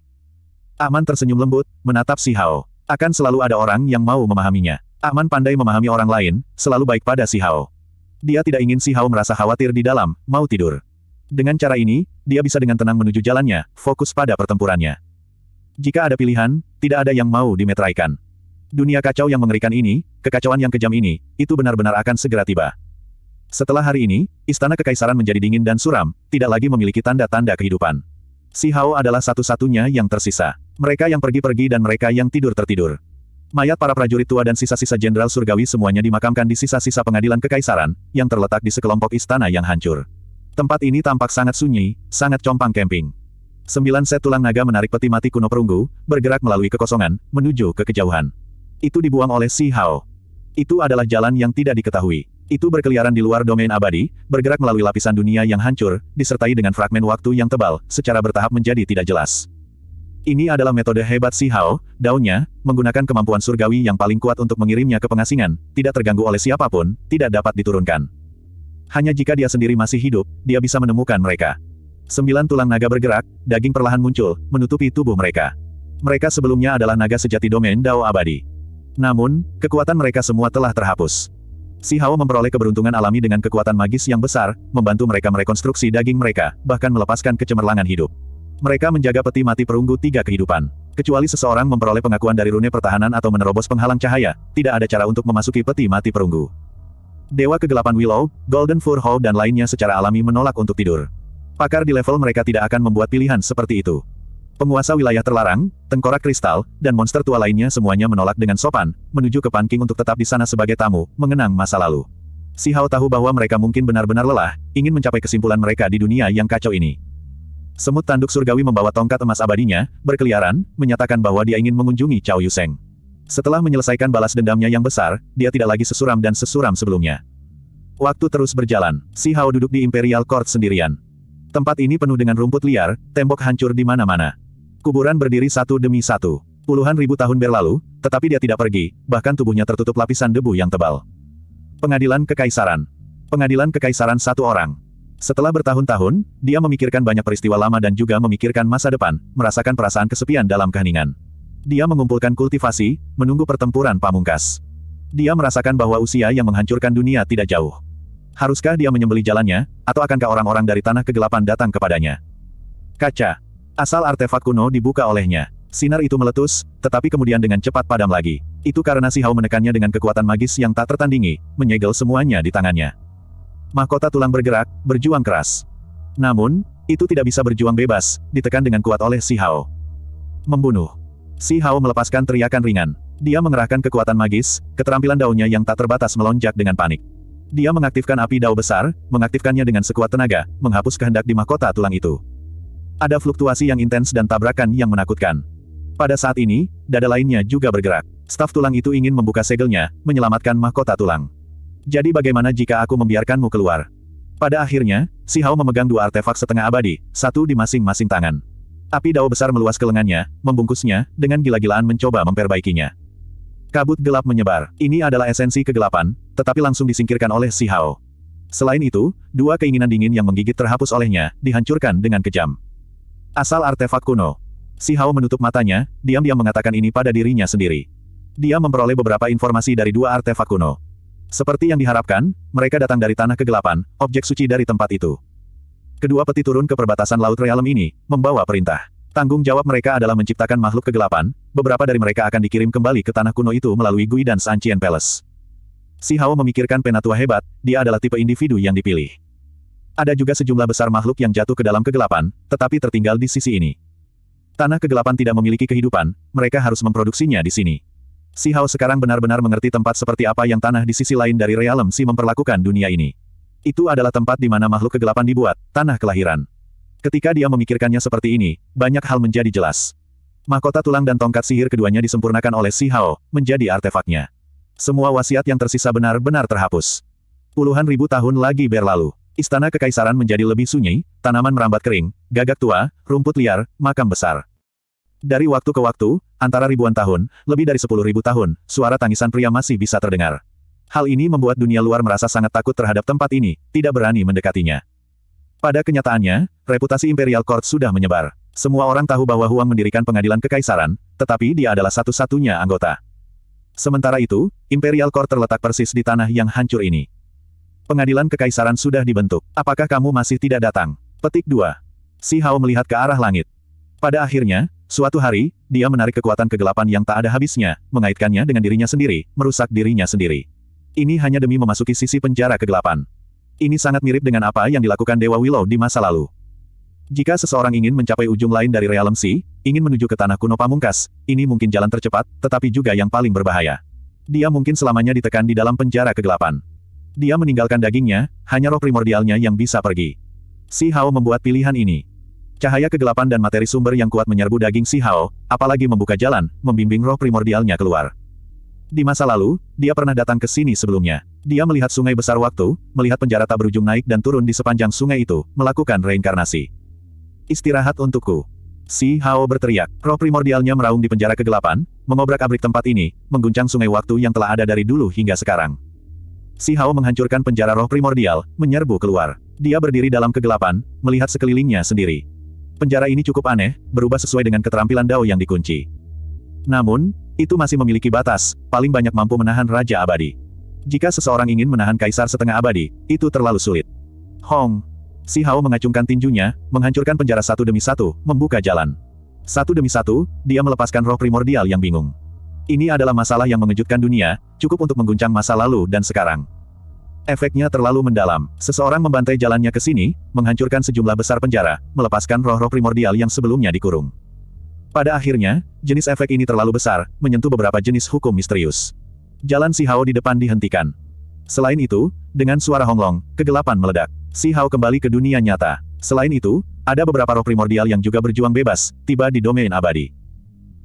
Aman tersenyum lembut, menatap Si Hao. Akan selalu ada orang yang mau memahaminya. Aman pandai memahami orang lain, selalu baik pada Si Hao. Dia tidak ingin Si Hao merasa khawatir di dalam, mau tidur. Dengan cara ini, dia bisa dengan tenang menuju jalannya, fokus pada pertempurannya. Jika ada pilihan, tidak ada yang mau dimetraikan. Dunia kacau yang mengerikan ini, kekacauan yang kejam ini, itu benar-benar akan segera tiba. Setelah hari ini, istana kekaisaran menjadi dingin dan suram, tidak lagi memiliki tanda-tanda kehidupan. Si Hao adalah satu-satunya yang tersisa. Mereka yang pergi-pergi dan mereka yang tidur-tertidur. Mayat para prajurit tua dan sisa-sisa jenderal surgawi semuanya dimakamkan di sisa-sisa pengadilan kekaisaran, yang terletak di sekelompok istana yang hancur. Tempat ini tampak sangat sunyi, sangat compang camping. Sembilan set tulang naga menarik peti mati kuno perunggu, bergerak melalui kekosongan, menuju ke kejauhan. Itu dibuang oleh Si Hao. Itu adalah jalan yang tidak diketahui. Itu berkeliaran di luar domain abadi, bergerak melalui lapisan dunia yang hancur, disertai dengan fragmen waktu yang tebal, secara bertahap menjadi tidak jelas. Ini adalah metode hebat Si Hao, daunnya, menggunakan kemampuan surgawi yang paling kuat untuk mengirimnya ke pengasingan, tidak terganggu oleh siapapun, tidak dapat diturunkan. Hanya jika dia sendiri masih hidup, dia bisa menemukan mereka. Sembilan tulang naga bergerak, daging perlahan muncul, menutupi tubuh mereka. Mereka sebelumnya adalah naga sejati domain Dao abadi. Namun, kekuatan mereka semua telah terhapus. Si Hao memperoleh keberuntungan alami dengan kekuatan magis yang besar, membantu mereka merekonstruksi daging mereka, bahkan melepaskan kecemerlangan hidup. Mereka menjaga peti mati perunggu tiga kehidupan. Kecuali seseorang memperoleh pengakuan dari rune pertahanan atau menerobos penghalang cahaya, tidak ada cara untuk memasuki peti mati perunggu. Dewa Kegelapan Willow, Golden Fur dan lainnya secara alami menolak untuk tidur. Pakar di level mereka tidak akan membuat pilihan seperti itu. Penguasa wilayah terlarang, tengkorak kristal, dan monster tua lainnya semuanya menolak dengan sopan, menuju ke Panking untuk tetap di sana sebagai tamu, mengenang masa lalu. Si Hao tahu bahwa mereka mungkin benar-benar lelah, ingin mencapai kesimpulan mereka di dunia yang kacau ini. Semut tanduk surgawi membawa tongkat emas abadinya, berkeliaran, menyatakan bahwa dia ingin mengunjungi Cao Yuseng. Setelah menyelesaikan balas dendamnya yang besar, dia tidak lagi sesuram dan sesuram sebelumnya. Waktu terus berjalan. Si Hao duduk di Imperial Court sendirian. Tempat ini penuh dengan rumput liar, tembok hancur di mana-mana. Kuburan berdiri satu demi satu. Puluhan ribu tahun berlalu, tetapi dia tidak pergi, bahkan tubuhnya tertutup lapisan debu yang tebal. Pengadilan Kekaisaran. Pengadilan Kekaisaran satu orang. Setelah bertahun-tahun, dia memikirkan banyak peristiwa lama dan juga memikirkan masa depan, merasakan perasaan kesepian dalam keheningan. Dia mengumpulkan kultivasi, menunggu pertempuran pamungkas. Dia merasakan bahwa usia yang menghancurkan dunia tidak jauh. Haruskah dia menyembeli jalannya, atau akankah orang-orang dari tanah kegelapan datang kepadanya? Kaca. Asal artefak kuno dibuka olehnya. Sinar itu meletus, tetapi kemudian dengan cepat padam lagi. Itu karena si Hao menekannya dengan kekuatan magis yang tak tertandingi, menyegel semuanya di tangannya. Mahkota tulang bergerak, berjuang keras. Namun, itu tidak bisa berjuang bebas, ditekan dengan kuat oleh si Hao. Membunuh. Si Hao melepaskan teriakan ringan. Dia mengerahkan kekuatan magis, keterampilan daunnya yang tak terbatas melonjak dengan panik. Dia mengaktifkan api dao besar, mengaktifkannya dengan sekuat tenaga, menghapus kehendak di mahkota tulang itu. Ada fluktuasi yang intens dan tabrakan yang menakutkan. Pada saat ini, dada lainnya juga bergerak. Staf tulang itu ingin membuka segelnya, menyelamatkan mahkota tulang. Jadi bagaimana jika aku membiarkanmu keluar? Pada akhirnya, Si Hao memegang dua artefak setengah abadi, satu di masing-masing tangan. Api dao besar meluas ke lengannya, membungkusnya, dengan gila-gilaan mencoba memperbaikinya. Kabut gelap menyebar. Ini adalah esensi kegelapan, tetapi langsung disingkirkan oleh Si Hao. Selain itu, dua keinginan dingin yang menggigit terhapus olehnya, dihancurkan dengan kejam. Asal artefak kuno. Si Hao menutup matanya, diam-diam mengatakan ini pada dirinya sendiri. Dia memperoleh beberapa informasi dari dua artefak kuno. Seperti yang diharapkan, mereka datang dari tanah kegelapan, objek suci dari tempat itu. Kedua peti turun ke perbatasan Laut Realem ini, membawa perintah. Tanggung jawab mereka adalah menciptakan makhluk kegelapan, beberapa dari mereka akan dikirim kembali ke tanah kuno itu melalui Gui dan Sanchien Palace. Si Hao memikirkan penatua hebat, dia adalah tipe individu yang dipilih. Ada juga sejumlah besar makhluk yang jatuh ke dalam kegelapan, tetapi tertinggal di sisi ini. Tanah kegelapan tidak memiliki kehidupan, mereka harus memproduksinya di sini. Si Hao sekarang benar-benar mengerti tempat seperti apa yang tanah di sisi lain dari realem si memperlakukan dunia ini. Itu adalah tempat di mana makhluk kegelapan dibuat, tanah kelahiran. Ketika dia memikirkannya seperti ini, banyak hal menjadi jelas. Mahkota tulang dan tongkat sihir keduanya disempurnakan oleh Si Hao, menjadi artefaknya. Semua wasiat yang tersisa benar-benar terhapus. Puluhan ribu tahun lagi berlalu. Istana kekaisaran menjadi lebih sunyi, tanaman merambat kering, gagak tua, rumput liar, makam besar. Dari waktu ke waktu, antara ribuan tahun, lebih dari sepuluh ribu tahun, suara tangisan pria masih bisa terdengar. Hal ini membuat dunia luar merasa sangat takut terhadap tempat ini, tidak berani mendekatinya. Pada kenyataannya, reputasi Imperial Court sudah menyebar. Semua orang tahu bahwa Huang mendirikan pengadilan kekaisaran, tetapi dia adalah satu-satunya anggota. Sementara itu, Imperial Court terletak persis di tanah yang hancur ini. Pengadilan kekaisaran sudah dibentuk. Apakah kamu masih tidak datang? Petik 2. Si Hao melihat ke arah langit. Pada akhirnya, suatu hari, dia menarik kekuatan kegelapan yang tak ada habisnya, mengaitkannya dengan dirinya sendiri, merusak dirinya sendiri. Ini hanya demi memasuki sisi penjara kegelapan. Ini sangat mirip dengan apa yang dilakukan Dewa Willow di masa lalu. Jika seseorang ingin mencapai ujung lain dari realm sea, ingin menuju ke tanah kuno pamungkas, ini mungkin jalan tercepat, tetapi juga yang paling berbahaya. Dia mungkin selamanya ditekan di dalam penjara kegelapan. Dia meninggalkan dagingnya, hanya roh primordialnya yang bisa pergi. Si Hao membuat pilihan ini. Cahaya kegelapan dan materi sumber yang kuat menyerbu daging Si Hao, apalagi membuka jalan, membimbing roh primordialnya keluar. Di masa lalu, dia pernah datang ke sini sebelumnya. Dia melihat sungai besar waktu, melihat penjara tak berujung naik dan turun di sepanjang sungai itu, melakukan reinkarnasi. Istirahat untukku. Si Hao berteriak. Roh primordialnya meraung di penjara kegelapan, mengobrak-abrik tempat ini, mengguncang sungai waktu yang telah ada dari dulu hingga sekarang. Si Hao menghancurkan penjara roh primordial, menyerbu keluar. Dia berdiri dalam kegelapan, melihat sekelilingnya sendiri. Penjara ini cukup aneh, berubah sesuai dengan keterampilan Dao yang dikunci. Namun, itu masih memiliki batas, paling banyak mampu menahan Raja Abadi. Jika seseorang ingin menahan Kaisar setengah abadi, itu terlalu sulit. Hong! Si Hao mengacungkan tinjunya, menghancurkan penjara satu demi satu, membuka jalan. Satu demi satu, dia melepaskan roh primordial yang bingung. Ini adalah masalah yang mengejutkan dunia, cukup untuk mengguncang masa lalu dan sekarang. Efeknya terlalu mendalam. Seseorang membantai jalannya ke sini, menghancurkan sejumlah besar penjara, melepaskan roh-roh primordial yang sebelumnya dikurung. Pada akhirnya, jenis efek ini terlalu besar, menyentuh beberapa jenis hukum misterius. Jalan Si Hao di depan dihentikan. Selain itu, dengan suara honglong, kegelapan meledak. Si Hao kembali ke dunia nyata. Selain itu, ada beberapa roh primordial yang juga berjuang bebas, tiba di domain abadi.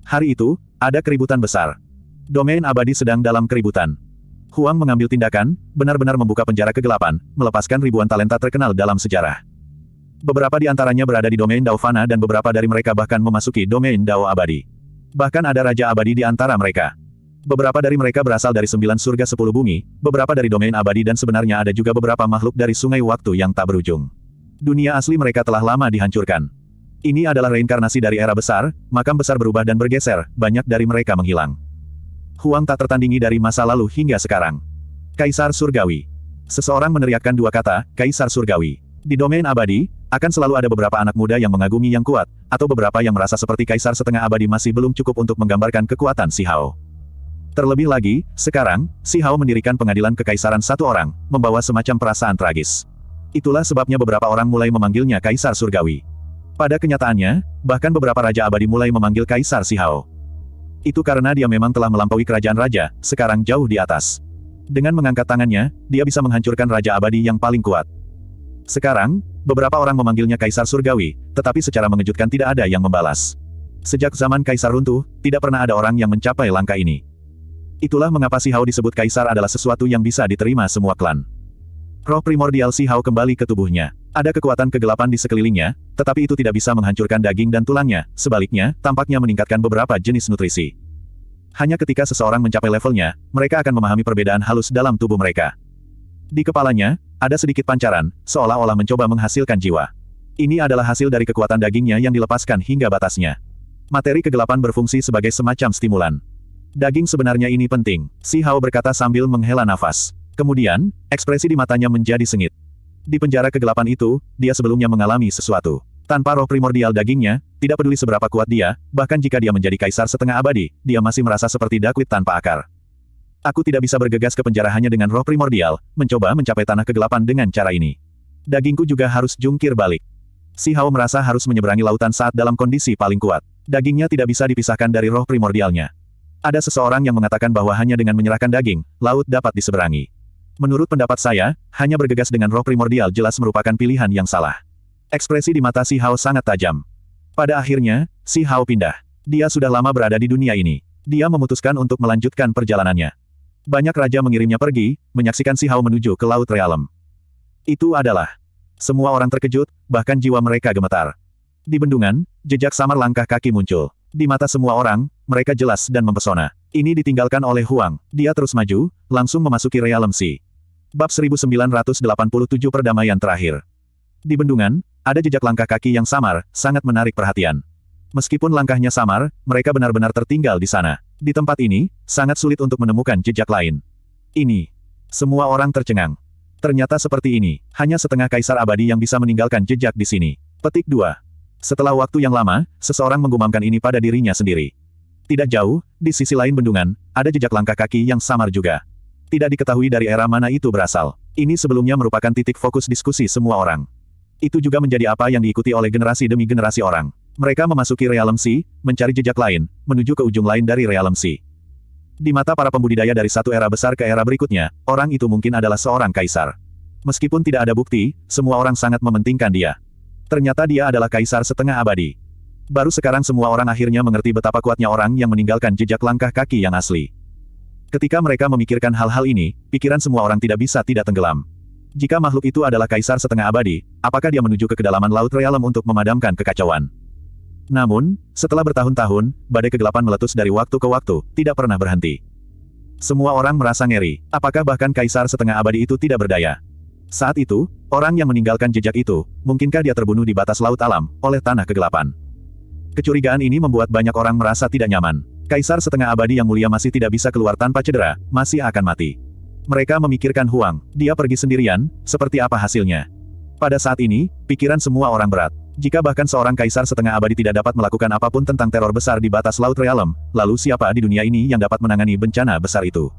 Hari itu, ada keributan besar. Domain abadi sedang dalam keributan. Huang mengambil tindakan, benar-benar membuka penjara kegelapan, melepaskan ribuan talenta terkenal dalam sejarah. Beberapa di antaranya berada di domain Dao dan beberapa dari mereka bahkan memasuki domain Dao Abadi. Bahkan ada Raja Abadi di antara mereka. Beberapa dari mereka berasal dari sembilan surga sepuluh bumi, beberapa dari domain abadi dan sebenarnya ada juga beberapa makhluk dari sungai waktu yang tak berujung. Dunia asli mereka telah lama dihancurkan. Ini adalah reinkarnasi dari era besar, makam besar berubah dan bergeser, banyak dari mereka menghilang. Huang tak tertandingi dari masa lalu hingga sekarang. Kaisar Surgawi. Seseorang meneriakkan dua kata, Kaisar Surgawi. Di domain abadi, akan selalu ada beberapa anak muda yang mengagumi yang kuat, atau beberapa yang merasa seperti kaisar setengah abadi masih belum cukup untuk menggambarkan kekuatan Si Hao. Terlebih lagi, sekarang, Si Hao mendirikan pengadilan kekaisaran satu orang, membawa semacam perasaan tragis. Itulah sebabnya beberapa orang mulai memanggilnya Kaisar Surgawi. Pada kenyataannya, bahkan beberapa raja abadi mulai memanggil Kaisar Si Hao. Itu karena dia memang telah melampaui kerajaan raja, sekarang jauh di atas. Dengan mengangkat tangannya, dia bisa menghancurkan raja abadi yang paling kuat. Sekarang, Beberapa orang memanggilnya Kaisar Surgawi, tetapi secara mengejutkan tidak ada yang membalas. Sejak zaman Kaisar runtuh, tidak pernah ada orang yang mencapai langkah ini. Itulah mengapa Si Hao disebut Kaisar adalah sesuatu yang bisa diterima semua klan. Roh primordial Si Hao kembali ke tubuhnya. Ada kekuatan kegelapan di sekelilingnya, tetapi itu tidak bisa menghancurkan daging dan tulangnya, sebaliknya, tampaknya meningkatkan beberapa jenis nutrisi. Hanya ketika seseorang mencapai levelnya, mereka akan memahami perbedaan halus dalam tubuh mereka. Di kepalanya, ada sedikit pancaran, seolah-olah mencoba menghasilkan jiwa. Ini adalah hasil dari kekuatan dagingnya yang dilepaskan hingga batasnya. Materi kegelapan berfungsi sebagai semacam stimulan. Daging sebenarnya ini penting, Si Hao berkata sambil menghela nafas. Kemudian, ekspresi di matanya menjadi sengit. Di penjara kegelapan itu, dia sebelumnya mengalami sesuatu. Tanpa roh primordial dagingnya, tidak peduli seberapa kuat dia, bahkan jika dia menjadi kaisar setengah abadi, dia masih merasa seperti dakwit tanpa akar. Aku tidak bisa bergegas ke penjara hanya dengan roh primordial, mencoba mencapai tanah kegelapan dengan cara ini. Dagingku juga harus jungkir balik. Si Hao merasa harus menyeberangi lautan saat dalam kondisi paling kuat. Dagingnya tidak bisa dipisahkan dari roh primordialnya. Ada seseorang yang mengatakan bahwa hanya dengan menyerahkan daging, laut dapat diseberangi. Menurut pendapat saya, hanya bergegas dengan roh primordial jelas merupakan pilihan yang salah. Ekspresi di mata Si Hao sangat tajam. Pada akhirnya, Si Hao pindah. Dia sudah lama berada di dunia ini. Dia memutuskan untuk melanjutkan perjalanannya. Banyak raja mengirimnya pergi, menyaksikan si Hao menuju ke Laut Realem. Itu adalah. Semua orang terkejut, bahkan jiwa mereka gemetar. Di bendungan, jejak samar langkah kaki muncul. Di mata semua orang, mereka jelas dan mempesona. Ini ditinggalkan oleh Huang. Dia terus maju, langsung memasuki Realem Si. Bab 1987 Perdamaian Terakhir. Di bendungan, ada jejak langkah kaki yang samar, sangat menarik perhatian. Meskipun langkahnya samar, mereka benar-benar tertinggal di sana. Di tempat ini, sangat sulit untuk menemukan jejak lain. Ini. Semua orang tercengang. Ternyata seperti ini, hanya setengah kaisar abadi yang bisa meninggalkan jejak di sini. Petik 2. Setelah waktu yang lama, seseorang menggumamkan ini pada dirinya sendiri. Tidak jauh, di sisi lain bendungan, ada jejak langkah kaki yang samar juga. Tidak diketahui dari era mana itu berasal. Ini sebelumnya merupakan titik fokus diskusi semua orang. Itu juga menjadi apa yang diikuti oleh generasi demi generasi orang. Mereka memasuki realem si, mencari jejak lain, menuju ke ujung lain dari realem si. Di mata para pembudidaya dari satu era besar ke era berikutnya, orang itu mungkin adalah seorang kaisar. Meskipun tidak ada bukti, semua orang sangat mementingkan dia. Ternyata dia adalah kaisar setengah abadi. Baru sekarang semua orang akhirnya mengerti betapa kuatnya orang yang meninggalkan jejak langkah kaki yang asli. Ketika mereka memikirkan hal-hal ini, pikiran semua orang tidak bisa tidak tenggelam. Jika makhluk itu adalah kaisar setengah abadi, apakah dia menuju ke kedalaman laut realem untuk memadamkan kekacauan? Namun, setelah bertahun-tahun, badai kegelapan meletus dari waktu ke waktu, tidak pernah berhenti. Semua orang merasa ngeri, apakah bahkan kaisar setengah abadi itu tidak berdaya. Saat itu, orang yang meninggalkan jejak itu, mungkinkah dia terbunuh di batas laut alam, oleh tanah kegelapan. Kecurigaan ini membuat banyak orang merasa tidak nyaman. Kaisar setengah abadi yang mulia masih tidak bisa keluar tanpa cedera, masih akan mati. Mereka memikirkan Huang, dia pergi sendirian, seperti apa hasilnya. Pada saat ini, pikiran semua orang berat. Jika bahkan seorang kaisar setengah abadi tidak dapat melakukan apapun tentang teror besar di batas laut realem, lalu siapa di dunia ini yang dapat menangani bencana besar itu?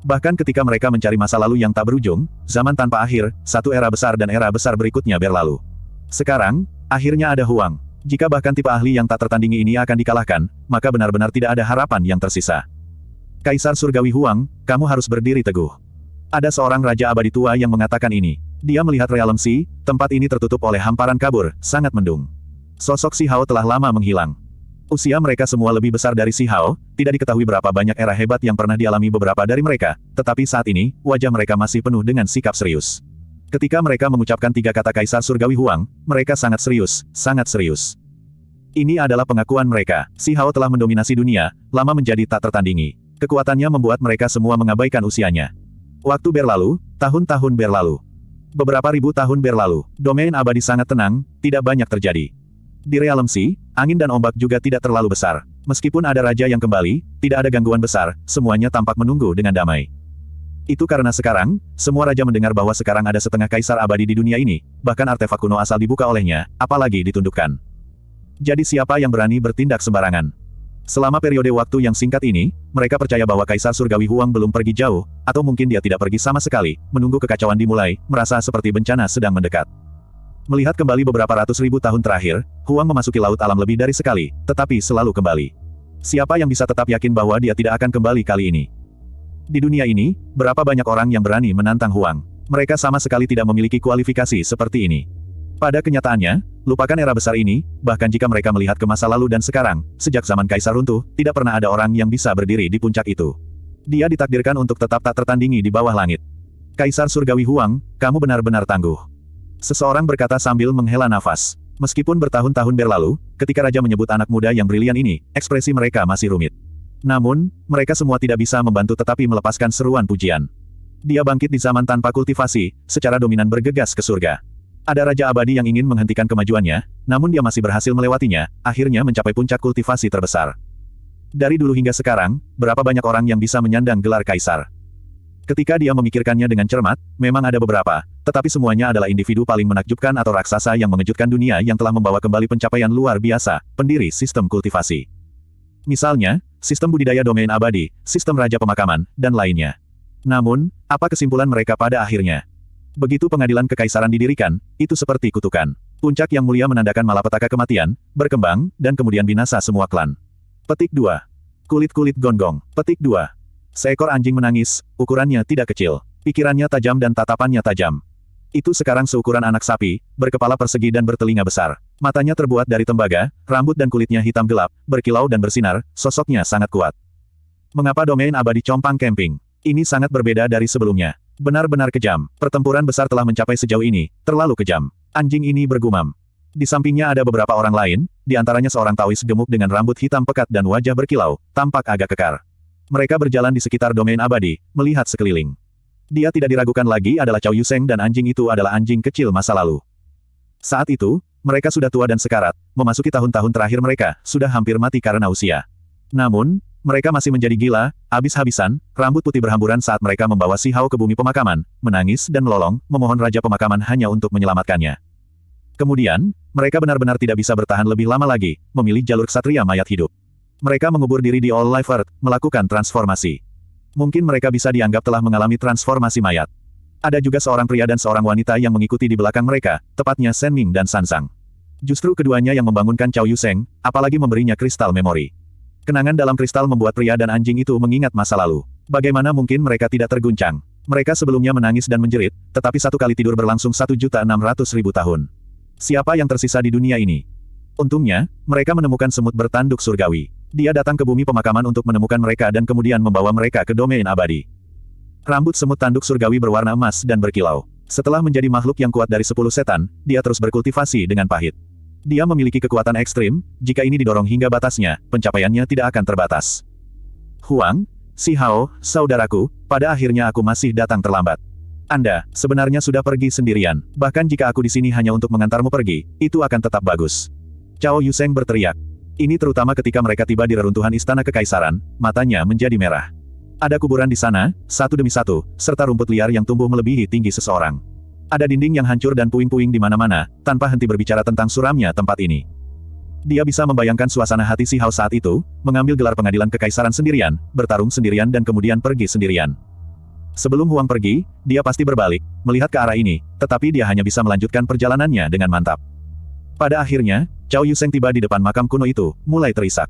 Bahkan ketika mereka mencari masa lalu yang tak berujung, zaman tanpa akhir, satu era besar dan era besar berikutnya berlalu. Sekarang, akhirnya ada Huang. Jika bahkan tipe ahli yang tak tertandingi ini akan dikalahkan, maka benar-benar tidak ada harapan yang tersisa. Kaisar Surgawi Huang, kamu harus berdiri teguh. Ada seorang Raja Abadi Tua yang mengatakan ini. Dia melihat realem si, tempat ini tertutup oleh hamparan kabur, sangat mendung. Sosok si Hao telah lama menghilang. Usia mereka semua lebih besar dari si Hao, tidak diketahui berapa banyak era hebat yang pernah dialami beberapa dari mereka, tetapi saat ini, wajah mereka masih penuh dengan sikap serius. Ketika mereka mengucapkan tiga kata Kaisar Surgawi Huang, mereka sangat serius, sangat serius. Ini adalah pengakuan mereka, si Hao telah mendominasi dunia, lama menjadi tak tertandingi. Kekuatannya membuat mereka semua mengabaikan usianya. Waktu berlalu, tahun-tahun berlalu. Beberapa ribu tahun berlalu, domain abadi sangat tenang, tidak banyak terjadi. Di realem si, angin dan ombak juga tidak terlalu besar. Meskipun ada raja yang kembali, tidak ada gangguan besar, semuanya tampak menunggu dengan damai. Itu karena sekarang, semua raja mendengar bahwa sekarang ada setengah kaisar abadi di dunia ini, bahkan artefak kuno asal dibuka olehnya, apalagi ditundukkan. Jadi siapa yang berani bertindak sembarangan? Selama periode waktu yang singkat ini, mereka percaya bahwa Kaisar Surgawi Huang belum pergi jauh, atau mungkin dia tidak pergi sama sekali, menunggu kekacauan dimulai, merasa seperti bencana sedang mendekat. Melihat kembali beberapa ratus ribu tahun terakhir, Huang memasuki laut alam lebih dari sekali, tetapi selalu kembali. Siapa yang bisa tetap yakin bahwa dia tidak akan kembali kali ini? Di dunia ini, berapa banyak orang yang berani menantang Huang? Mereka sama sekali tidak memiliki kualifikasi seperti ini. Pada kenyataannya, lupakan era besar ini, bahkan jika mereka melihat ke masa lalu dan sekarang, sejak zaman Kaisar runtuh, tidak pernah ada orang yang bisa berdiri di puncak itu. Dia ditakdirkan untuk tetap tak tertandingi di bawah langit. Kaisar Surgawi Huang, kamu benar-benar tangguh. Seseorang berkata sambil menghela nafas. Meskipun bertahun-tahun berlalu, ketika Raja menyebut anak muda yang brilian ini, ekspresi mereka masih rumit. Namun, mereka semua tidak bisa membantu tetapi melepaskan seruan pujian. Dia bangkit di zaman tanpa kultivasi, secara dominan bergegas ke surga. Ada Raja Abadi yang ingin menghentikan kemajuannya, namun dia masih berhasil melewatinya, akhirnya mencapai puncak kultivasi terbesar. Dari dulu hingga sekarang, berapa banyak orang yang bisa menyandang gelar kaisar? Ketika dia memikirkannya dengan cermat, memang ada beberapa, tetapi semuanya adalah individu paling menakjubkan atau raksasa yang mengejutkan dunia yang telah membawa kembali pencapaian luar biasa, pendiri sistem kultivasi. Misalnya, sistem budidaya domain abadi, sistem raja pemakaman, dan lainnya. Namun, apa kesimpulan mereka pada akhirnya? Begitu pengadilan kekaisaran didirikan, itu seperti kutukan. Puncak yang mulia menandakan malapetaka kematian, berkembang, dan kemudian binasa semua klan. Petik 2. Kulit-kulit gonggong. Petik 2. Seekor anjing menangis, ukurannya tidak kecil. Pikirannya tajam dan tatapannya tajam. Itu sekarang seukuran anak sapi, berkepala persegi dan bertelinga besar. Matanya terbuat dari tembaga, rambut dan kulitnya hitam gelap, berkilau dan bersinar, sosoknya sangat kuat. Mengapa domain abadi compang camping? Ini sangat berbeda dari sebelumnya. Benar-benar kejam. Pertempuran besar telah mencapai sejauh ini, terlalu kejam. Anjing ini bergumam. Di sampingnya ada beberapa orang lain, di antaranya seorang Taois gemuk dengan rambut hitam pekat dan wajah berkilau, tampak agak kekar. Mereka berjalan di sekitar domain abadi, melihat sekeliling. Dia tidak diragukan lagi adalah Chow Yuseng dan anjing itu adalah anjing kecil masa lalu. Saat itu, mereka sudah tua dan sekarat, memasuki tahun-tahun terakhir mereka, sudah hampir mati karena usia. Namun, mereka masih menjadi gila, habis-habisan, rambut putih berhamburan saat mereka membawa si Hao ke bumi pemakaman, menangis dan melolong, memohon Raja Pemakaman hanya untuk menyelamatkannya. Kemudian, mereka benar-benar tidak bisa bertahan lebih lama lagi, memilih jalur ksatria mayat hidup. Mereka mengubur diri di All Life Earth, melakukan transformasi. Mungkin mereka bisa dianggap telah mengalami transformasi mayat. Ada juga seorang pria dan seorang wanita yang mengikuti di belakang mereka, tepatnya Shen Ming dan Sansang. Justru keduanya yang membangunkan Cao Yuseng, apalagi memberinya kristal memori. Kenangan dalam kristal membuat pria dan anjing itu mengingat masa lalu. Bagaimana mungkin mereka tidak terguncang? Mereka sebelumnya menangis dan menjerit, tetapi satu kali tidur berlangsung 1.600.000 tahun. Siapa yang tersisa di dunia ini? Untungnya, mereka menemukan semut bertanduk surgawi. Dia datang ke bumi pemakaman untuk menemukan mereka dan kemudian membawa mereka ke domain abadi. Rambut semut tanduk surgawi berwarna emas dan berkilau. Setelah menjadi makhluk yang kuat dari sepuluh setan, dia terus berkultivasi dengan pahit. Dia memiliki kekuatan ekstrim, jika ini didorong hingga batasnya, pencapaiannya tidak akan terbatas. Huang, Si Hao, saudaraku, pada akhirnya aku masih datang terlambat. Anda, sebenarnya sudah pergi sendirian, bahkan jika aku di sini hanya untuk mengantarmu pergi, itu akan tetap bagus. Cao Yuseng berteriak. Ini terutama ketika mereka tiba di reruntuhan istana kekaisaran, matanya menjadi merah. Ada kuburan di sana, satu demi satu, serta rumput liar yang tumbuh melebihi tinggi seseorang. Ada dinding yang hancur dan puing-puing di mana-mana, tanpa henti berbicara tentang suramnya tempat ini. Dia bisa membayangkan suasana hati si Hao saat itu, mengambil gelar pengadilan kekaisaran sendirian, bertarung sendirian dan kemudian pergi sendirian. Sebelum Huang pergi, dia pasti berbalik, melihat ke arah ini, tetapi dia hanya bisa melanjutkan perjalanannya dengan mantap. Pada akhirnya, Cao Yuseng tiba di depan makam kuno itu, mulai terisak.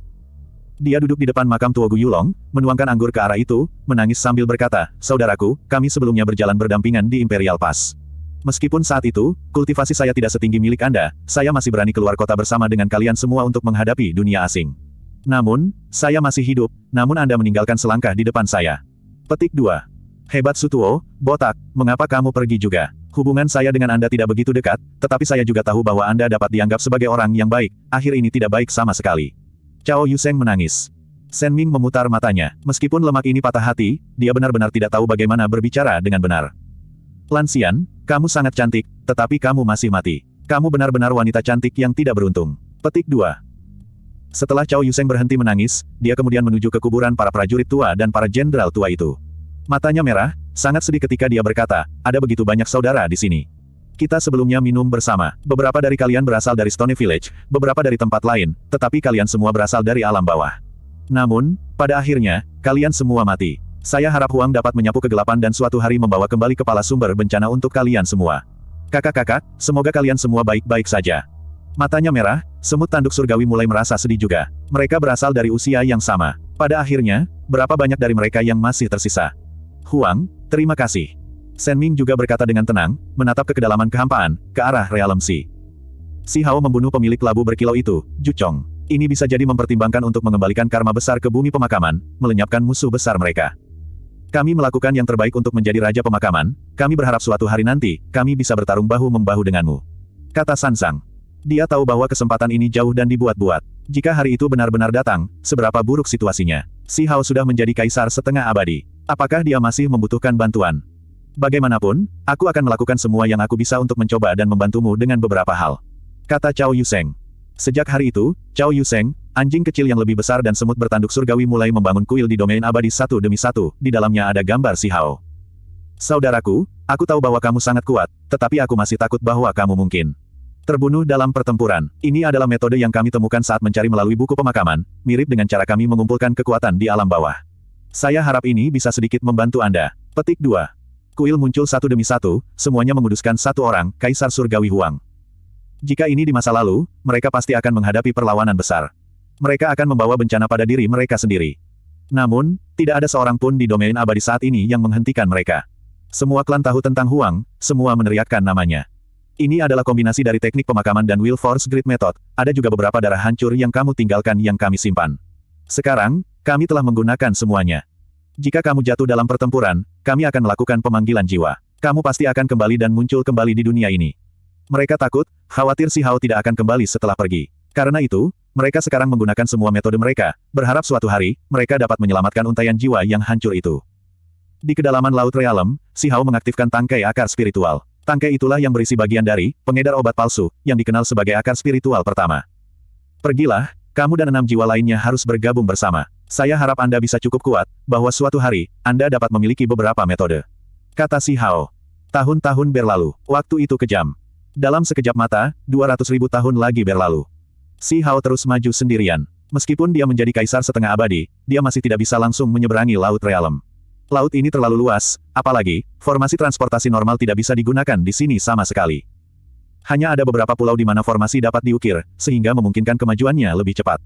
Dia duduk di depan makam tuogu yulong, menuangkan anggur ke arah itu, menangis sambil berkata, Saudaraku, kami sebelumnya berjalan berdampingan di Imperial Pass. Meskipun saat itu, kultivasi saya tidak setinggi milik Anda, saya masih berani keluar kota bersama dengan kalian semua untuk menghadapi dunia asing. Namun, saya masih hidup, namun Anda meninggalkan selangkah di depan saya. Petik 2. Hebat Sutuo, botak, mengapa kamu pergi juga? Hubungan saya dengan Anda tidak begitu dekat, tetapi saya juga tahu bahwa Anda dapat dianggap sebagai orang yang baik, akhir ini tidak baik sama sekali. Cao Yuseng menangis. Shen Ming memutar matanya. Meskipun lemak ini patah hati, dia benar-benar tidak tahu bagaimana berbicara dengan benar. Lansian, kamu sangat cantik, tetapi kamu masih mati. Kamu benar-benar wanita cantik yang tidak beruntung. Petik 2. Setelah Cao Yuseng berhenti menangis, dia kemudian menuju ke kuburan para prajurit tua dan para jenderal tua itu. Matanya merah, sangat sedih ketika dia berkata, ada begitu banyak saudara di sini. Kita sebelumnya minum bersama. Beberapa dari kalian berasal dari Stone Village, beberapa dari tempat lain, tetapi kalian semua berasal dari alam bawah. Namun, pada akhirnya, kalian semua mati. Saya harap Huang dapat menyapu kegelapan dan suatu hari membawa kembali kepala sumber bencana untuk kalian semua. Kakak-kakak, semoga kalian semua baik-baik saja. Matanya merah, semut tanduk surgawi mulai merasa sedih juga. Mereka berasal dari usia yang sama. Pada akhirnya, berapa banyak dari mereka yang masih tersisa? Huang, terima kasih. Shen Ming juga berkata dengan tenang, menatap ke kedalaman kehampaan, ke arah realem Si. Si Hao membunuh pemilik labu berkilau itu, Juchong. Ini bisa jadi mempertimbangkan untuk mengembalikan karma besar ke bumi pemakaman, melenyapkan musuh besar mereka. Kami melakukan yang terbaik untuk menjadi raja pemakaman, kami berharap suatu hari nanti, kami bisa bertarung bahu-membahu denganmu. Kata Sansang. Dia tahu bahwa kesempatan ini jauh dan dibuat-buat. Jika hari itu benar-benar datang, seberapa buruk situasinya. Si Hao sudah menjadi kaisar setengah abadi. Apakah dia masih membutuhkan bantuan? Bagaimanapun, aku akan melakukan semua yang aku bisa untuk mencoba dan membantumu dengan beberapa hal. Kata Cao Yuseng. Sejak hari itu, Cao Yuseng, Anjing kecil yang lebih besar dan semut bertanduk surgawi mulai membangun kuil di domain abadi satu demi satu, di dalamnya ada gambar si Hao. Saudaraku, aku tahu bahwa kamu sangat kuat, tetapi aku masih takut bahwa kamu mungkin terbunuh dalam pertempuran. Ini adalah metode yang kami temukan saat mencari melalui buku pemakaman, mirip dengan cara kami mengumpulkan kekuatan di alam bawah. Saya harap ini bisa sedikit membantu Anda. Petik 2. Kuil muncul satu demi satu, semuanya menguduskan satu orang, Kaisar Surgawi Huang. Jika ini di masa lalu, mereka pasti akan menghadapi perlawanan besar mereka akan membawa bencana pada diri mereka sendiri. Namun, tidak ada seorang pun di domain abadi saat ini yang menghentikan mereka. Semua klan tahu tentang Huang, semua meneriakkan namanya. Ini adalah kombinasi dari teknik pemakaman dan Will Force Grid Method, ada juga beberapa darah hancur yang kamu tinggalkan yang kami simpan. Sekarang, kami telah menggunakan semuanya. Jika kamu jatuh dalam pertempuran, kami akan melakukan pemanggilan jiwa. Kamu pasti akan kembali dan muncul kembali di dunia ini. Mereka takut, khawatir si Hao tidak akan kembali setelah pergi. Karena itu, mereka sekarang menggunakan semua metode mereka, berharap suatu hari, mereka dapat menyelamatkan untaian jiwa yang hancur itu. Di kedalaman Laut Realem, Si Hao mengaktifkan tangkai akar spiritual. Tangkai itulah yang berisi bagian dari pengedar obat palsu, yang dikenal sebagai akar spiritual pertama. Pergilah, kamu dan enam jiwa lainnya harus bergabung bersama. Saya harap Anda bisa cukup kuat, bahwa suatu hari, Anda dapat memiliki beberapa metode. Kata Si Hao. Tahun-tahun berlalu, waktu itu kejam. Dalam sekejap mata, 200 ribu tahun lagi berlalu. Si Hao terus maju sendirian. Meskipun dia menjadi kaisar setengah abadi, dia masih tidak bisa langsung menyeberangi Laut Realm. Laut ini terlalu luas, apalagi, formasi transportasi normal tidak bisa digunakan di sini sama sekali. Hanya ada beberapa pulau di mana formasi dapat diukir, sehingga memungkinkan kemajuannya lebih cepat.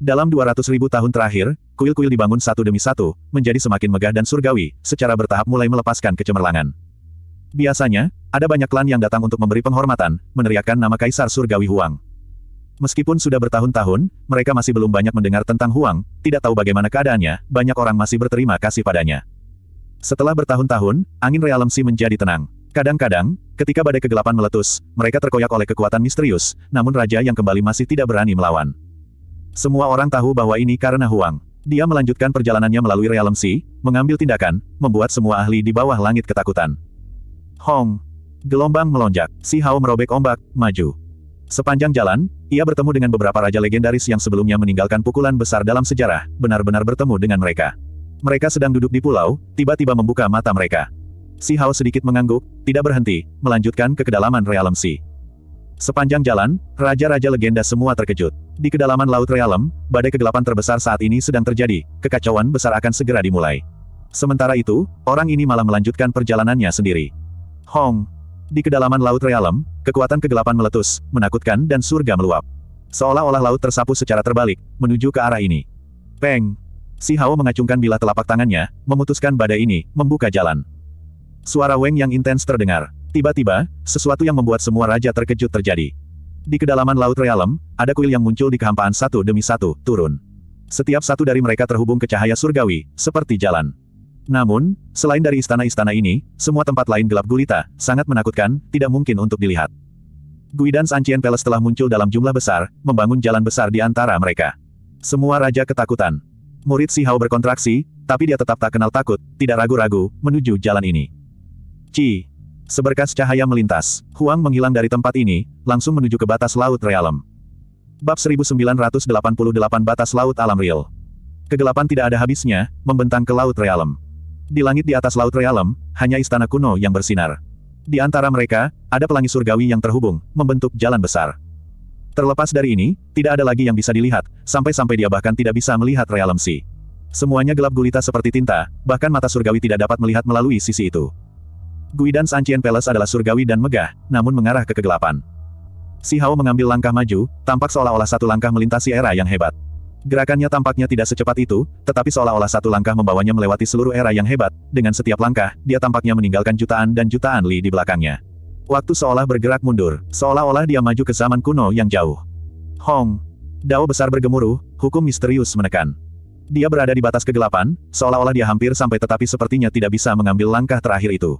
Dalam 200 ribu tahun terakhir, kuil-kuil dibangun satu demi satu, menjadi semakin megah dan surgawi, secara bertahap mulai melepaskan kecemerlangan. Biasanya, ada banyak klan yang datang untuk memberi penghormatan, meneriakkan nama Kaisar Surgawi Huang. Meskipun sudah bertahun-tahun, mereka masih belum banyak mendengar tentang Huang, tidak tahu bagaimana keadaannya, banyak orang masih berterima kasih padanya. Setelah bertahun-tahun, angin si menjadi tenang. Kadang-kadang, ketika badai kegelapan meletus, mereka terkoyak oleh kekuatan misterius, namun raja yang kembali masih tidak berani melawan. Semua orang tahu bahwa ini karena Huang. Dia melanjutkan perjalanannya melalui si, mengambil tindakan, membuat semua ahli di bawah langit ketakutan. Hong! Gelombang melonjak, si Hao merobek ombak, maju. Sepanjang jalan, ia bertemu dengan beberapa raja legendaris yang sebelumnya meninggalkan pukulan besar dalam sejarah, benar-benar bertemu dengan mereka. Mereka sedang duduk di pulau, tiba-tiba membuka mata mereka. Si Hao sedikit mengangguk, tidak berhenti, melanjutkan ke kedalaman realem Si. Sepanjang jalan, raja-raja legenda semua terkejut. Di kedalaman laut realem, badai kegelapan terbesar saat ini sedang terjadi, kekacauan besar akan segera dimulai. Sementara itu, orang ini malah melanjutkan perjalanannya sendiri. Hong, di kedalaman Laut Realem, kekuatan kegelapan meletus, menakutkan dan surga meluap. Seolah-olah laut tersapu secara terbalik, menuju ke arah ini. Peng! Si Hao mengacungkan bilah telapak tangannya, memutuskan badai ini, membuka jalan. Suara Weng yang intens terdengar. Tiba-tiba, sesuatu yang membuat semua raja terkejut terjadi. Di kedalaman Laut Realem, ada kuil yang muncul di kehampaan satu demi satu, turun. Setiap satu dari mereka terhubung ke cahaya surgawi, seperti jalan. Namun, selain dari istana-istana ini, semua tempat lain gelap gulita, sangat menakutkan, tidak mungkin untuk dilihat. Guidance Ancien Palace telah muncul dalam jumlah besar, membangun jalan besar di antara mereka. Semua raja ketakutan. Murid Si Hao berkontraksi, tapi dia tetap tak kenal takut, tidak ragu-ragu, menuju jalan ini. Ci. Seberkas cahaya melintas, Huang menghilang dari tempat ini, langsung menuju ke batas laut realem. Bab 1988 Batas Laut Alam Real. Kegelapan tidak ada habisnya, membentang ke laut realem. Di langit di atas laut realem, hanya istana kuno yang bersinar. Di antara mereka, ada pelangi surgawi yang terhubung, membentuk jalan besar. Terlepas dari ini, tidak ada lagi yang bisa dilihat, sampai-sampai dia bahkan tidak bisa melihat realem si. Semuanya gelap gulita seperti tinta, bahkan mata surgawi tidak dapat melihat melalui sisi itu. Guidance Ancient Palace adalah surgawi dan megah, namun mengarah ke kegelapan. Si Hao mengambil langkah maju, tampak seolah-olah satu langkah melintasi era yang hebat. Gerakannya tampaknya tidak secepat itu, tetapi seolah-olah satu langkah membawanya melewati seluruh era yang hebat, dengan setiap langkah, dia tampaknya meninggalkan jutaan dan jutaan li di belakangnya. Waktu seolah bergerak mundur, seolah-olah dia maju ke zaman kuno yang jauh. Hong! Dao besar bergemuruh, hukum misterius menekan. Dia berada di batas kegelapan, seolah-olah dia hampir sampai tetapi sepertinya tidak bisa mengambil langkah terakhir itu.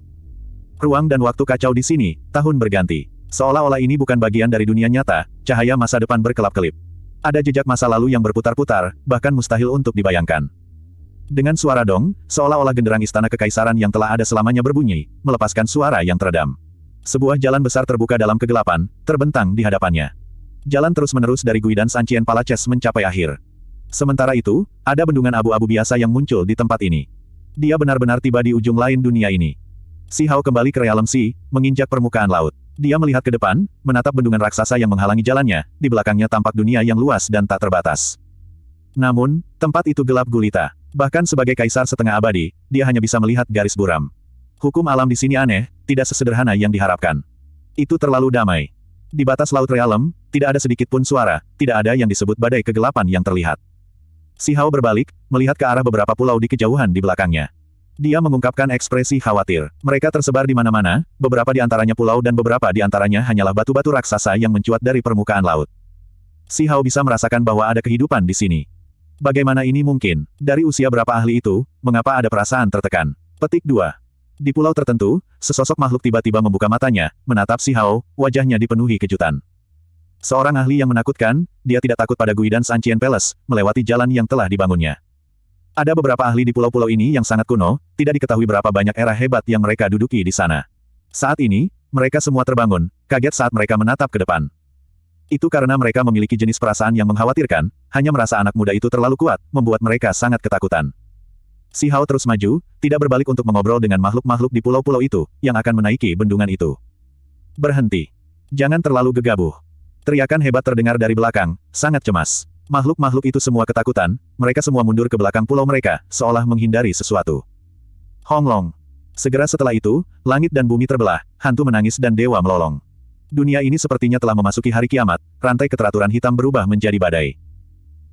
Ruang dan waktu kacau di sini, tahun berganti. Seolah-olah ini bukan bagian dari dunia nyata, cahaya masa depan berkelap-kelip. Ada jejak masa lalu yang berputar-putar, bahkan mustahil untuk dibayangkan. Dengan suara dong, seolah-olah genderang istana kekaisaran yang telah ada selamanya berbunyi, melepaskan suara yang teredam. Sebuah jalan besar terbuka dalam kegelapan, terbentang di hadapannya. Jalan terus-menerus dari Guidan Sancien Palaces mencapai akhir. Sementara itu, ada bendungan abu-abu biasa yang muncul di tempat ini. Dia benar-benar tiba di ujung lain dunia ini. Si Hao kembali ke realem Si, menginjak permukaan laut. Dia melihat ke depan, menatap bendungan raksasa yang menghalangi jalannya, di belakangnya tampak dunia yang luas dan tak terbatas. Namun, tempat itu gelap gulita. Bahkan sebagai kaisar setengah abadi, dia hanya bisa melihat garis buram. Hukum alam di sini aneh, tidak sesederhana yang diharapkan. Itu terlalu damai. Di batas laut realem, tidak ada sedikit pun suara, tidak ada yang disebut badai kegelapan yang terlihat. Si Hao berbalik, melihat ke arah beberapa pulau di kejauhan di belakangnya. Dia mengungkapkan ekspresi khawatir. Mereka tersebar di mana-mana, beberapa di antaranya pulau dan beberapa di antaranya hanyalah batu-batu raksasa yang mencuat dari permukaan laut. Si Hao bisa merasakan bahwa ada kehidupan di sini. Bagaimana ini mungkin? Dari usia berapa ahli itu, mengapa ada perasaan tertekan? Petik 2. Di pulau tertentu, sesosok makhluk tiba-tiba membuka matanya, menatap si Hao, wajahnya dipenuhi kejutan. Seorang ahli yang menakutkan, dia tidak takut pada Guidance Ancient Palace, melewati jalan yang telah dibangunnya. Ada beberapa ahli di pulau-pulau ini yang sangat kuno, tidak diketahui berapa banyak era hebat yang mereka duduki di sana. Saat ini, mereka semua terbangun, kaget saat mereka menatap ke depan. Itu karena mereka memiliki jenis perasaan yang mengkhawatirkan, hanya merasa anak muda itu terlalu kuat, membuat mereka sangat ketakutan. Si Hao terus maju, tidak berbalik untuk mengobrol dengan makhluk-makhluk di pulau-pulau itu, yang akan menaiki bendungan itu. Berhenti. Jangan terlalu gegabah. Teriakan hebat terdengar dari belakang, sangat cemas. Makhluk-makhluk itu semua ketakutan, mereka semua mundur ke belakang pulau mereka, seolah menghindari sesuatu. Honglong. Segera setelah itu, langit dan bumi terbelah, hantu menangis dan dewa melolong. Dunia ini sepertinya telah memasuki hari kiamat, rantai keteraturan hitam berubah menjadi badai.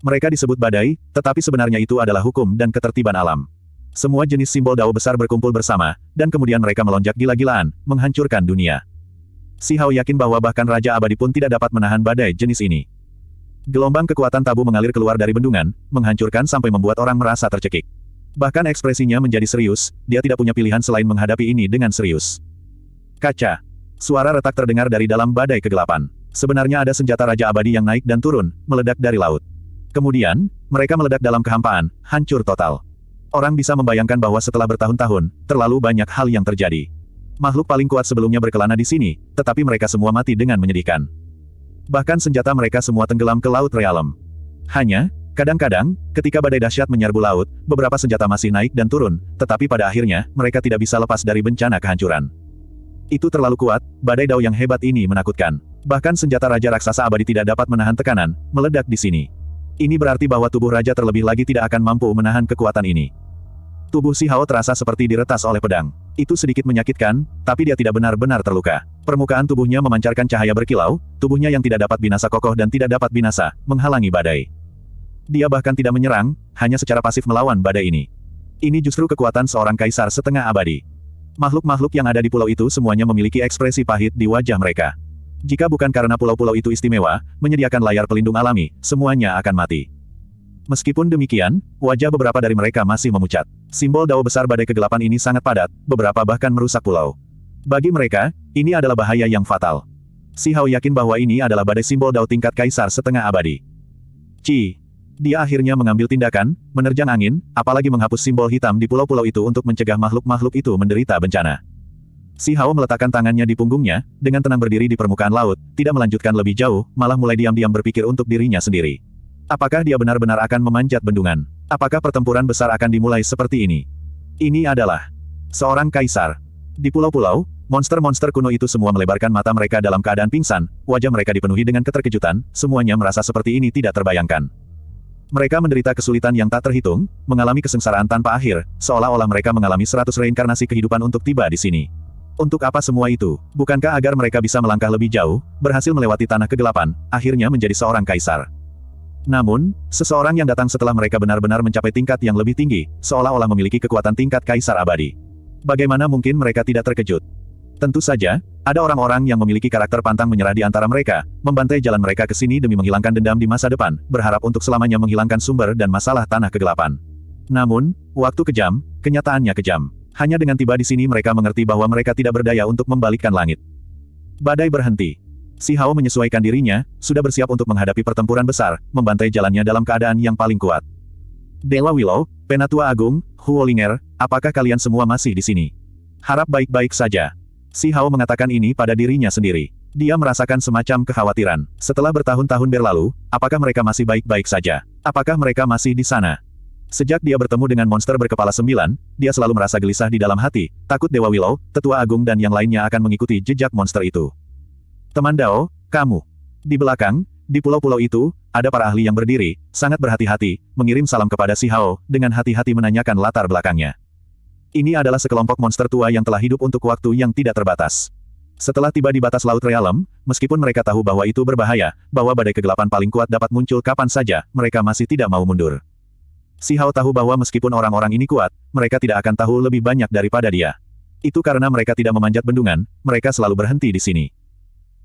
Mereka disebut badai, tetapi sebenarnya itu adalah hukum dan ketertiban alam. Semua jenis simbol dao besar berkumpul bersama, dan kemudian mereka melonjak gila-gilaan, menghancurkan dunia. Si Hao yakin bahwa bahkan Raja Abadi pun tidak dapat menahan badai jenis ini. Gelombang kekuatan tabu mengalir keluar dari bendungan, menghancurkan sampai membuat orang merasa tercekik. Bahkan ekspresinya menjadi serius, dia tidak punya pilihan selain menghadapi ini dengan serius. Kaca. Suara retak terdengar dari dalam badai kegelapan. Sebenarnya ada senjata Raja Abadi yang naik dan turun, meledak dari laut. Kemudian, mereka meledak dalam kehampaan, hancur total. Orang bisa membayangkan bahwa setelah bertahun-tahun, terlalu banyak hal yang terjadi. Makhluk paling kuat sebelumnya berkelana di sini, tetapi mereka semua mati dengan menyedihkan. Bahkan senjata mereka semua tenggelam ke laut realem. Hanya, kadang-kadang, ketika badai dahsyat menyerbu laut, beberapa senjata masih naik dan turun, tetapi pada akhirnya, mereka tidak bisa lepas dari bencana kehancuran. Itu terlalu kuat, badai dao yang hebat ini menakutkan. Bahkan senjata Raja Raksasa Abadi tidak dapat menahan tekanan, meledak di sini. Ini berarti bahwa tubuh Raja terlebih lagi tidak akan mampu menahan kekuatan ini. Tubuh Si Hao terasa seperti diretas oleh pedang. Itu sedikit menyakitkan, tapi dia tidak benar-benar terluka. Permukaan tubuhnya memancarkan cahaya berkilau, tubuhnya yang tidak dapat binasa kokoh dan tidak dapat binasa, menghalangi badai. Dia bahkan tidak menyerang, hanya secara pasif melawan badai ini. Ini justru kekuatan seorang kaisar setengah abadi. Makhluk-makhluk yang ada di pulau itu semuanya memiliki ekspresi pahit di wajah mereka. Jika bukan karena pulau-pulau itu istimewa, menyediakan layar pelindung alami, semuanya akan mati. Meskipun demikian, wajah beberapa dari mereka masih memucat. Simbol dao besar badai kegelapan ini sangat padat, beberapa bahkan merusak pulau. Bagi mereka, ini adalah bahaya yang fatal. Si Hao yakin bahwa ini adalah badai simbol dao tingkat kaisar setengah abadi. Ci. Dia akhirnya mengambil tindakan, menerjang angin, apalagi menghapus simbol hitam di pulau-pulau itu untuk mencegah makhluk-makhluk itu menderita bencana. Si Hao meletakkan tangannya di punggungnya, dengan tenang berdiri di permukaan laut, tidak melanjutkan lebih jauh, malah mulai diam-diam berpikir untuk dirinya sendiri. Apakah dia benar-benar akan memanjat bendungan? Apakah pertempuran besar akan dimulai seperti ini? Ini adalah seorang kaisar. Di pulau-pulau, Monster-monster kuno itu semua melebarkan mata mereka dalam keadaan pingsan, wajah mereka dipenuhi dengan keterkejutan, semuanya merasa seperti ini tidak terbayangkan. Mereka menderita kesulitan yang tak terhitung, mengalami kesengsaraan tanpa akhir, seolah-olah mereka mengalami seratus reinkarnasi kehidupan untuk tiba di sini. Untuk apa semua itu? Bukankah agar mereka bisa melangkah lebih jauh, berhasil melewati tanah kegelapan, akhirnya menjadi seorang kaisar? Namun, seseorang yang datang setelah mereka benar-benar mencapai tingkat yang lebih tinggi, seolah-olah memiliki kekuatan tingkat kaisar abadi. Bagaimana mungkin mereka tidak terkejut? Tentu saja, ada orang-orang yang memiliki karakter pantang menyerah di antara mereka, membantai jalan mereka ke sini demi menghilangkan dendam di masa depan, berharap untuk selamanya menghilangkan sumber dan masalah tanah kegelapan. Namun, waktu kejam, kenyataannya kejam. Hanya dengan tiba di sini mereka mengerti bahwa mereka tidak berdaya untuk membalikkan langit. Badai berhenti. Si Hao menyesuaikan dirinya, sudah bersiap untuk menghadapi pertempuran besar, membantai jalannya dalam keadaan yang paling kuat. Dewa Willow, Penatua Agung, Huolinger, apakah kalian semua masih di sini? Harap baik-baik saja. Si Hao mengatakan ini pada dirinya sendiri. Dia merasakan semacam kekhawatiran. Setelah bertahun-tahun berlalu, apakah mereka masih baik-baik saja? Apakah mereka masih di sana? Sejak dia bertemu dengan monster berkepala sembilan, dia selalu merasa gelisah di dalam hati, takut Dewa Willow, Tetua Agung dan yang lainnya akan mengikuti jejak monster itu. Teman Dao, kamu. Di belakang, di pulau-pulau itu, ada para ahli yang berdiri, sangat berhati-hati, mengirim salam kepada Si Hao, dengan hati-hati menanyakan latar belakangnya. Ini adalah sekelompok monster tua yang telah hidup untuk waktu yang tidak terbatas. Setelah tiba di batas Laut Realem, meskipun mereka tahu bahwa itu berbahaya, bahwa badai kegelapan paling kuat dapat muncul kapan saja, mereka masih tidak mau mundur. Si Hao tahu bahwa meskipun orang-orang ini kuat, mereka tidak akan tahu lebih banyak daripada dia. Itu karena mereka tidak memanjat bendungan, mereka selalu berhenti di sini.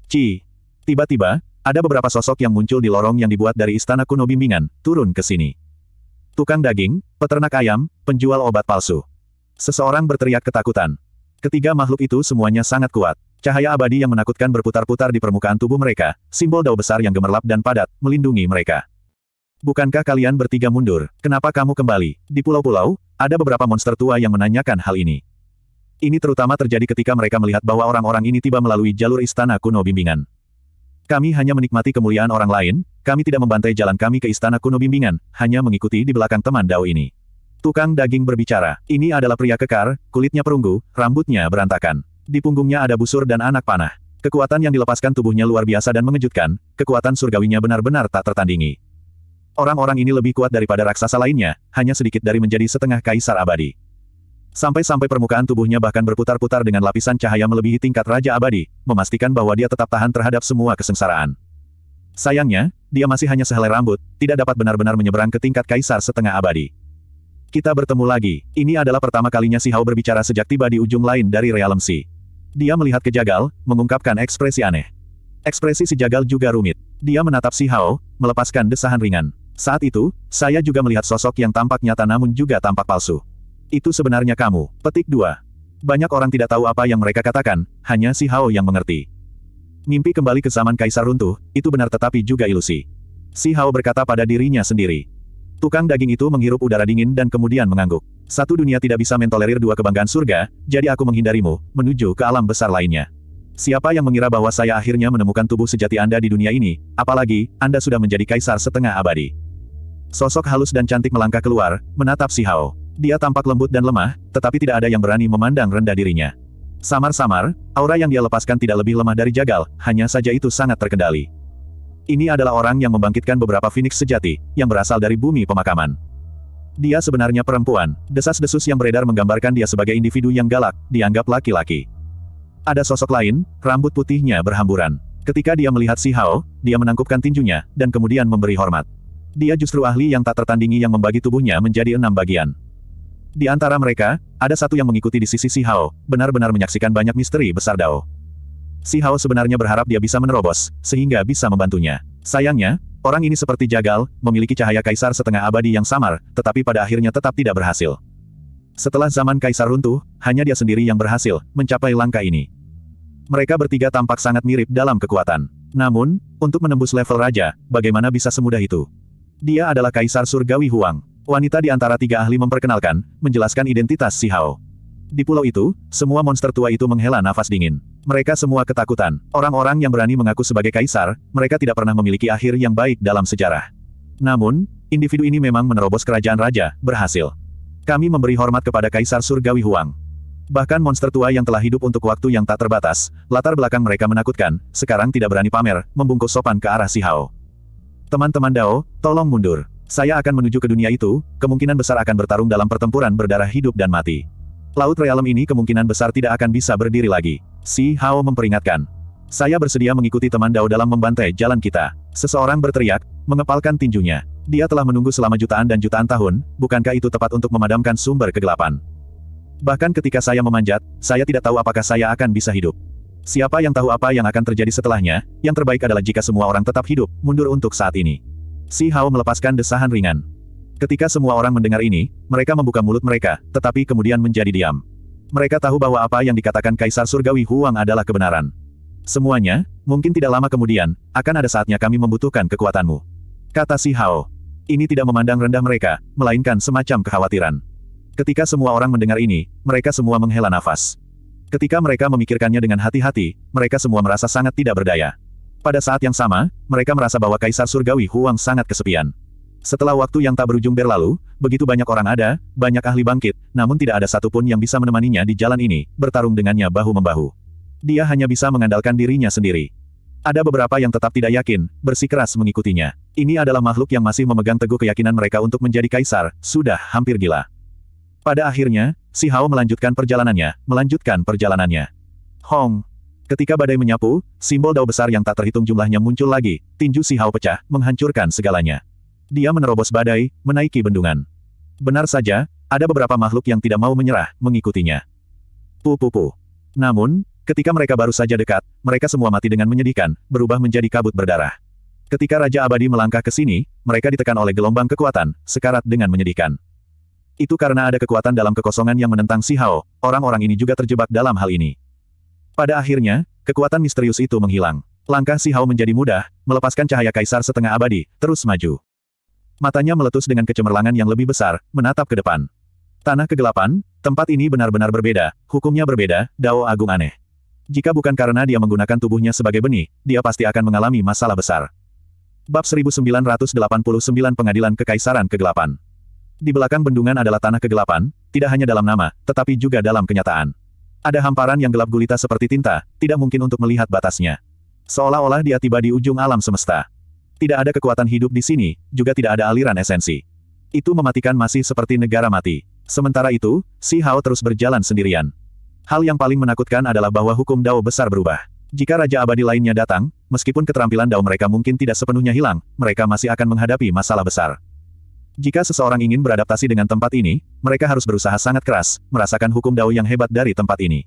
Ci. Tiba-tiba, ada beberapa sosok yang muncul di lorong yang dibuat dari istana kuno bimbingan, turun ke sini. Tukang daging, peternak ayam, penjual obat palsu. Seseorang berteriak ketakutan. Ketiga makhluk itu semuanya sangat kuat. Cahaya abadi yang menakutkan berputar-putar di permukaan tubuh mereka, simbol dao besar yang gemerlap dan padat, melindungi mereka. Bukankah kalian bertiga mundur? Kenapa kamu kembali? Di pulau-pulau, ada beberapa monster tua yang menanyakan hal ini. Ini terutama terjadi ketika mereka melihat bahwa orang-orang ini tiba melalui jalur istana kuno bimbingan. Kami hanya menikmati kemuliaan orang lain, kami tidak membantai jalan kami ke istana kuno bimbingan, hanya mengikuti di belakang teman Dao ini. Tukang daging berbicara. Ini adalah pria kekar, kulitnya perunggu, rambutnya berantakan. Di punggungnya ada busur dan anak panah. Kekuatan yang dilepaskan tubuhnya luar biasa dan mengejutkan, kekuatan surgawinya benar-benar tak tertandingi. Orang-orang ini lebih kuat daripada raksasa lainnya, hanya sedikit dari menjadi setengah kaisar abadi. Sampai-sampai permukaan tubuhnya bahkan berputar-putar dengan lapisan cahaya melebihi tingkat Raja Abadi, memastikan bahwa dia tetap tahan terhadap semua kesengsaraan. Sayangnya, dia masih hanya sehelai rambut, tidak dapat benar-benar menyeberang ke tingkat kaisar setengah abadi. Kita bertemu lagi. Ini adalah pertama kalinya si Hao berbicara sejak tiba di ujung lain dari realem si. Dia melihat Kejagal, mengungkapkan ekspresi aneh. Ekspresi si Jagal juga rumit. Dia menatap si Hao, melepaskan desahan ringan. Saat itu, saya juga melihat sosok yang tampak nyata namun juga tampak palsu. Itu sebenarnya kamu. Petik 2. Banyak orang tidak tahu apa yang mereka katakan, hanya si Hao yang mengerti. Mimpi kembali ke zaman Kaisar runtuh, itu benar tetapi juga ilusi. Si Hao berkata pada dirinya sendiri. Tukang daging itu menghirup udara dingin dan kemudian mengangguk. Satu dunia tidak bisa mentolerir dua kebanggaan surga, jadi aku menghindarimu, menuju ke alam besar lainnya. Siapa yang mengira bahwa saya akhirnya menemukan tubuh sejati Anda di dunia ini, apalagi, Anda sudah menjadi kaisar setengah abadi. Sosok halus dan cantik melangkah keluar, menatap si Hao. Dia tampak lembut dan lemah, tetapi tidak ada yang berani memandang rendah dirinya. Samar-samar, aura yang dia lepaskan tidak lebih lemah dari jagal, hanya saja itu sangat terkendali. Ini adalah orang yang membangkitkan beberapa Phoenix sejati, yang berasal dari bumi pemakaman. Dia sebenarnya perempuan, desas-desus yang beredar menggambarkan dia sebagai individu yang galak, dianggap laki-laki. Ada sosok lain, rambut putihnya berhamburan. Ketika dia melihat si Hao, dia menangkupkan tinjunya, dan kemudian memberi hormat. Dia justru ahli yang tak tertandingi yang membagi tubuhnya menjadi enam bagian. Di antara mereka, ada satu yang mengikuti di sisi si Hao, benar-benar menyaksikan banyak misteri besar Dao. Si Hao sebenarnya berharap dia bisa menerobos, sehingga bisa membantunya. Sayangnya, orang ini seperti jagal, memiliki cahaya kaisar setengah abadi yang samar, tetapi pada akhirnya tetap tidak berhasil. Setelah zaman kaisar runtuh, hanya dia sendiri yang berhasil mencapai langkah ini. Mereka bertiga tampak sangat mirip dalam kekuatan. Namun, untuk menembus level raja, bagaimana bisa semudah itu? Dia adalah kaisar surgawi Huang. Wanita di antara tiga ahli memperkenalkan, menjelaskan identitas Si Hao. Di pulau itu, semua monster tua itu menghela nafas dingin. Mereka semua ketakutan. Orang-orang yang berani mengaku sebagai kaisar, mereka tidak pernah memiliki akhir yang baik dalam sejarah. Namun, individu ini memang menerobos kerajaan raja, berhasil. Kami memberi hormat kepada Kaisar Surgawi Huang. Bahkan monster tua yang telah hidup untuk waktu yang tak terbatas, latar belakang mereka menakutkan, sekarang tidak berani pamer, membungkus sopan ke arah si Hao. Teman-teman Dao, tolong mundur. Saya akan menuju ke dunia itu, kemungkinan besar akan bertarung dalam pertempuran berdarah hidup dan mati. Laut realem ini kemungkinan besar tidak akan bisa berdiri lagi. Si Hao memperingatkan. Saya bersedia mengikuti teman Dao dalam membantai jalan kita. Seseorang berteriak, mengepalkan tinjunya. Dia telah menunggu selama jutaan dan jutaan tahun, bukankah itu tepat untuk memadamkan sumber kegelapan? Bahkan ketika saya memanjat, saya tidak tahu apakah saya akan bisa hidup. Siapa yang tahu apa yang akan terjadi setelahnya, yang terbaik adalah jika semua orang tetap hidup, mundur untuk saat ini. Si Hao melepaskan desahan ringan. Ketika semua orang mendengar ini, mereka membuka mulut mereka, tetapi kemudian menjadi diam. Mereka tahu bahwa apa yang dikatakan Kaisar Surgawi Huang adalah kebenaran. Semuanya, mungkin tidak lama kemudian, akan ada saatnya kami membutuhkan kekuatanmu. Kata si Hao. Ini tidak memandang rendah mereka, melainkan semacam kekhawatiran. Ketika semua orang mendengar ini, mereka semua menghela nafas. Ketika mereka memikirkannya dengan hati-hati, mereka semua merasa sangat tidak berdaya. Pada saat yang sama, mereka merasa bahwa Kaisar Surgawi Huang sangat kesepian. Setelah waktu yang tak berujung berlalu, begitu banyak orang ada, banyak ahli bangkit, namun tidak ada satupun yang bisa menemaninya di jalan ini, bertarung dengannya bahu-membahu. Dia hanya bisa mengandalkan dirinya sendiri. Ada beberapa yang tetap tidak yakin, bersikeras mengikutinya. Ini adalah makhluk yang masih memegang teguh keyakinan mereka untuk menjadi kaisar, sudah hampir gila. Pada akhirnya, si Hao melanjutkan perjalanannya, melanjutkan perjalanannya. Hong! Ketika badai menyapu, simbol dao besar yang tak terhitung jumlahnya muncul lagi, tinju si Hao pecah, menghancurkan segalanya. Dia menerobos badai, menaiki bendungan. Benar saja, ada beberapa makhluk yang tidak mau menyerah, mengikutinya. pu pu Namun, ketika mereka baru saja dekat, mereka semua mati dengan menyedihkan, berubah menjadi kabut berdarah. Ketika Raja Abadi melangkah ke sini, mereka ditekan oleh gelombang kekuatan, sekarat dengan menyedihkan. Itu karena ada kekuatan dalam kekosongan yang menentang Si Hao, orang-orang ini juga terjebak dalam hal ini. Pada akhirnya, kekuatan misterius itu menghilang. Langkah Si Hao menjadi mudah, melepaskan cahaya kaisar setengah abadi, terus maju. Matanya meletus dengan kecemerlangan yang lebih besar, menatap ke depan. Tanah kegelapan, tempat ini benar-benar berbeda, hukumnya berbeda, Dao Agung aneh. Jika bukan karena dia menggunakan tubuhnya sebagai benih, dia pasti akan mengalami masalah besar. Bab 1989 Pengadilan Kekaisaran Kegelapan Di belakang bendungan adalah tanah kegelapan, tidak hanya dalam nama, tetapi juga dalam kenyataan. Ada hamparan yang gelap gulita seperti tinta, tidak mungkin untuk melihat batasnya. Seolah-olah dia tiba di ujung alam semesta. Tidak ada kekuatan hidup di sini, juga tidak ada aliran esensi. Itu mematikan masih seperti negara mati. Sementara itu, Si Hao terus berjalan sendirian. Hal yang paling menakutkan adalah bahwa hukum Dao besar berubah. Jika Raja Abadi lainnya datang, meskipun keterampilan Dao mereka mungkin tidak sepenuhnya hilang, mereka masih akan menghadapi masalah besar. Jika seseorang ingin beradaptasi dengan tempat ini, mereka harus berusaha sangat keras, merasakan hukum Dao yang hebat dari tempat ini.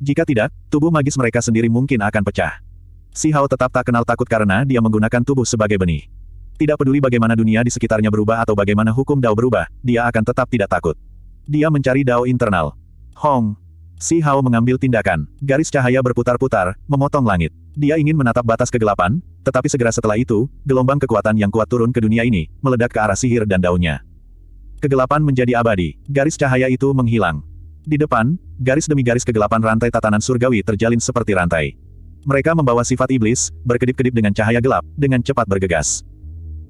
Jika tidak, tubuh magis mereka sendiri mungkin akan pecah. Si Hao tetap tak kenal takut karena dia menggunakan tubuh sebagai benih. Tidak peduli bagaimana dunia di sekitarnya berubah atau bagaimana hukum Dao berubah, dia akan tetap tidak takut. Dia mencari Dao internal. Hong. Si Hao mengambil tindakan. Garis cahaya berputar-putar, memotong langit. Dia ingin menatap batas kegelapan, tetapi segera setelah itu, gelombang kekuatan yang kuat turun ke dunia ini, meledak ke arah sihir dan daunnya. Kegelapan menjadi abadi. Garis cahaya itu menghilang. Di depan, garis demi garis kegelapan rantai tatanan surgawi terjalin seperti rantai. Mereka membawa sifat iblis, berkedip-kedip dengan cahaya gelap, dengan cepat bergegas.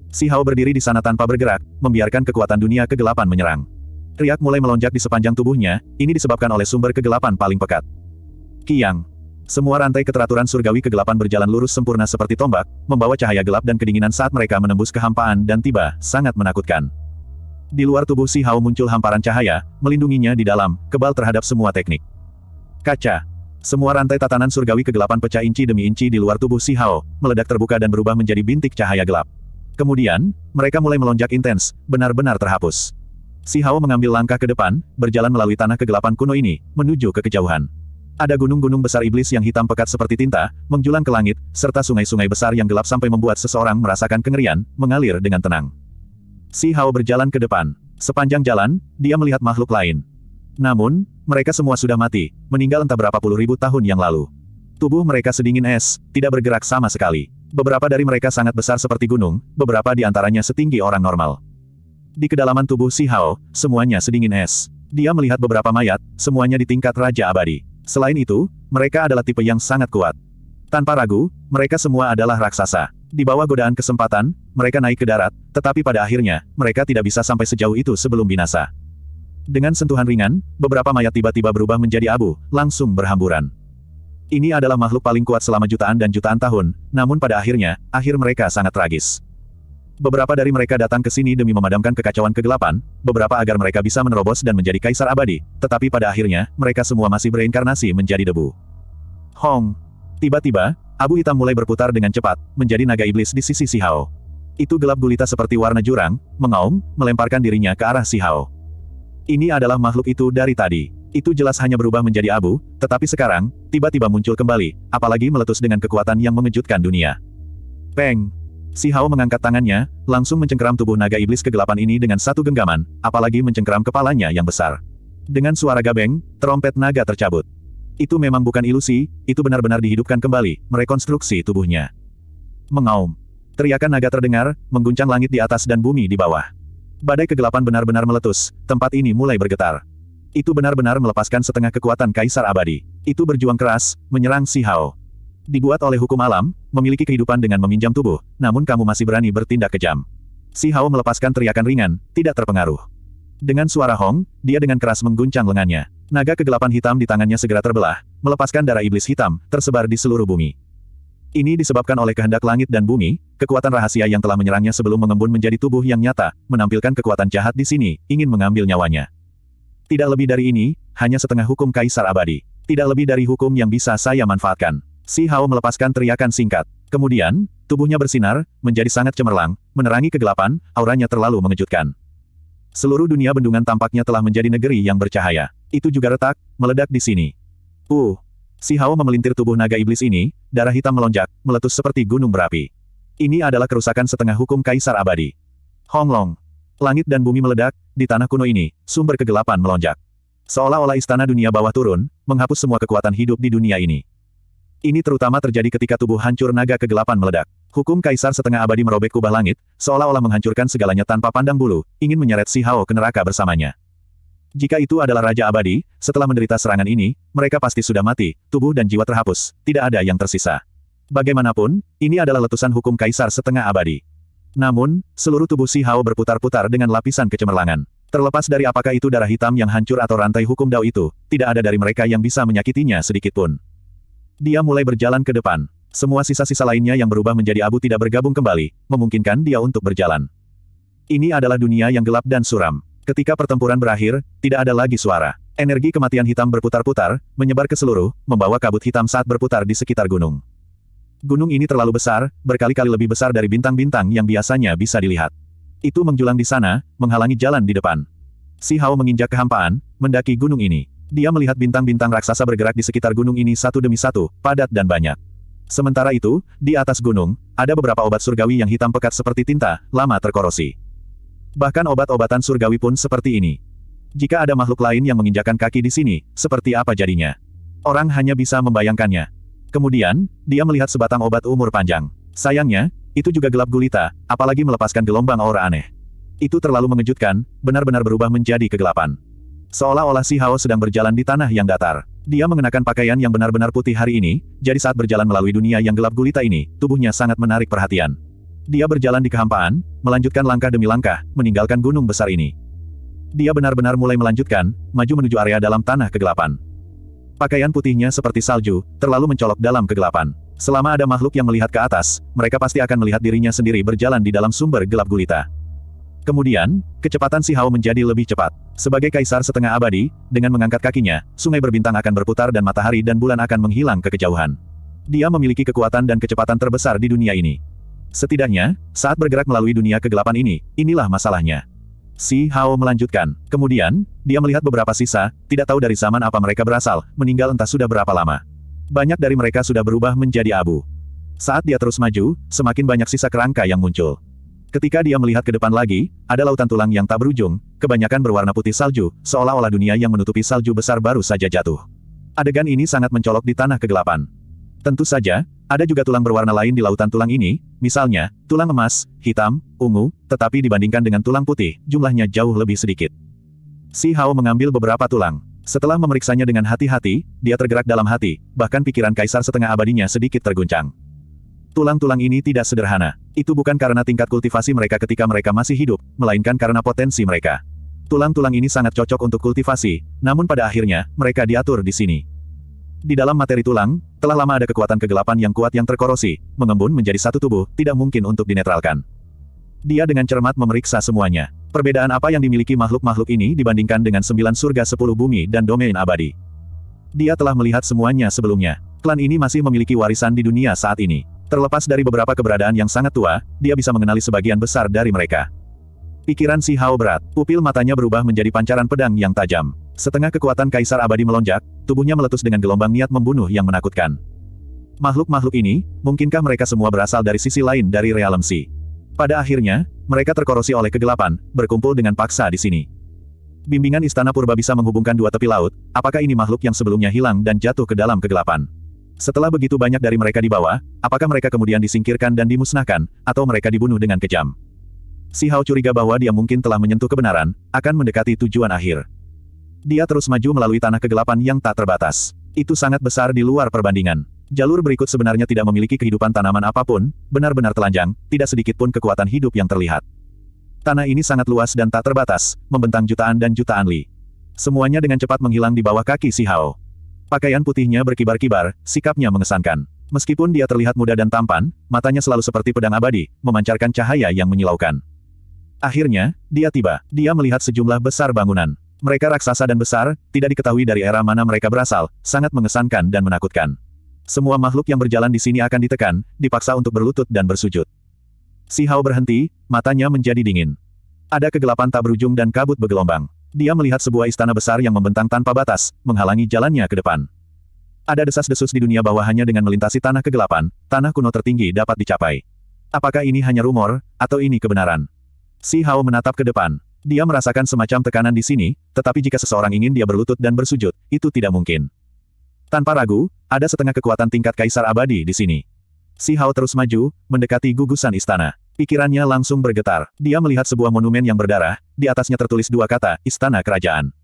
Si Hao berdiri di sana tanpa bergerak, membiarkan kekuatan dunia kegelapan menyerang. Riak mulai melonjak di sepanjang tubuhnya, ini disebabkan oleh sumber kegelapan paling pekat. Kiang. Semua rantai keteraturan surgawi kegelapan berjalan lurus sempurna seperti tombak, membawa cahaya gelap dan kedinginan saat mereka menembus kehampaan dan tiba, sangat menakutkan. Di luar tubuh si Hao muncul hamparan cahaya, melindunginya di dalam, kebal terhadap semua teknik. Kaca. Semua rantai tatanan surgawi kegelapan pecah inci demi inci di luar tubuh Si Hao, meledak terbuka dan berubah menjadi bintik cahaya gelap. Kemudian, mereka mulai melonjak intens, benar-benar terhapus. Si Hao mengambil langkah ke depan, berjalan melalui tanah kegelapan kuno ini, menuju ke kejauhan. Ada gunung-gunung besar iblis yang hitam pekat seperti tinta, menjulang ke langit, serta sungai-sungai besar yang gelap sampai membuat seseorang merasakan kengerian, mengalir dengan tenang. Si Hao berjalan ke depan. Sepanjang jalan, dia melihat makhluk lain. Namun, mereka semua sudah mati, meninggal entah berapa puluh ribu tahun yang lalu. Tubuh mereka sedingin es, tidak bergerak sama sekali. Beberapa dari mereka sangat besar seperti gunung, beberapa di antaranya setinggi orang normal. Di kedalaman tubuh Si Hao, semuanya sedingin es. Dia melihat beberapa mayat, semuanya di tingkat Raja Abadi. Selain itu, mereka adalah tipe yang sangat kuat. Tanpa ragu, mereka semua adalah raksasa. Di bawah godaan kesempatan, mereka naik ke darat, tetapi pada akhirnya, mereka tidak bisa sampai sejauh itu sebelum binasa. Dengan sentuhan ringan, beberapa mayat tiba-tiba berubah menjadi abu, langsung berhamburan. Ini adalah makhluk paling kuat selama jutaan dan jutaan tahun, namun pada akhirnya, akhir mereka sangat tragis. Beberapa dari mereka datang ke sini demi memadamkan kekacauan kegelapan, beberapa agar mereka bisa menerobos dan menjadi kaisar abadi, tetapi pada akhirnya, mereka semua masih bereinkarnasi menjadi debu. Hong! Tiba-tiba, abu hitam mulai berputar dengan cepat, menjadi naga iblis di sisi Si Hao. Itu gelap gulita seperti warna jurang, mengaum, melemparkan dirinya ke arah Si Hao. Ini adalah makhluk itu dari tadi. Itu jelas hanya berubah menjadi abu, tetapi sekarang, tiba-tiba muncul kembali, apalagi meletus dengan kekuatan yang mengejutkan dunia. Peng! Si Hao mengangkat tangannya, langsung mencengkeram tubuh naga iblis kegelapan ini dengan satu genggaman, apalagi mencengkeram kepalanya yang besar. Dengan suara gabeng, trompet naga tercabut. Itu memang bukan ilusi, itu benar-benar dihidupkan kembali, merekonstruksi tubuhnya. Mengaum. Teriakan naga terdengar, mengguncang langit di atas dan bumi di bawah. Badai kegelapan benar-benar meletus, tempat ini mulai bergetar. Itu benar-benar melepaskan setengah kekuatan Kaisar Abadi. Itu berjuang keras, menyerang Si Hao. Dibuat oleh hukum alam, memiliki kehidupan dengan meminjam tubuh, namun kamu masih berani bertindak kejam. Si Hao melepaskan teriakan ringan, tidak terpengaruh. Dengan suara Hong, dia dengan keras mengguncang lengannya. Naga kegelapan hitam di tangannya segera terbelah, melepaskan darah iblis hitam, tersebar di seluruh bumi. Ini disebabkan oleh kehendak langit dan bumi, kekuatan rahasia yang telah menyerangnya sebelum mengembun menjadi tubuh yang nyata, menampilkan kekuatan jahat di sini, ingin mengambil nyawanya. Tidak lebih dari ini, hanya setengah hukum kaisar abadi. Tidak lebih dari hukum yang bisa saya manfaatkan. Si Hao melepaskan teriakan singkat. Kemudian, tubuhnya bersinar, menjadi sangat cemerlang, menerangi kegelapan, auranya terlalu mengejutkan. Seluruh dunia bendungan tampaknya telah menjadi negeri yang bercahaya. Itu juga retak, meledak di sini. Uh, Si Hao memelintir tubuh naga iblis ini, darah hitam melonjak, meletus seperti gunung berapi. Ini adalah kerusakan setengah hukum Kaisar Abadi. Honglong. Langit dan bumi meledak, di tanah kuno ini, sumber kegelapan melonjak. Seolah-olah istana dunia bawah turun, menghapus semua kekuatan hidup di dunia ini. Ini terutama terjadi ketika tubuh hancur naga kegelapan meledak. Hukum Kaisar setengah abadi merobek kubah langit, seolah-olah menghancurkan segalanya tanpa pandang bulu, ingin menyeret si Hao ke neraka bersamanya. Jika itu adalah Raja Abadi, setelah menderita serangan ini, mereka pasti sudah mati, tubuh dan jiwa terhapus, tidak ada yang tersisa. Bagaimanapun, ini adalah letusan hukum Kaisar setengah abadi. Namun, seluruh tubuh Si Hao berputar-putar dengan lapisan kecemerlangan. Terlepas dari apakah itu darah hitam yang hancur atau rantai hukum Dao itu, tidak ada dari mereka yang bisa menyakitinya sedikitpun. Dia mulai berjalan ke depan. Semua sisa-sisa lainnya yang berubah menjadi abu tidak bergabung kembali, memungkinkan dia untuk berjalan. Ini adalah dunia yang gelap dan suram. Ketika pertempuran berakhir, tidak ada lagi suara. Energi kematian hitam berputar-putar, menyebar ke seluruh, membawa kabut hitam saat berputar di sekitar gunung. Gunung ini terlalu besar, berkali-kali lebih besar dari bintang-bintang yang biasanya bisa dilihat. Itu menjulang di sana, menghalangi jalan di depan. Si Hao menginjak kehampaan, mendaki gunung ini. Dia melihat bintang-bintang raksasa bergerak di sekitar gunung ini satu demi satu, padat dan banyak. Sementara itu, di atas gunung, ada beberapa obat surgawi yang hitam pekat seperti tinta, lama terkorosi. Bahkan obat-obatan surgawi pun seperti ini. Jika ada makhluk lain yang menginjakan kaki di sini, seperti apa jadinya? Orang hanya bisa membayangkannya. Kemudian, dia melihat sebatang obat umur panjang. Sayangnya, itu juga gelap gulita, apalagi melepaskan gelombang aura aneh. Itu terlalu mengejutkan, benar-benar berubah menjadi kegelapan. Seolah-olah si Hao sedang berjalan di tanah yang datar. Dia mengenakan pakaian yang benar-benar putih hari ini, jadi saat berjalan melalui dunia yang gelap gulita ini, tubuhnya sangat menarik perhatian. Dia berjalan di kehampaan, melanjutkan langkah demi langkah, meninggalkan gunung besar ini. Dia benar-benar mulai melanjutkan, maju menuju area dalam tanah kegelapan. Pakaian putihnya seperti salju, terlalu mencolok dalam kegelapan. Selama ada makhluk yang melihat ke atas, mereka pasti akan melihat dirinya sendiri berjalan di dalam sumber gelap gulita. Kemudian, kecepatan si Hao menjadi lebih cepat. Sebagai kaisar setengah abadi, dengan mengangkat kakinya, sungai berbintang akan berputar dan matahari dan bulan akan menghilang ke kejauhan. Dia memiliki kekuatan dan kecepatan terbesar di dunia ini. Setidaknya, saat bergerak melalui dunia kegelapan ini, inilah masalahnya. Si Hao melanjutkan. Kemudian, dia melihat beberapa sisa, tidak tahu dari zaman apa mereka berasal, meninggal entah sudah berapa lama. Banyak dari mereka sudah berubah menjadi abu. Saat dia terus maju, semakin banyak sisa kerangka yang muncul. Ketika dia melihat ke depan lagi, ada lautan tulang yang tak berujung, kebanyakan berwarna putih salju, seolah-olah dunia yang menutupi salju besar baru saja jatuh. Adegan ini sangat mencolok di tanah kegelapan. Tentu saja, ada juga tulang berwarna lain di lautan tulang ini, misalnya, tulang emas, hitam, ungu, tetapi dibandingkan dengan tulang putih, jumlahnya jauh lebih sedikit. Si Hao mengambil beberapa tulang. Setelah memeriksanya dengan hati-hati, dia tergerak dalam hati, bahkan pikiran kaisar setengah abadinya sedikit terguncang. Tulang-tulang ini tidak sederhana. Itu bukan karena tingkat kultivasi mereka ketika mereka masih hidup, melainkan karena potensi mereka. Tulang-tulang ini sangat cocok untuk kultivasi, namun pada akhirnya, mereka diatur di sini. Di dalam materi tulang, telah lama ada kekuatan kegelapan yang kuat yang terkorosi, mengembun menjadi satu tubuh, tidak mungkin untuk dinetralkan. Dia dengan cermat memeriksa semuanya. Perbedaan apa yang dimiliki makhluk-makhluk ini dibandingkan dengan sembilan surga sepuluh bumi dan domain abadi. Dia telah melihat semuanya sebelumnya. Klan ini masih memiliki warisan di dunia saat ini. Terlepas dari beberapa keberadaan yang sangat tua, dia bisa mengenali sebagian besar dari mereka. Pikiran si Hao berat, pupil matanya berubah menjadi pancaran pedang yang tajam. Setengah kekuatan Kaisar Abadi melonjak, tubuhnya meletus dengan gelombang niat membunuh yang menakutkan. Makhluk-makhluk ini, mungkinkah mereka semua berasal dari sisi lain dari realem si? Pada akhirnya, mereka terkorosi oleh kegelapan, berkumpul dengan paksa di sini. Bimbingan Istana Purba bisa menghubungkan dua tepi laut, apakah ini makhluk yang sebelumnya hilang dan jatuh ke dalam kegelapan? Setelah begitu banyak dari mereka dibawa, apakah mereka kemudian disingkirkan dan dimusnahkan, atau mereka dibunuh dengan kejam? Si Hao curiga bahwa dia mungkin telah menyentuh kebenaran, akan mendekati tujuan akhir. Dia terus maju melalui tanah kegelapan yang tak terbatas. Itu sangat besar di luar perbandingan. Jalur berikut sebenarnya tidak memiliki kehidupan tanaman apapun, benar-benar telanjang, tidak sedikit pun kekuatan hidup yang terlihat. Tanah ini sangat luas dan tak terbatas, membentang jutaan dan jutaan li. Semuanya dengan cepat menghilang di bawah kaki si Hao. Pakaian putihnya berkibar-kibar, sikapnya mengesankan. Meskipun dia terlihat muda dan tampan, matanya selalu seperti pedang abadi, memancarkan cahaya yang menyilaukan. Akhirnya, dia tiba. Dia melihat sejumlah besar bangunan. Mereka raksasa dan besar, tidak diketahui dari era mana mereka berasal, sangat mengesankan dan menakutkan. Semua makhluk yang berjalan di sini akan ditekan, dipaksa untuk berlutut dan bersujud. Si Hao berhenti, matanya menjadi dingin. Ada kegelapan tak berujung dan kabut bergelombang. Dia melihat sebuah istana besar yang membentang tanpa batas, menghalangi jalannya ke depan. Ada desas-desus di dunia bawah hanya dengan melintasi tanah kegelapan, tanah kuno tertinggi dapat dicapai. Apakah ini hanya rumor, atau ini kebenaran? Si Hao menatap ke depan. Dia merasakan semacam tekanan di sini, tetapi jika seseorang ingin dia berlutut dan bersujud, itu tidak mungkin. Tanpa ragu, ada setengah kekuatan tingkat kaisar abadi di sini. Si Hao terus maju, mendekati gugusan istana. Pikirannya langsung bergetar. Dia melihat sebuah monumen yang berdarah, di atasnya tertulis dua kata, Istana Kerajaan.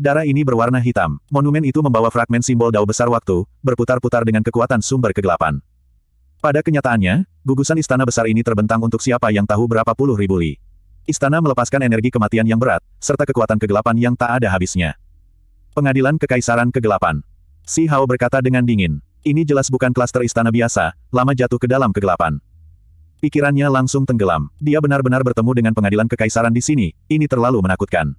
Darah ini berwarna hitam. Monumen itu membawa fragmen simbol dao besar waktu, berputar-putar dengan kekuatan sumber kegelapan. Pada kenyataannya, gugusan istana besar ini terbentang untuk siapa yang tahu berapa puluh ribu li. Istana melepaskan energi kematian yang berat, serta kekuatan kegelapan yang tak ada habisnya. Pengadilan Kekaisaran Kegelapan. Si Hao berkata dengan dingin. Ini jelas bukan klaster istana biasa, lama jatuh ke dalam kegelapan. Pikirannya langsung tenggelam. Dia benar-benar bertemu dengan pengadilan kekaisaran di sini, ini terlalu menakutkan.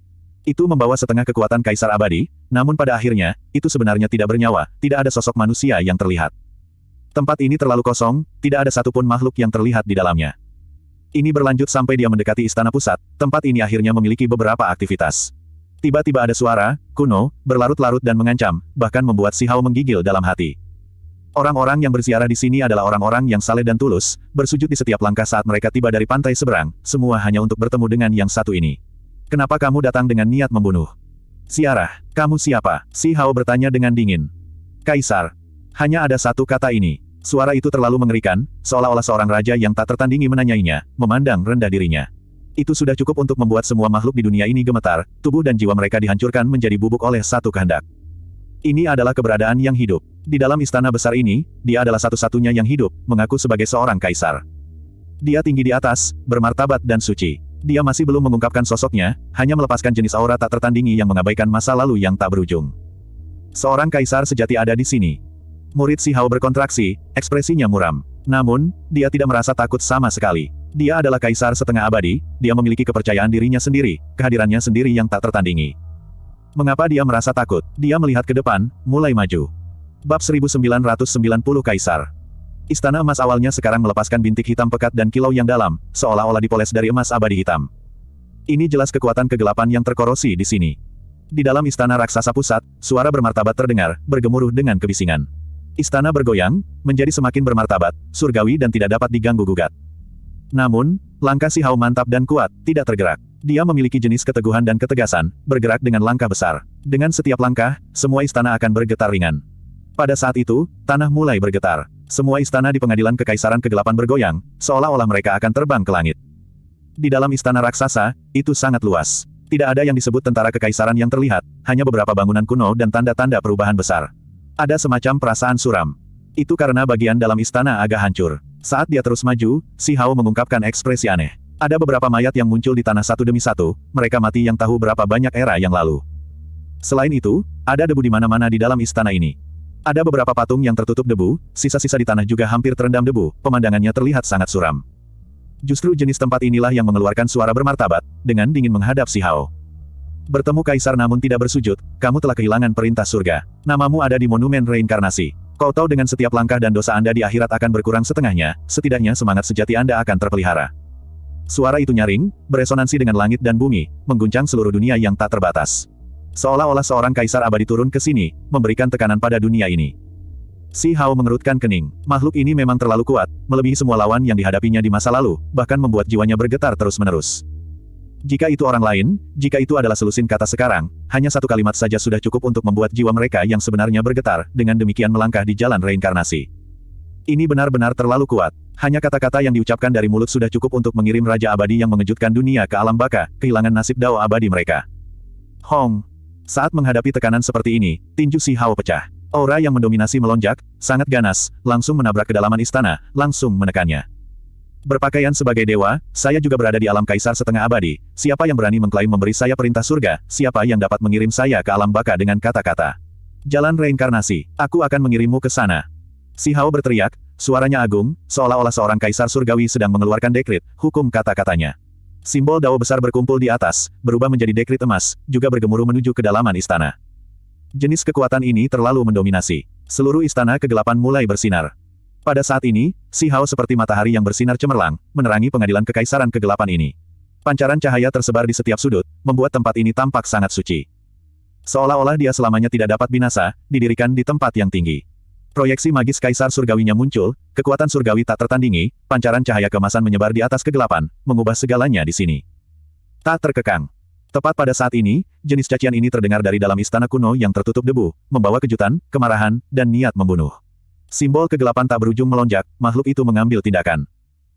Itu membawa setengah kekuatan kaisar abadi, namun pada akhirnya, itu sebenarnya tidak bernyawa, tidak ada sosok manusia yang terlihat. Tempat ini terlalu kosong, tidak ada satupun makhluk yang terlihat di dalamnya. Ini berlanjut sampai dia mendekati istana pusat, tempat ini akhirnya memiliki beberapa aktivitas. Tiba-tiba ada suara, kuno, berlarut-larut dan mengancam, bahkan membuat si Hao menggigil dalam hati. Orang-orang yang berziarah di sini adalah orang-orang yang saleh dan tulus, bersujud di setiap langkah saat mereka tiba dari pantai seberang, semua hanya untuk bertemu dengan yang satu ini. Kenapa kamu datang dengan niat membunuh? Ziarah, kamu siapa? Si Hao bertanya dengan dingin. Kaisar. Hanya ada satu kata ini. Suara itu terlalu mengerikan, seolah-olah seorang raja yang tak tertandingi menanyainya, memandang rendah dirinya. Itu sudah cukup untuk membuat semua makhluk di dunia ini gemetar, tubuh dan jiwa mereka dihancurkan menjadi bubuk oleh satu kehendak. Ini adalah keberadaan yang hidup. Di dalam istana besar ini, dia adalah satu-satunya yang hidup, mengaku sebagai seorang kaisar. Dia tinggi di atas, bermartabat dan suci. Dia masih belum mengungkapkan sosoknya, hanya melepaskan jenis aura tak tertandingi yang mengabaikan masa lalu yang tak berujung. Seorang kaisar sejati ada di sini. Murid Si Hao berkontraksi, ekspresinya muram. Namun, dia tidak merasa takut sama sekali. Dia adalah kaisar setengah abadi, dia memiliki kepercayaan dirinya sendiri, kehadirannya sendiri yang tak tertandingi. Mengapa dia merasa takut? Dia melihat ke depan, mulai maju. Bab 1990 Kaisar Istana emas awalnya sekarang melepaskan bintik hitam pekat dan kilau yang dalam, seolah-olah dipoles dari emas abadi hitam. Ini jelas kekuatan kegelapan yang terkorosi di sini. Di dalam istana raksasa pusat, suara bermartabat terdengar, bergemuruh dengan kebisingan. Istana bergoyang, menjadi semakin bermartabat, surgawi dan tidak dapat diganggu-gugat. Namun, langkah si Hao mantap dan kuat, tidak tergerak. Dia memiliki jenis keteguhan dan ketegasan, bergerak dengan langkah besar. Dengan setiap langkah, semua istana akan bergetar ringan. Pada saat itu, tanah mulai bergetar. Semua istana di pengadilan kekaisaran kegelapan bergoyang, seolah-olah mereka akan terbang ke langit. Di dalam istana raksasa, itu sangat luas. Tidak ada yang disebut tentara kekaisaran yang terlihat, hanya beberapa bangunan kuno dan tanda-tanda perubahan besar. Ada semacam perasaan suram. Itu karena bagian dalam istana agak hancur. Saat dia terus maju, Si Hao mengungkapkan ekspresi aneh. Ada beberapa mayat yang muncul di tanah satu demi satu, mereka mati yang tahu berapa banyak era yang lalu. Selain itu, ada debu di mana-mana di dalam istana ini. Ada beberapa patung yang tertutup debu, sisa-sisa di tanah juga hampir terendam debu, pemandangannya terlihat sangat suram. Justru jenis tempat inilah yang mengeluarkan suara bermartabat, dengan dingin menghadap si Hao. Bertemu kaisar namun tidak bersujud, kamu telah kehilangan perintah surga. Namamu ada di monumen reinkarnasi. Kau tahu dengan setiap langkah dan dosa Anda di akhirat akan berkurang setengahnya, setidaknya semangat sejati Anda akan terpelihara. Suara itu nyaring, beresonansi dengan langit dan bumi, mengguncang seluruh dunia yang tak terbatas. Seolah-olah seorang kaisar abadi turun ke sini, memberikan tekanan pada dunia ini. Si Hao mengerutkan kening. Makhluk ini memang terlalu kuat, melebihi semua lawan yang dihadapinya di masa lalu, bahkan membuat jiwanya bergetar terus-menerus. Jika itu orang lain, jika itu adalah selusin kata sekarang, hanya satu kalimat saja sudah cukup untuk membuat jiwa mereka yang sebenarnya bergetar, dengan demikian melangkah di jalan reinkarnasi. Ini benar-benar terlalu kuat. Hanya kata-kata yang diucapkan dari mulut sudah cukup untuk mengirim Raja Abadi yang mengejutkan dunia ke alam baka, kehilangan nasib Dao Abadi mereka. Hong. Saat menghadapi tekanan seperti ini, tinju si Hao pecah. Aura yang mendominasi melonjak, sangat ganas, langsung menabrak kedalaman istana, langsung menekannya. Berpakaian sebagai dewa, saya juga berada di alam kaisar setengah abadi. Siapa yang berani mengklaim memberi saya perintah surga, siapa yang dapat mengirim saya ke alam baka dengan kata-kata. Jalan reinkarnasi, aku akan mengirimmu ke sana. Si Hao berteriak, suaranya agung, seolah-olah seorang kaisar surgawi sedang mengeluarkan dekrit, hukum kata-katanya. Simbol dao besar berkumpul di atas, berubah menjadi dekrit emas, juga bergemuruh menuju kedalaman istana. Jenis kekuatan ini terlalu mendominasi. Seluruh istana kegelapan mulai bersinar. Pada saat ini, si Hao seperti matahari yang bersinar cemerlang, menerangi pengadilan kekaisaran kegelapan ini. Pancaran cahaya tersebar di setiap sudut, membuat tempat ini tampak sangat suci. Seolah-olah dia selamanya tidak dapat binasa, didirikan di tempat yang tinggi. Proyeksi magis kaisar surgawinya muncul, kekuatan surgawi tak tertandingi, pancaran cahaya kemasan menyebar di atas kegelapan, mengubah segalanya di sini. Tak terkekang. Tepat pada saat ini, jenis cacian ini terdengar dari dalam istana kuno yang tertutup debu, membawa kejutan, kemarahan, dan niat membunuh. Simbol kegelapan tak berujung melonjak, makhluk itu mengambil tindakan.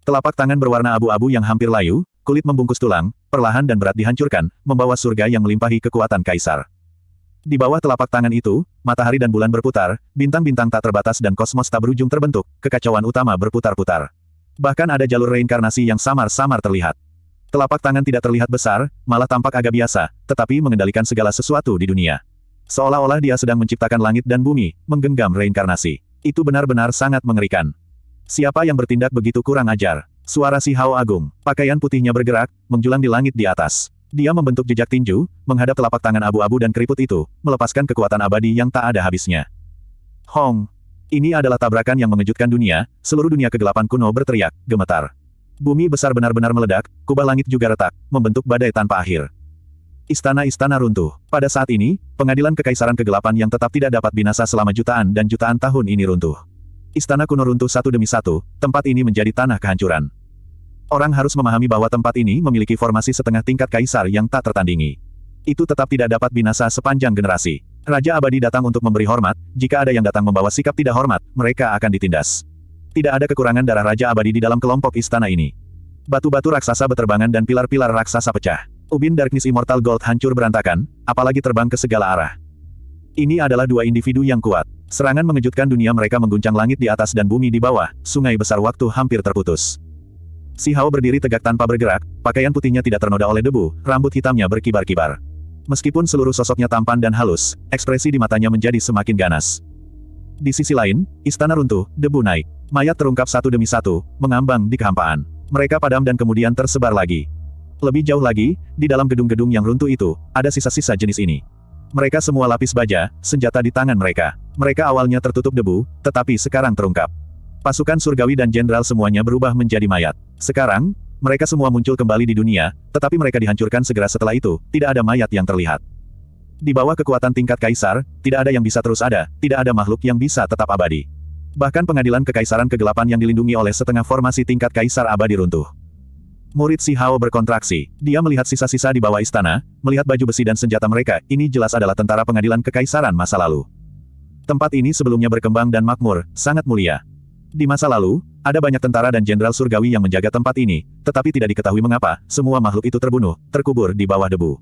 Telapak tangan berwarna abu-abu yang hampir layu, kulit membungkus tulang, perlahan dan berat dihancurkan, membawa surga yang melimpahi kekuatan kaisar. Di bawah telapak tangan itu, matahari dan bulan berputar, bintang-bintang tak terbatas dan kosmos tak berujung terbentuk, kekacauan utama berputar-putar. Bahkan ada jalur reinkarnasi yang samar-samar terlihat. Telapak tangan tidak terlihat besar, malah tampak agak biasa, tetapi mengendalikan segala sesuatu di dunia. Seolah-olah dia sedang menciptakan langit dan bumi, menggenggam reinkarnasi. Itu benar-benar sangat mengerikan. Siapa yang bertindak begitu kurang ajar? Suara si Hao Agung, pakaian putihnya bergerak, menjulang di langit di atas. Dia membentuk jejak tinju, menghadap telapak tangan abu-abu dan keriput itu, melepaskan kekuatan abadi yang tak ada habisnya. Hong! Ini adalah tabrakan yang mengejutkan dunia, seluruh dunia kegelapan kuno berteriak, gemetar. Bumi besar benar-benar meledak, kubah langit juga retak, membentuk badai tanpa akhir. Istana-istana runtuh. Pada saat ini, pengadilan kekaisaran kegelapan yang tetap tidak dapat binasa selama jutaan dan jutaan tahun ini runtuh. Istana kuno runtuh satu demi satu, tempat ini menjadi tanah kehancuran. Orang harus memahami bahwa tempat ini memiliki formasi setengah tingkat kaisar yang tak tertandingi. Itu tetap tidak dapat binasa sepanjang generasi. Raja abadi datang untuk memberi hormat, jika ada yang datang membawa sikap tidak hormat, mereka akan ditindas. Tidak ada kekurangan darah Raja Abadi di dalam kelompok istana ini. Batu-batu raksasa beterbangan dan pilar-pilar raksasa pecah. Ubin Darkness Immortal Gold hancur berantakan, apalagi terbang ke segala arah. Ini adalah dua individu yang kuat. Serangan mengejutkan dunia mereka mengguncang langit di atas dan bumi di bawah, sungai besar waktu hampir terputus. Si Hao berdiri tegak tanpa bergerak, pakaian putihnya tidak ternoda oleh debu, rambut hitamnya berkibar-kibar. Meskipun seluruh sosoknya tampan dan halus, ekspresi di matanya menjadi semakin ganas. Di sisi lain, istana runtuh, debu naik. Mayat terungkap satu demi satu, mengambang di kehampaan. Mereka padam dan kemudian tersebar lagi. Lebih jauh lagi, di dalam gedung-gedung yang runtuh itu, ada sisa-sisa jenis ini. Mereka semua lapis baja, senjata di tangan mereka. Mereka awalnya tertutup debu, tetapi sekarang terungkap. Pasukan surgawi dan jenderal semuanya berubah menjadi mayat. Sekarang, mereka semua muncul kembali di dunia, tetapi mereka dihancurkan segera setelah itu, tidak ada mayat yang terlihat. Di bawah kekuatan tingkat kaisar, tidak ada yang bisa terus ada, tidak ada makhluk yang bisa tetap abadi. Bahkan pengadilan kekaisaran kegelapan yang dilindungi oleh setengah formasi tingkat kaisar abadi runtuh. Murid Si Hao berkontraksi. Dia melihat sisa-sisa di bawah istana, melihat baju besi dan senjata mereka, ini jelas adalah tentara pengadilan kekaisaran masa lalu. Tempat ini sebelumnya berkembang dan makmur, sangat mulia. Di masa lalu, ada banyak tentara dan jenderal surgawi yang menjaga tempat ini, tetapi tidak diketahui mengapa, semua makhluk itu terbunuh, terkubur di bawah debu.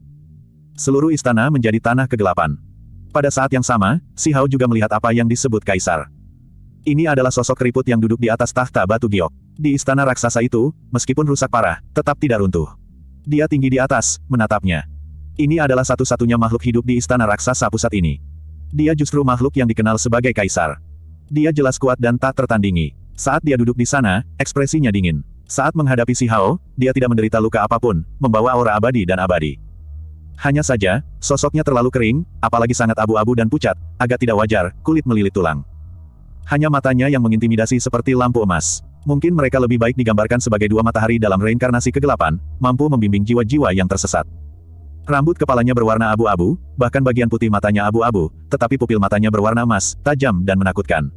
Seluruh istana menjadi tanah kegelapan. Pada saat yang sama, Si Hao juga melihat apa yang disebut kaisar. Ini adalah sosok keriput yang duduk di atas tahta batu giok. Di istana raksasa itu, meskipun rusak parah, tetap tidak runtuh. Dia tinggi di atas, menatapnya. Ini adalah satu-satunya makhluk hidup di istana raksasa pusat ini. Dia justru makhluk yang dikenal sebagai kaisar. Dia jelas kuat dan tak tertandingi. Saat dia duduk di sana, ekspresinya dingin. Saat menghadapi si Hao, dia tidak menderita luka apapun, membawa aura abadi dan abadi. Hanya saja, sosoknya terlalu kering, apalagi sangat abu-abu dan pucat, agak tidak wajar, kulit melilit tulang hanya matanya yang mengintimidasi seperti lampu emas. Mungkin mereka lebih baik digambarkan sebagai dua matahari dalam reinkarnasi kegelapan, mampu membimbing jiwa-jiwa yang tersesat. Rambut kepalanya berwarna abu-abu, bahkan bagian putih matanya abu-abu, tetapi pupil matanya berwarna emas, tajam dan menakutkan.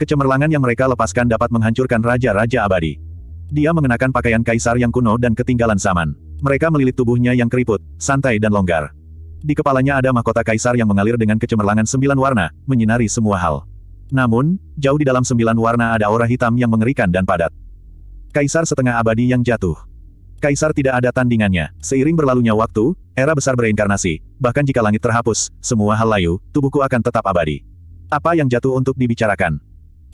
Kecemerlangan yang mereka lepaskan dapat menghancurkan raja-raja abadi. Dia mengenakan pakaian kaisar yang kuno dan ketinggalan zaman. Mereka melilit tubuhnya yang keriput, santai dan longgar. Di kepalanya ada mahkota kaisar yang mengalir dengan kecemerlangan sembilan warna, menyinari semua hal. Namun, jauh di dalam sembilan warna ada aura hitam yang mengerikan dan padat. Kaisar setengah abadi yang jatuh. Kaisar tidak ada tandingannya. Seiring berlalunya waktu, era besar bereinkarnasi. Bahkan jika langit terhapus, semua hal layu, tubuhku akan tetap abadi. Apa yang jatuh untuk dibicarakan?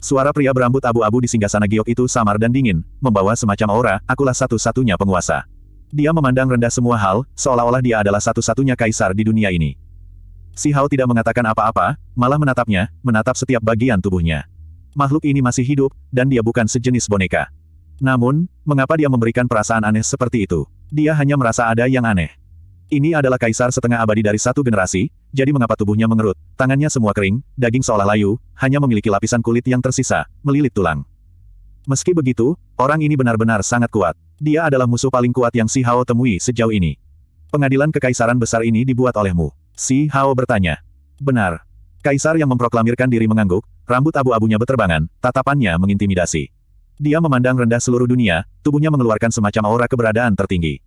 Suara pria berambut abu-abu di singgasana giok itu samar dan dingin, membawa semacam aura, akulah satu-satunya penguasa. Dia memandang rendah semua hal, seolah-olah dia adalah satu-satunya kaisar di dunia ini. Si Hao tidak mengatakan apa-apa, malah menatapnya, menatap setiap bagian tubuhnya. Makhluk ini masih hidup, dan dia bukan sejenis boneka. Namun, mengapa dia memberikan perasaan aneh seperti itu? Dia hanya merasa ada yang aneh. Ini adalah kaisar setengah abadi dari satu generasi, jadi mengapa tubuhnya mengerut, tangannya semua kering, daging seolah layu, hanya memiliki lapisan kulit yang tersisa, melilit tulang. Meski begitu, orang ini benar-benar sangat kuat. Dia adalah musuh paling kuat yang Si Hao temui sejauh ini. Pengadilan kekaisaran besar ini dibuat olehmu. Si Hao bertanya. Benar. Kaisar yang memproklamirkan diri mengangguk, rambut abu-abunya berterbangan, tatapannya mengintimidasi. Dia memandang rendah seluruh dunia, tubuhnya mengeluarkan semacam aura keberadaan tertinggi.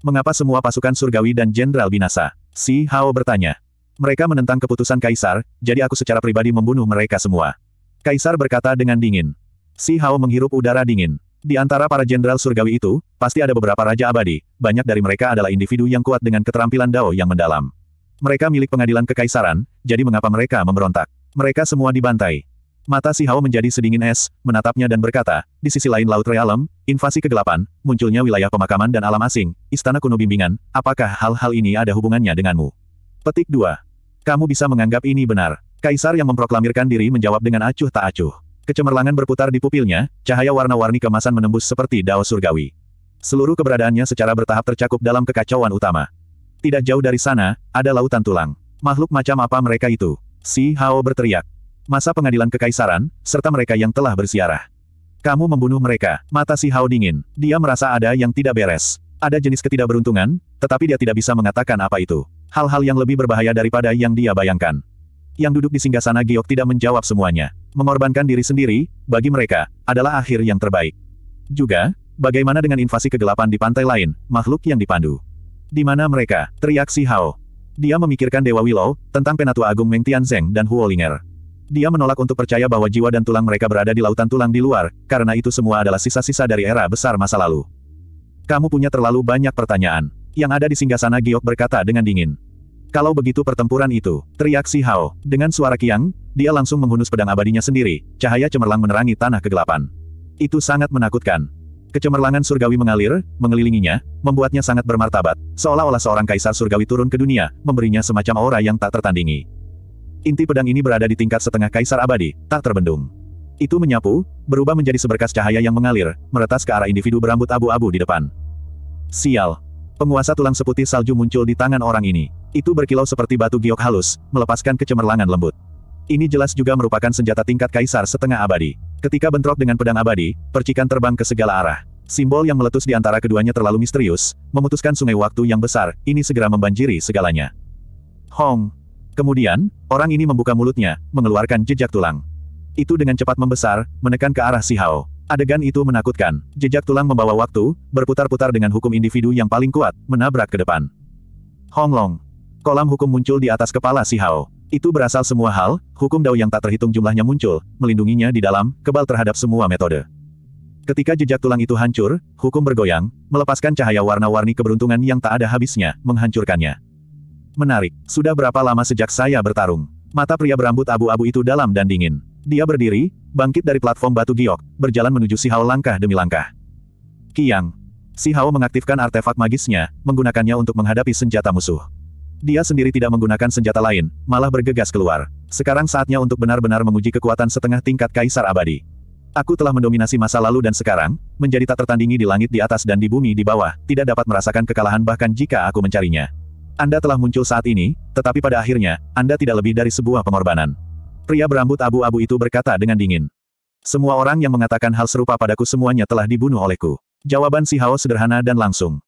Mengapa semua pasukan surgawi dan jenderal binasa? Si Hao bertanya. Mereka menentang keputusan Kaisar, jadi aku secara pribadi membunuh mereka semua. Kaisar berkata dengan dingin. Si Hao menghirup udara dingin. Di antara para jenderal surgawi itu, pasti ada beberapa raja abadi, banyak dari mereka adalah individu yang kuat dengan keterampilan dao yang mendalam. Mereka milik pengadilan kekaisaran, jadi mengapa mereka memberontak? Mereka semua dibantai. Mata Si Hao menjadi sedingin es, menatapnya dan berkata, di sisi lain Laut Realem, invasi kegelapan, munculnya wilayah pemakaman dan alam asing, istana kuno bimbingan, apakah hal-hal ini ada hubungannya denganmu? Petik 2. Kamu bisa menganggap ini benar. Kaisar yang memproklamirkan diri menjawab dengan acuh tak acuh. Kecemerlangan berputar di pupilnya, cahaya warna-warni kemasan menembus seperti dao surgawi. Seluruh keberadaannya secara bertahap tercakup dalam kekacauan utama. Tidak jauh dari sana, ada lautan tulang. Makhluk macam apa mereka itu? Si Hao berteriak. Masa pengadilan kekaisaran, serta mereka yang telah bersiarah. Kamu membunuh mereka. Mata si Hao dingin. Dia merasa ada yang tidak beres. Ada jenis ketidakberuntungan, tetapi dia tidak bisa mengatakan apa itu. Hal-hal yang lebih berbahaya daripada yang dia bayangkan. Yang duduk di singgah sana Giok tidak menjawab semuanya. Mengorbankan diri sendiri, bagi mereka, adalah akhir yang terbaik. Juga, bagaimana dengan invasi kegelapan di pantai lain, makhluk yang dipandu. Di mana mereka? Teriak Si Hao. Dia memikirkan Dewa Willow, tentang Penatua Agung Meng Tianzeng dan Huolinger. Dia menolak untuk percaya bahwa jiwa dan tulang mereka berada di lautan tulang di luar, karena itu semua adalah sisa-sisa dari era besar masa lalu. Kamu punya terlalu banyak pertanyaan. Yang ada di singgasana Giok berkata dengan dingin. Kalau begitu pertempuran itu, teriak Si Hao. Dengan suara kiang, dia langsung menghunus pedang abadinya sendiri, cahaya cemerlang menerangi tanah kegelapan. Itu sangat menakutkan. Kecemerlangan surgawi mengalir, mengelilinginya, membuatnya sangat bermartabat, seolah-olah seorang kaisar surgawi turun ke dunia, memberinya semacam aura yang tak tertandingi. Inti pedang ini berada di tingkat setengah kaisar abadi, tak terbendung. Itu menyapu, berubah menjadi seberkas cahaya yang mengalir, meretas ke arah individu berambut abu-abu di depan. Sial. Penguasa tulang seputih salju muncul di tangan orang ini. Itu berkilau seperti batu giok halus, melepaskan kecemerlangan lembut. Ini jelas juga merupakan senjata tingkat kaisar setengah abadi. Ketika bentrok dengan pedang abadi, percikan terbang ke segala arah. Simbol yang meletus di antara keduanya terlalu misterius, memutuskan sungai waktu yang besar, ini segera membanjiri segalanya. Hong! Kemudian, orang ini membuka mulutnya, mengeluarkan jejak tulang. Itu dengan cepat membesar, menekan ke arah si Hao. Adegan itu menakutkan. Jejak tulang membawa waktu, berputar-putar dengan hukum individu yang paling kuat, menabrak ke depan. Honglong. Kolam hukum muncul di atas kepala si Hao. Itu berasal semua hal, hukum Dao yang tak terhitung jumlahnya muncul, melindunginya di dalam, kebal terhadap semua metode. Ketika jejak tulang itu hancur, hukum bergoyang, melepaskan cahaya warna-warni keberuntungan yang tak ada habisnya, menghancurkannya. Menarik, sudah berapa lama sejak saya bertarung? Mata pria berambut abu-abu itu dalam dan dingin. Dia berdiri, bangkit dari platform batu giok, berjalan menuju Si Hao langkah demi langkah. Kiang. Si Hao mengaktifkan artefak magisnya, menggunakannya untuk menghadapi senjata musuh. Dia sendiri tidak menggunakan senjata lain, malah bergegas keluar. Sekarang saatnya untuk benar-benar menguji kekuatan setengah tingkat Kaisar Abadi. Aku telah mendominasi masa lalu dan sekarang, menjadi tak tertandingi di langit di atas dan di bumi di bawah, tidak dapat merasakan kekalahan bahkan jika aku mencarinya. Anda telah muncul saat ini, tetapi pada akhirnya, Anda tidak lebih dari sebuah pengorbanan. Pria berambut abu-abu itu berkata dengan dingin. Semua orang yang mengatakan hal serupa padaku semuanya telah dibunuh olehku. Jawaban si Hao sederhana dan langsung.